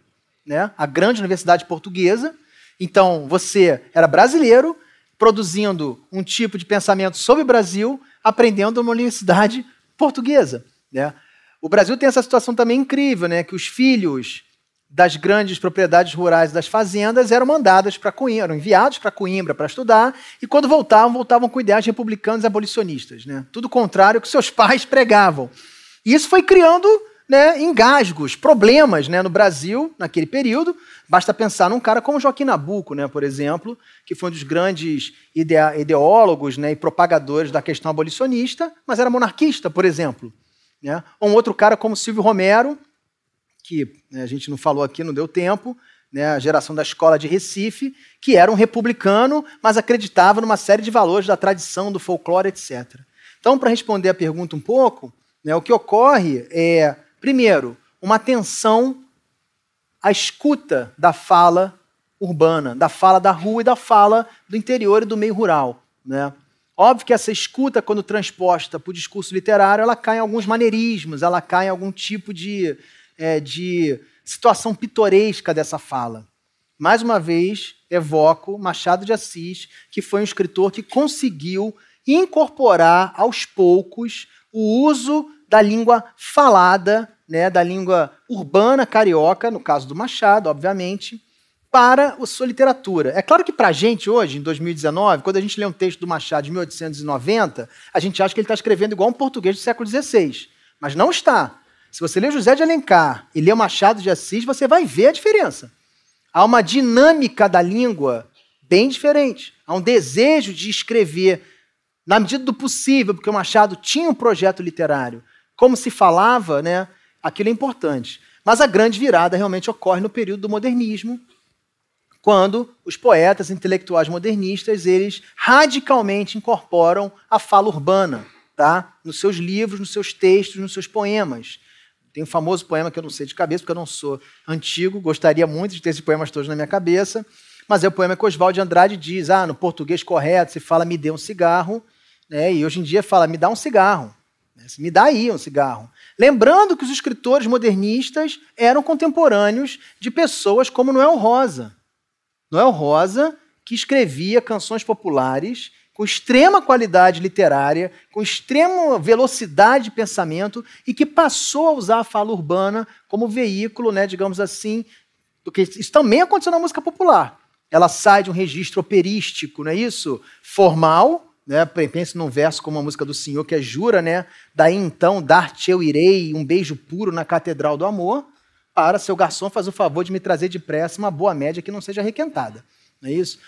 Speaker 1: né, a grande universidade portuguesa. Então, você era brasileiro, produzindo um tipo de pensamento sobre o Brasil, aprendendo numa universidade portuguesa. Né? O Brasil tem essa situação também incrível, né? que os filhos das grandes propriedades rurais das fazendas eram mandadas para Coimbra, eram enviados para Coimbra para estudar, e quando voltavam, voltavam com ideias republicanas, e abolicionistas. Né? Tudo contrário ao que seus pais pregavam. E isso foi criando né, engasgos, problemas né, no Brasil naquele período. Basta pensar num cara como Joaquim Nabuco, né, por exemplo, que foi um dos grandes ideólogos né, e propagadores da questão abolicionista, mas era monarquista, por exemplo. Né? Ou um outro cara como Silvio Romero, que né, a gente não falou aqui, não deu tempo, né, a geração da escola de Recife, que era um republicano, mas acreditava numa série de valores da tradição, do folclore, etc. Então, para responder a pergunta um pouco, né, o que ocorre é Primeiro, uma atenção à escuta da fala urbana, da fala da rua e da fala do interior e do meio rural. Né? Óbvio que essa escuta, quando transposta para o discurso literário, ela cai em alguns maneirismos, ela cai em algum tipo de, é, de situação pitoresca dessa fala. Mais uma vez, evoco Machado de Assis, que foi um escritor que conseguiu incorporar aos poucos o uso da língua falada, né, da língua urbana carioca, no caso do Machado, obviamente, para a sua literatura. É claro que para a gente hoje, em 2019, quando a gente lê um texto do Machado de 1890, a gente acha que ele está escrevendo igual um português do século XVI, mas não está. Se você lê José de Alencar e lê Machado de Assis, você vai ver a diferença. Há uma dinâmica da língua bem diferente. Há um desejo de escrever na medida do possível, porque o Machado tinha um projeto literário, como se falava, né, aquilo é importante. Mas a grande virada realmente ocorre no período do modernismo, quando os poetas intelectuais modernistas eles radicalmente incorporam a fala urbana, tá? Nos seus livros, nos seus textos, nos seus poemas. Tem um famoso poema que eu não sei de cabeça, porque eu não sou antigo, gostaria muito de ter esses poemas todos na minha cabeça, mas é o poema que Oswald Andrade diz: "Ah, no português correto se fala me dê um cigarro", né? E hoje em dia fala me dá um cigarro. Me dá aí um cigarro. Lembrando que os escritores modernistas eram contemporâneos de pessoas como Noel Rosa. Noel Rosa, que escrevia canções populares com extrema qualidade literária, com extrema velocidade de pensamento e que passou a usar a fala urbana como veículo, né, digamos assim, porque isso também aconteceu na música popular. Ela sai de um registro operístico, não é isso? Formal, né? Pense num verso como a música do Senhor, que é jura, né? Daí então, dar-te eu irei um beijo puro na Catedral do Amor, para seu garçom faz o favor de me trazer depressa uma boa média que não seja requentada. Não é isso?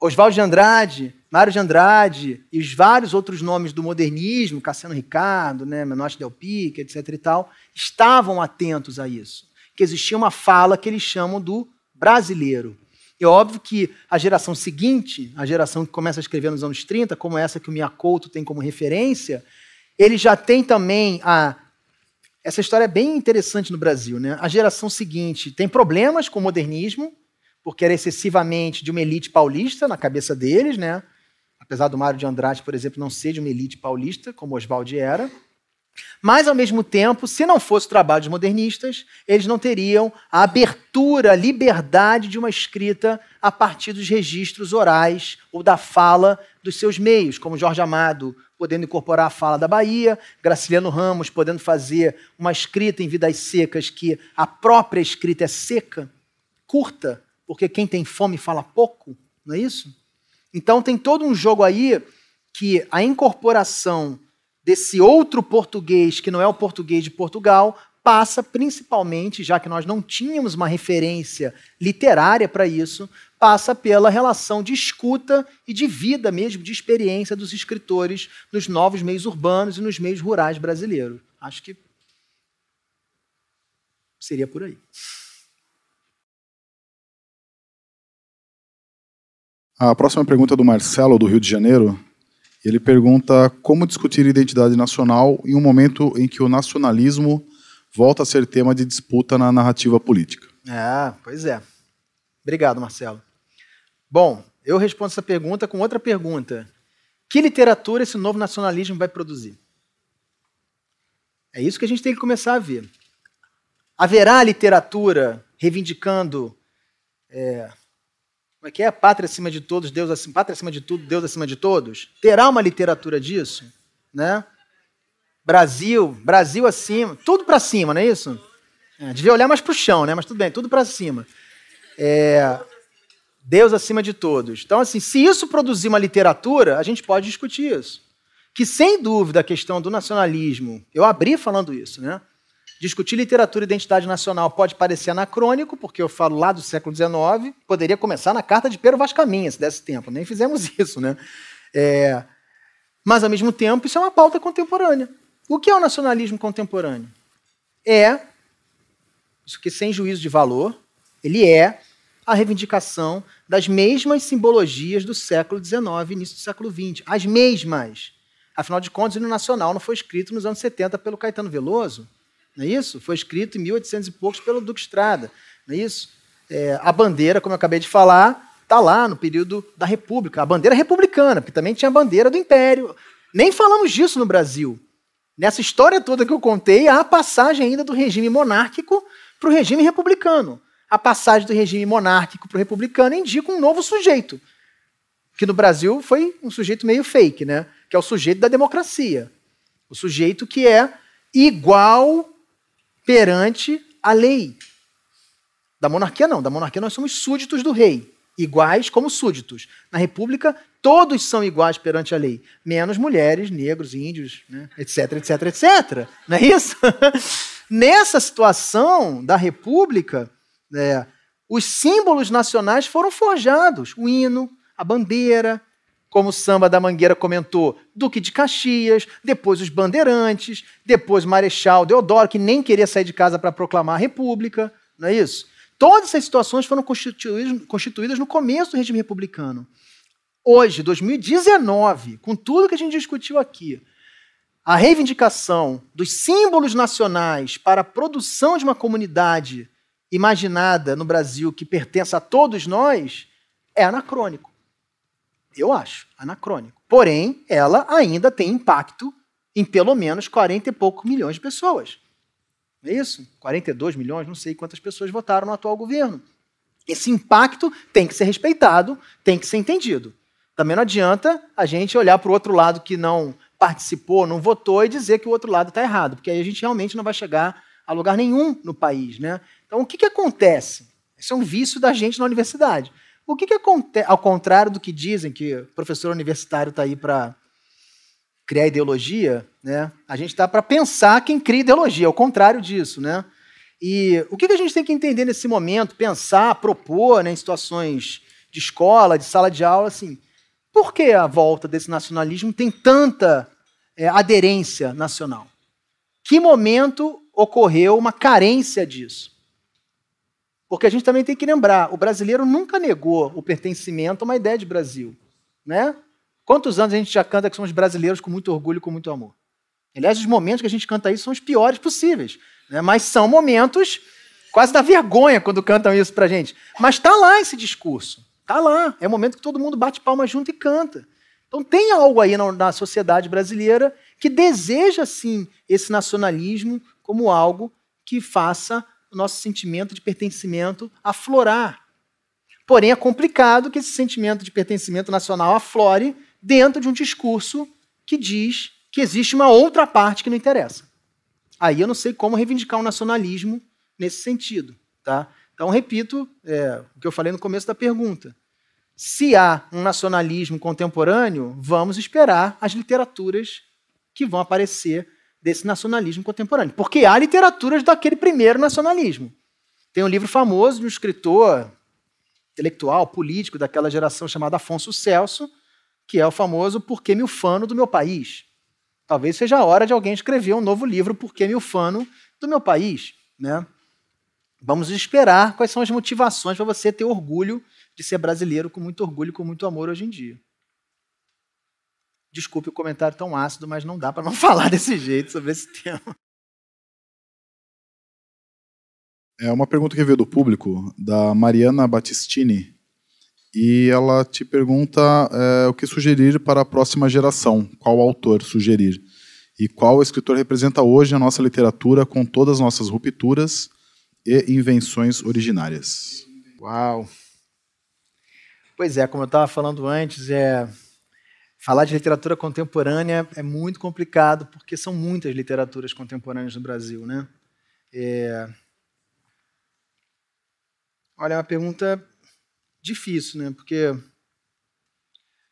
Speaker 1: Oswaldo de Andrade, Mário de Andrade e os vários outros nomes do modernismo, Cassiano Ricardo, né, Menotti Del Pique, etc. e tal, estavam atentos a isso. Que existia uma fala que eles chamam do brasileiro. É óbvio que a geração seguinte, a geração que começa a escrever nos anos 30, como essa que o Miyakoto tem como referência, ele já tem também a. Essa história é bem interessante no Brasil, né? A geração seguinte tem problemas com o modernismo, porque era excessivamente de uma elite paulista na cabeça deles, né? Apesar do Mário de Andrade, por exemplo, não ser de uma elite paulista, como Oswald era. Mas, ao mesmo tempo, se não fosse o trabalho dos modernistas, eles não teriam a abertura, a liberdade de uma escrita a partir dos registros orais ou da fala dos seus meios, como Jorge Amado podendo incorporar a fala da Bahia, Graciliano Ramos podendo fazer uma escrita em Vidas Secas, que a própria escrita é seca, curta, porque quem tem fome fala pouco, não é isso? Então, tem todo um jogo aí que a incorporação desse outro português, que não é o português de Portugal, passa principalmente, já que nós não tínhamos uma referência literária para isso, passa pela relação de escuta e de vida mesmo, de experiência dos escritores nos novos meios urbanos e nos meios rurais brasileiros. Acho que seria por aí.
Speaker 3: A próxima pergunta é do Marcelo, do Rio de Janeiro. Ele pergunta como discutir identidade nacional em um momento em que o nacionalismo volta a ser tema de disputa na narrativa política.
Speaker 1: Ah, pois é. Obrigado, Marcelo. Bom, eu respondo essa pergunta com outra pergunta. Que literatura esse novo nacionalismo vai produzir? É isso que a gente tem que começar a ver. Haverá literatura reivindicando é, como é que é? Pátria acima de todos, Deus acima, pátria acima de tudo, Deus acima de todos? Terá uma literatura disso? Né? Brasil, Brasil acima, tudo para cima, não é isso? É, devia olhar mais para o chão, né? Mas tudo bem, tudo para cima. É, Deus acima de todos. Então, assim, se isso produzir uma literatura, a gente pode discutir isso. Que sem dúvida a questão do nacionalismo, eu abri falando isso, né? Discutir literatura e identidade nacional pode parecer anacrônico, porque eu falo lá do século XIX, poderia começar na carta de Pedro Vaz se desse tempo. Nem fizemos <laughs> isso, né? É... Mas, ao mesmo tempo, isso é uma pauta contemporânea. O que é o nacionalismo contemporâneo? É, isso que sem juízo de valor, ele é a reivindicação das mesmas simbologias do século XIX início do século XX. As mesmas. Afinal de contas, o nacional não foi escrito nos anos 70 pelo Caetano Veloso não é isso? Foi escrito em 1800 e poucos pelo Duque Estrada, não é isso? É, a bandeira, como eu acabei de falar, está lá no período da República, a bandeira republicana, porque também tinha a bandeira do Império. Nem falamos disso no Brasil. Nessa história toda que eu contei, há a passagem ainda do regime monárquico para o regime republicano. A passagem do regime monárquico para o republicano indica um novo sujeito, que no Brasil foi um sujeito meio fake, né? que é o sujeito da democracia. O sujeito que é igual perante a lei. Da monarquia, não. Da monarquia, nós somos súditos do rei, iguais como súditos. Na república, todos são iguais perante a lei, menos mulheres, negros, índios, né? etc, etc, etc. Não é isso? <laughs> Nessa situação da república, é, os símbolos nacionais foram forjados: o hino, a bandeira, como o Samba da Mangueira comentou, Duque de Caxias, depois os Bandeirantes, depois Marechal Deodoro, que nem queria sair de casa para proclamar a República, não é isso? Todas essas situações foram constituídas, constituídas no começo do regime republicano. Hoje, 2019, com tudo que a gente discutiu aqui, a reivindicação dos símbolos nacionais para a produção de uma comunidade imaginada no Brasil que pertence a todos nós é anacrônico. Eu acho, anacrônico. Porém, ela ainda tem impacto em pelo menos 40 e pouco milhões de pessoas. Não é isso? 42 milhões, não sei quantas pessoas votaram no atual governo. Esse impacto tem que ser respeitado, tem que ser entendido. Também não adianta a gente olhar para o outro lado que não participou, não votou e dizer que o outro lado está errado, porque aí a gente realmente não vai chegar a lugar nenhum no país. Né? Então, o que, que acontece? Esse é um vício da gente na universidade. O que, que acontece, ao contrário do que dizem, que o professor universitário está aí para criar ideologia, né? a gente está para pensar quem cria ideologia, ao contrário disso. Né? E o que, que a gente tem que entender nesse momento, pensar, propor né, em situações de escola, de sala de aula, assim, por que a volta desse nacionalismo tem tanta é, aderência nacional? Que momento ocorreu uma carência disso? Porque a gente também tem que lembrar, o brasileiro nunca negou o pertencimento a uma ideia de Brasil, né? Quantos anos a gente já canta que somos brasileiros com muito orgulho, com muito amor? Aliás, os momentos que a gente canta isso são os piores possíveis, né? mas são momentos quase da vergonha quando cantam isso pra gente. Mas está lá esse discurso, está lá. É o momento que todo mundo bate palma junto e canta. Então tem algo aí na, na sociedade brasileira que deseja, sim, esse nacionalismo como algo que faça o nosso sentimento de pertencimento aflorar. Porém, é complicado que esse sentimento de pertencimento nacional aflore dentro de um discurso que diz que existe uma outra parte que não interessa. Aí eu não sei como reivindicar o um nacionalismo nesse sentido. Tá? Então, repito é, o que eu falei no começo da pergunta. Se há um nacionalismo contemporâneo, vamos esperar as literaturas que vão aparecer desse nacionalismo contemporâneo. Porque há literaturas daquele primeiro nacionalismo. Tem um livro famoso de um escritor intelectual, político daquela geração chamado Afonso Celso, que é o famoso Por que me ufano do meu país? Talvez seja a hora de alguém escrever um novo livro Por que me ufano do meu país, né? Vamos esperar quais são as motivações para você ter orgulho de ser brasileiro com muito orgulho, com muito amor hoje em dia. Desculpe o comentário tão ácido, mas não dá para não <laughs> falar desse jeito sobre esse tema.
Speaker 3: É uma pergunta que veio do público, da Mariana Battistini, e ela te pergunta é, o que sugerir para a próxima geração, qual autor sugerir, e qual escritor representa hoje a nossa literatura com todas as nossas rupturas e invenções originárias.
Speaker 1: Uau! Pois é, como eu estava falando antes, é, falar de literatura contemporânea é muito complicado, porque são muitas literaturas contemporâneas no Brasil. Né? É... Olha, é uma pergunta difícil, né? porque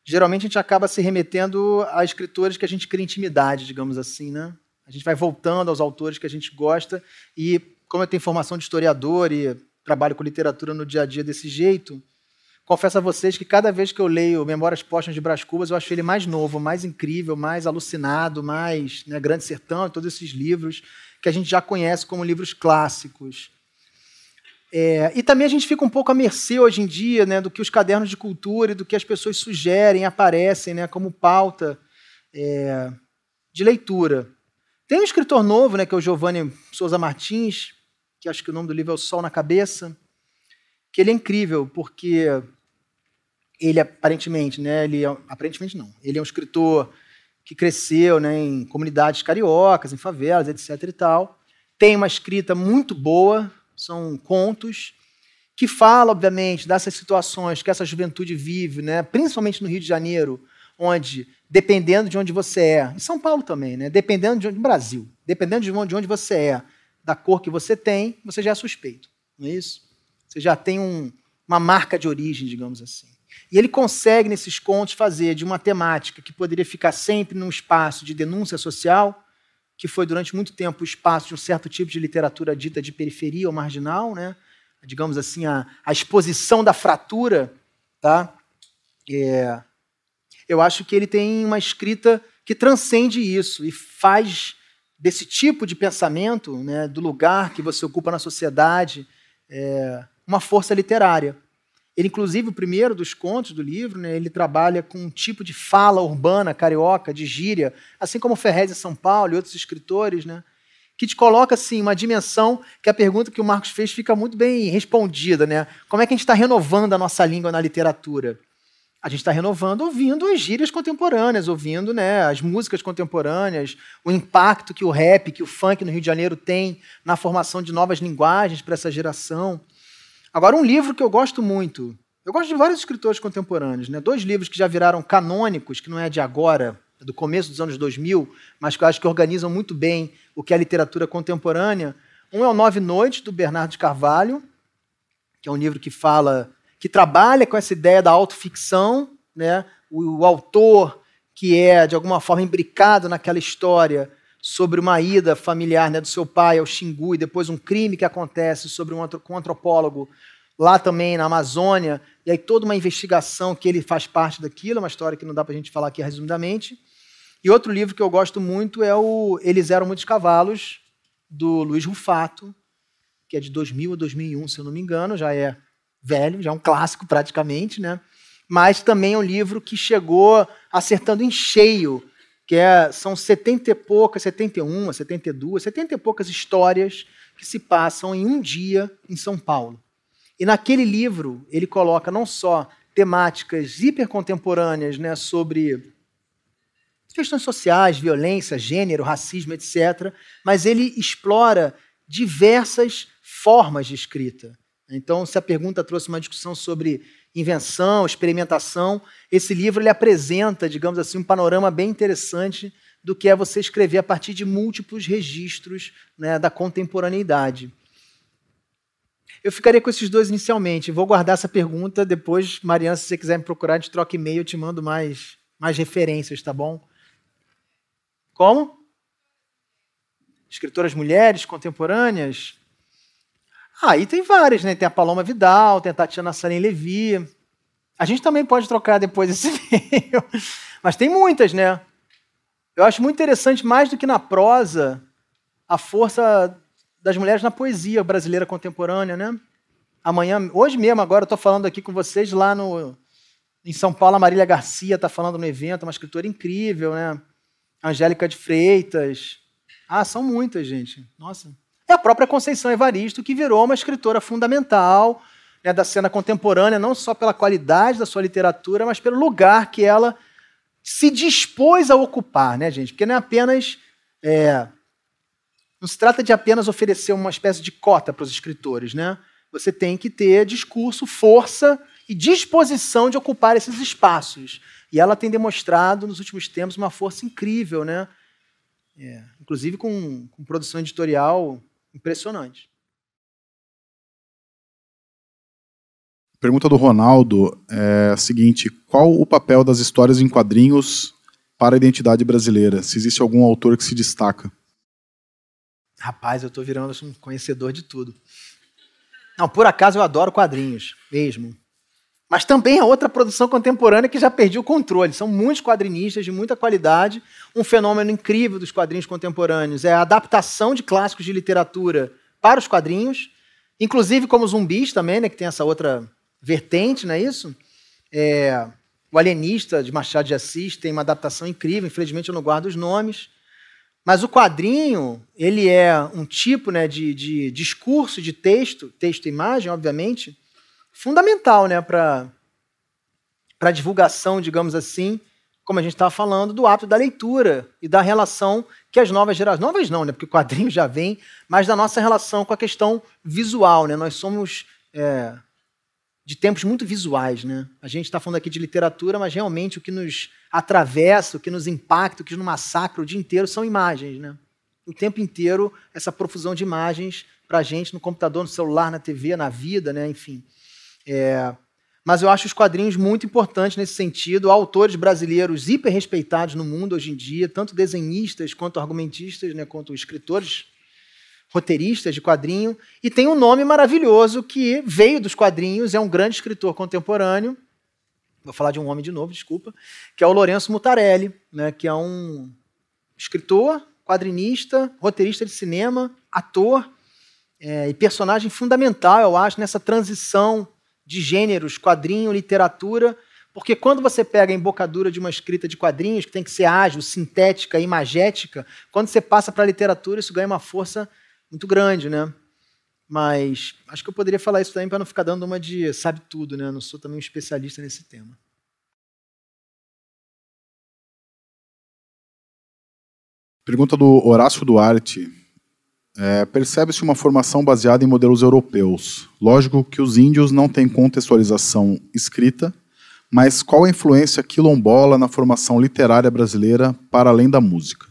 Speaker 1: geralmente a gente acaba se remetendo a escritores que a gente cria intimidade, digamos assim. Né? A gente vai voltando aos autores que a gente gosta, e como eu tenho formação de historiador e trabalho com literatura no dia a dia desse jeito, Confesso a vocês que cada vez que eu leio Memórias Póstumas de Brás Cubas, eu acho ele mais novo, mais incrível, mais alucinado, mais né, Grande Sertão, todos esses livros que a gente já conhece como livros clássicos. É, e também a gente fica um pouco à mercê hoje em dia né, do que os cadernos de cultura e do que as pessoas sugerem, aparecem né, como pauta é, de leitura. Tem um escritor novo, né, que é o Giovanni Souza Martins, que acho que o nome do livro é O Sol na Cabeça, que ele é incrível, porque ele aparentemente, né, ele é aparentemente não, ele é um escritor que cresceu né, em comunidades cariocas, em favelas, etc. e tal. Tem uma escrita muito boa, são contos, que fala, obviamente, dessas situações que essa juventude vive, né, principalmente no Rio de Janeiro, onde, dependendo de onde você é, em São Paulo também, né, dependendo de onde, no Brasil, dependendo de onde, de onde você é, da cor que você tem, você já é suspeito, não é isso? Você já tem um, uma marca de origem, digamos assim. E ele consegue, nesses contos, fazer de uma temática que poderia ficar sempre num espaço de denúncia social, que foi durante muito tempo o espaço de um certo tipo de literatura dita de periferia ou marginal, né? digamos assim, a, a exposição da fratura, tá? É, eu acho que ele tem uma escrita que transcende isso e faz desse tipo de pensamento, né, do lugar que você ocupa na sociedade, é, uma força literária. Ele, inclusive, o primeiro dos contos do livro, né, ele trabalha com um tipo de fala urbana carioca, de gíria, assim como Ferrez em São Paulo e outros escritores, né, que te coloca assim uma dimensão que a pergunta que o Marcos fez fica muito bem respondida, né? Como é que a gente está renovando a nossa língua na literatura? A gente está renovando ouvindo as gírias contemporâneas, ouvindo né, as músicas contemporâneas, o impacto que o rap, que o funk no Rio de Janeiro tem na formação de novas linguagens para essa geração. Agora, um livro que eu gosto muito, eu gosto de vários escritores contemporâneos, né? dois livros que já viraram canônicos, que não é de agora, é do começo dos anos 2000, mas que eu acho que organizam muito bem o que é a literatura contemporânea. Um é o Nove Noites, do Bernardo de Carvalho, que é um livro que fala, que trabalha com essa ideia da autoficção, né? o, o autor que é, de alguma forma, imbricado naquela história sobre uma ida familiar né, do seu pai ao Xingu e depois um crime que acontece sobre um, antro um antropólogo lá também na Amazônia, e aí toda uma investigação que ele faz parte daquilo, é uma história que não dá para a gente falar aqui resumidamente. E outro livro que eu gosto muito é o Eles Eram Muitos Cavalos, do Luiz Rufato, que é de 2000 a 2001, se eu não me engano, já é velho, já é um clássico praticamente, né? Mas também é um livro que chegou acertando em cheio que é, são setenta e poucas, setenta e uma, setenta e duas, setenta e poucas histórias que se passam em um dia em São Paulo. E naquele livro ele coloca não só temáticas hipercontemporâneas né, sobre questões sociais, violência, gênero, racismo, etc., mas ele explora diversas formas de escrita. Então, se a pergunta trouxe uma discussão sobre invenção, experimentação. Esse livro ele apresenta, digamos assim, um panorama bem interessante do que é você escrever a partir de múltiplos registros né, da contemporaneidade. Eu ficaria com esses dois inicialmente. Vou guardar essa pergunta. Depois, Mariana, se você quiser me procurar, de troca e-mail, eu te mando mais, mais referências, tá bom? Como? Escritoras mulheres contemporâneas? Aí ah, tem várias, né? Tem a Paloma Vidal, tem a Tatiana Salim Levi. A gente também pode trocar depois esse vídeo. <laughs> Mas tem muitas, né? Eu acho muito interessante, mais do que na prosa, a força das mulheres na poesia brasileira contemporânea, né? Amanhã, hoje mesmo, agora eu estou falando aqui com vocês lá no, em São Paulo, a Marília Garcia está falando no evento, uma escritora incrível, né? Angélica de Freitas. Ah, são muitas, gente. Nossa é a própria Conceição Evaristo, que virou uma escritora fundamental né, da cena contemporânea, não só pela qualidade da sua literatura, mas pelo lugar que ela se dispôs a ocupar, né, gente? Porque não é apenas. É, não se trata de apenas oferecer uma espécie de cota para os escritores, né? Você tem que ter discurso, força e disposição de ocupar esses espaços. E ela tem demonstrado nos últimos tempos uma força incrível, né? É, inclusive com, com produção editorial Impressionante.
Speaker 3: Pergunta do Ronaldo é a seguinte: qual o papel das histórias em quadrinhos para a identidade brasileira? Se existe algum autor que se destaca?
Speaker 1: Rapaz, eu estou virando um conhecedor de tudo. Não, por acaso eu adoro quadrinhos, mesmo. Mas também é outra produção contemporânea que já perdeu o controle. São muitos quadrinistas de muita qualidade. Um fenômeno incrível dos quadrinhos contemporâneos é a adaptação de clássicos de literatura para os quadrinhos, inclusive como zumbis também, né, que tem essa outra vertente, não é isso? É, o Alienista, de Machado de Assis, tem uma adaptação incrível, infelizmente eu não guardo os nomes. Mas o quadrinho, ele é um tipo né, de, de discurso, de texto, texto e imagem, obviamente, fundamental né, para a divulgação, digamos assim, como a gente estava falando, do hábito da leitura e da relação que as novas gerações. Novas não, né? Porque o quadrinho já vem, mas da nossa relação com a questão visual, né? Nós somos é, de tempos muito visuais, né? A gente está falando aqui de literatura, mas realmente o que nos atravessa, o que nos impacta, o que nos massacra o dia inteiro são imagens, né? O tempo inteiro, essa profusão de imagens para a gente no computador, no celular, na TV, na vida, né? Enfim. É, mas eu acho os quadrinhos muito importantes nesse sentido. Há autores brasileiros hiper respeitados no mundo hoje em dia, tanto desenhistas quanto argumentistas, né, quanto escritores, roteiristas de quadrinho. E tem um nome maravilhoso que veio dos quadrinhos, é um grande escritor contemporâneo. Vou falar de um homem de novo, desculpa, que é o Lourenço Mutarelli, né, que é um escritor, quadrinista, roteirista de cinema, ator é, e personagem fundamental, eu acho, nessa transição de gêneros, quadrinho, literatura, porque quando você pega a embocadura de uma escrita de quadrinhos, que tem que ser ágil, sintética, imagética, quando você passa para a literatura, isso ganha uma força muito grande, né? Mas acho que eu poderia falar isso também para não ficar dando uma de sabe tudo, né? não sou também um especialista nesse tema.
Speaker 3: Pergunta do Horácio Duarte. É, Percebe-se uma formação baseada em modelos europeus. Lógico que os índios não têm contextualização escrita, mas qual a influência quilombola na formação literária brasileira para além da música?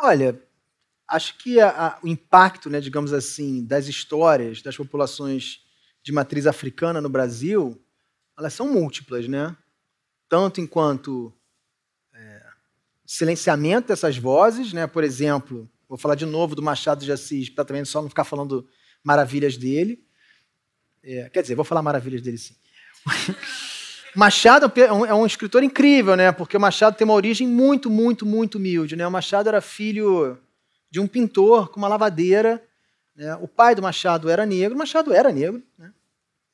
Speaker 1: Olha, acho que a, a, o impacto, né, digamos assim, das histórias das populações de matriz africana no Brasil, elas são múltiplas, né? Tanto enquanto silenciamento dessas vozes, né? Por exemplo, vou falar de novo do Machado de Assis, para também só não ficar falando maravilhas dele. É, quer dizer, vou falar maravilhas dele sim. <laughs> Machado é, é um, escritor incrível, né? Porque o Machado tem uma origem muito, muito, muito humilde, né? O Machado era filho de um pintor com uma lavadeira. Né? O pai do Machado era negro. Machado era negro, né?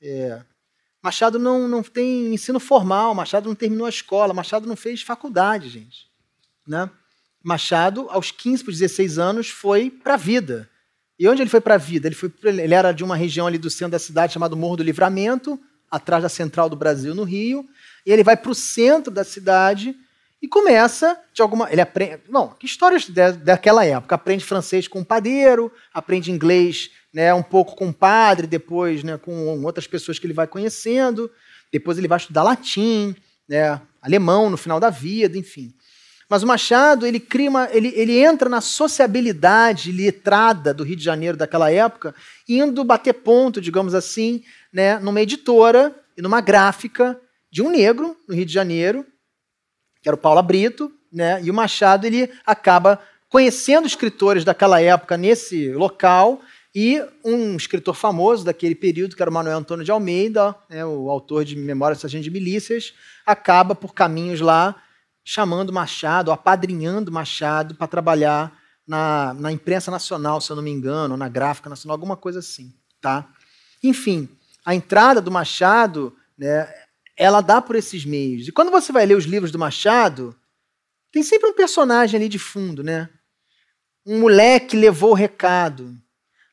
Speaker 1: É. Machado não, não tem ensino formal, Machado não terminou a escola, Machado não fez faculdade, gente né? Machado, aos 15 para 16 anos, foi para a vida. E onde ele foi para a vida? Ele, foi, ele era de uma região ali do centro da cidade chamado Morro do Livramento, atrás da Central do Brasil, no Rio. E ele vai para o centro da cidade e começa de alguma. Ele aprende. Não, que histórias de, daquela época. Aprende francês com um padeiro, aprende inglês né, um pouco com o padre, depois né, com outras pessoas que ele vai conhecendo. Depois ele vai estudar latim, né, alemão no final da vida, enfim. Mas o Machado, ele cria uma, ele, ele entra na sociabilidade letrada do Rio de Janeiro daquela época, indo bater ponto, digamos assim, né, numa editora e numa gráfica de um negro no Rio de Janeiro, que era o Paula Brito, né? E o Machado ele acaba conhecendo escritores daquela época nesse local e um escritor famoso daquele período, que era o Manuel Antônio de Almeida, né, o autor de Memórias da de Milícias, acaba por caminhos lá chamando Machado, apadrinhando Machado para trabalhar na, na imprensa nacional, se eu não me engano, na gráfica nacional, alguma coisa assim. tá? Enfim, a entrada do Machado, né, ela dá por esses meios. E quando você vai ler os livros do Machado, tem sempre um personagem ali de fundo, né? Um moleque levou o recado.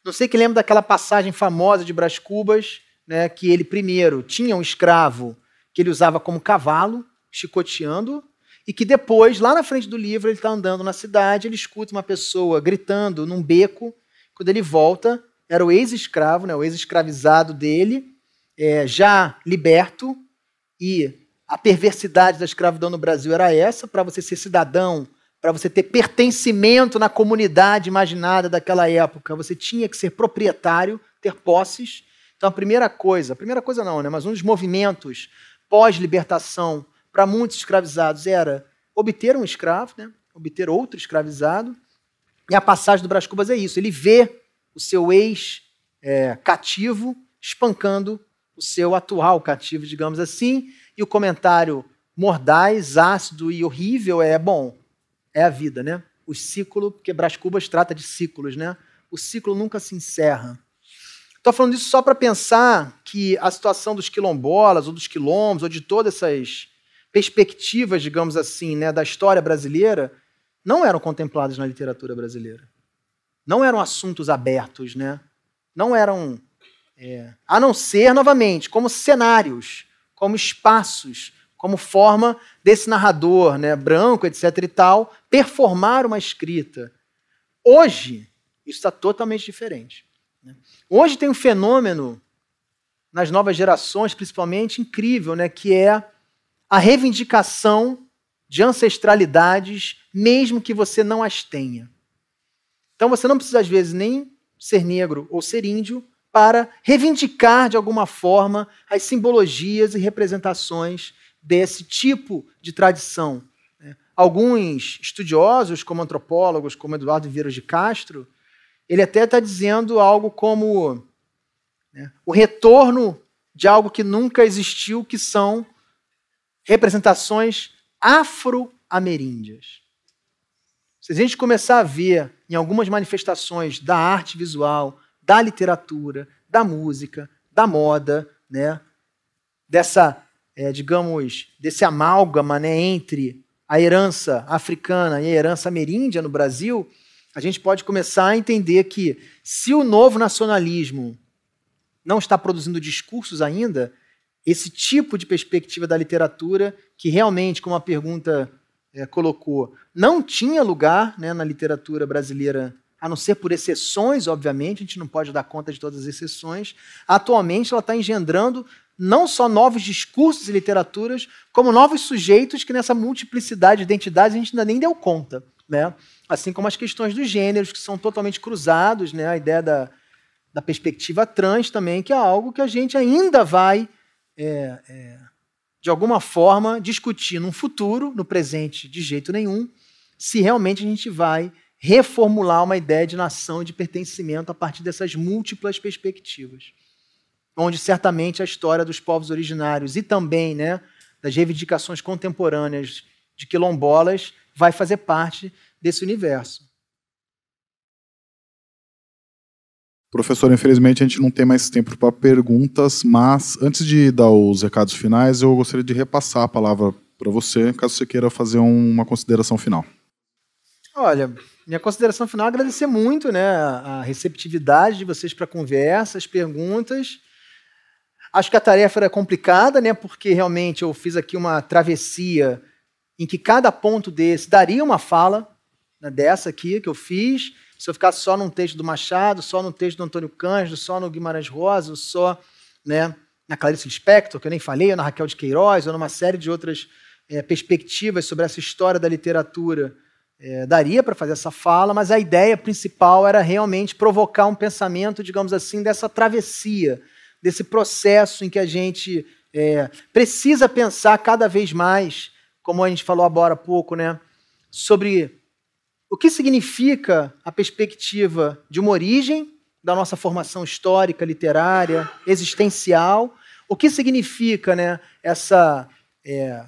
Speaker 1: Não sei que lembra daquela passagem famosa de Brás Cubas, né, que ele primeiro tinha um escravo que ele usava como cavalo, chicoteando, e que depois, lá na frente do livro, ele está andando na cidade, ele escuta uma pessoa gritando num beco. Quando ele volta, era o ex-escravo, né, o ex-escravizado dele, é, já liberto, e a perversidade da escravidão no Brasil era essa: para você ser cidadão, para você ter pertencimento na comunidade imaginada daquela época, você tinha que ser proprietário, ter posses. Então, a primeira coisa, a primeira coisa não, né, mas um dos movimentos pós-libertação para muitos escravizados era obter um escravo, né? obter outro escravizado. E a passagem do Brás Cubas é isso: ele vê o seu ex-cativo é, espancando o seu atual cativo, digamos assim, e o comentário mordaz, ácido e horrível é: bom, é a vida, né? O ciclo, porque Brás Cubas trata de ciclos, né? O ciclo nunca se encerra. Estou falando isso só para pensar que a situação dos quilombolas, ou dos quilombos, ou de todas essas perspectivas, digamos assim, né, da história brasileira, não eram contempladas na literatura brasileira. Não eram assuntos abertos, né? Não eram, é, a não ser novamente como cenários, como espaços, como forma desse narrador, né, branco, etc. e tal, performar uma escrita. Hoje isso está totalmente diferente. Né? Hoje tem um fenômeno nas novas gerações, principalmente, incrível, né? Que é a reivindicação de ancestralidades, mesmo que você não as tenha. Então você não precisa, às vezes, nem ser negro ou ser índio para reivindicar, de alguma forma, as simbologias e representações desse tipo de tradição. Né? Alguns estudiosos, como antropólogos, como Eduardo Vieira de Castro, ele até está dizendo algo como né, o retorno de algo que nunca existiu, que são representações afro-ameríndias. Se a gente começar a ver em algumas manifestações da arte visual, da literatura, da música, da moda, né, dessa, é, digamos, desse amálgama né, entre a herança africana e a herança ameríndia no Brasil, a gente pode começar a entender que se o novo nacionalismo não está produzindo discursos ainda, esse tipo de perspectiva da literatura, que realmente, como a pergunta é, colocou, não tinha lugar né, na literatura brasileira, a não ser por exceções, obviamente, a gente não pode dar conta de todas as exceções, atualmente ela está engendrando não só novos discursos e literaturas, como novos sujeitos que nessa multiplicidade de identidades a gente ainda nem deu conta. Né? Assim como as questões dos gêneros, que são totalmente cruzados, né? a ideia da, da perspectiva trans também, que é algo que a gente ainda vai é, é, de alguma forma, discutir no futuro, no presente, de jeito nenhum, se realmente a gente vai reformular uma ideia de nação e de pertencimento a partir dessas múltiplas perspectivas, onde certamente a história dos povos originários e também né, das reivindicações contemporâneas de quilombolas vai fazer parte desse universo.
Speaker 3: Professor, infelizmente a gente não tem mais tempo para perguntas, mas antes de dar os recados finais, eu gostaria de repassar a palavra para você, caso você queira fazer uma consideração final.
Speaker 2: Olha,
Speaker 1: minha consideração final é agradecer muito né, a receptividade de vocês para conversas, perguntas. Acho que a tarefa era complicada, né, porque realmente eu fiz aqui uma travessia em que cada ponto desse daria uma fala né, dessa aqui que eu fiz. Se eu ficar só num texto do Machado, só no texto do Antônio Cândido, só no Guimarães Rosa, só né, na Clarice Lispector, que eu nem falei, ou na Raquel de Queiroz, ou numa série de outras é, perspectivas sobre essa história da literatura, é, daria para fazer essa fala, mas a ideia principal era realmente provocar um pensamento, digamos assim, dessa travessia, desse processo em que a gente é, precisa pensar cada vez mais, como a gente falou agora há pouco, né, sobre o que significa a perspectiva de uma origem da nossa formação histórica, literária, existencial, o que significa né, essa, é,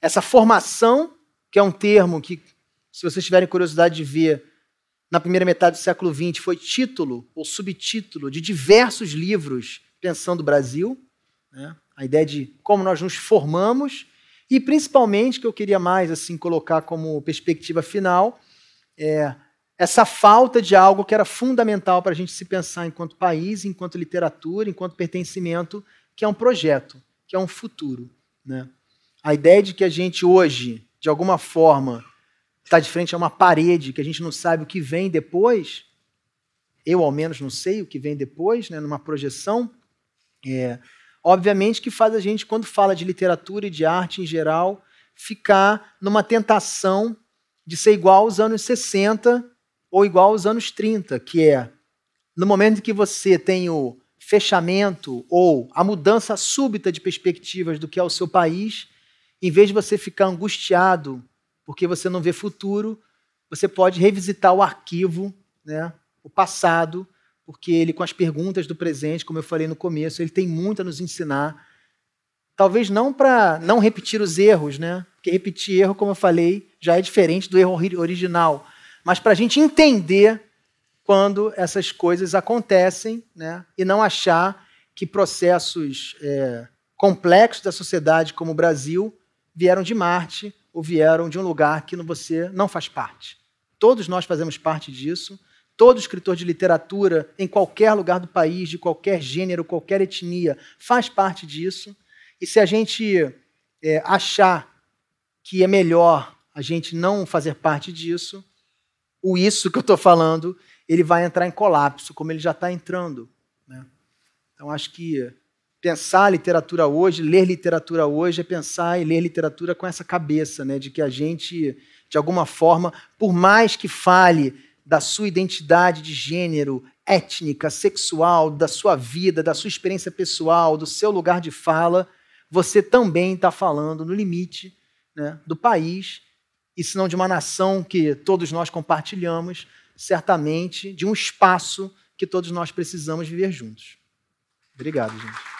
Speaker 1: essa formação, que é um termo que, se vocês tiverem curiosidade de ver, na primeira metade do século XX foi título ou subtítulo de diversos livros pensando o Brasil, né, a ideia de como nós nos formamos e principalmente que eu queria mais assim colocar como perspectiva final é, essa falta de algo que era fundamental para a gente se pensar enquanto país, enquanto literatura, enquanto pertencimento, que é um projeto, que é um futuro. Né? A ideia de que a gente hoje, de alguma forma, está de frente a uma parede que a gente não sabe o que vem depois, eu ao menos não sei o que vem depois, né, numa projeção, é, obviamente que faz a gente, quando fala de literatura e de arte em geral, ficar numa tentação de ser igual aos anos 60 ou igual aos anos 30, que é no momento em que você tem o fechamento ou a mudança súbita de perspectivas do que é o seu país, em vez de você ficar angustiado porque você não vê futuro, você pode revisitar o arquivo, né, o passado, porque ele com as perguntas do presente, como eu falei no começo, ele tem muito a nos ensinar Talvez não para não repetir os erros, né? Porque repetir erro, como eu falei, já é diferente do erro original. Mas para a gente entender quando essas coisas acontecem, né? E não achar que processos é, complexos da sociedade como o Brasil vieram de Marte ou vieram de um lugar que você não faz parte. Todos nós fazemos parte disso. Todo escritor de literatura, em qualquer lugar do país, de qualquer gênero, qualquer etnia, faz parte disso. E se a gente é, achar que é melhor a gente não fazer parte disso, o isso que eu estou falando, ele vai entrar em colapso, como ele já está entrando. Né? Então, acho que pensar literatura hoje, ler literatura hoje, é pensar e ler literatura com essa cabeça, né? de que a gente, de alguma forma, por mais que fale da sua identidade de gênero, étnica, sexual, da sua vida, da sua experiência pessoal, do seu lugar de fala, você também está falando no limite né, do país, e se não de uma nação que todos nós compartilhamos, certamente de um espaço que todos nós precisamos viver juntos. Obrigado, gente.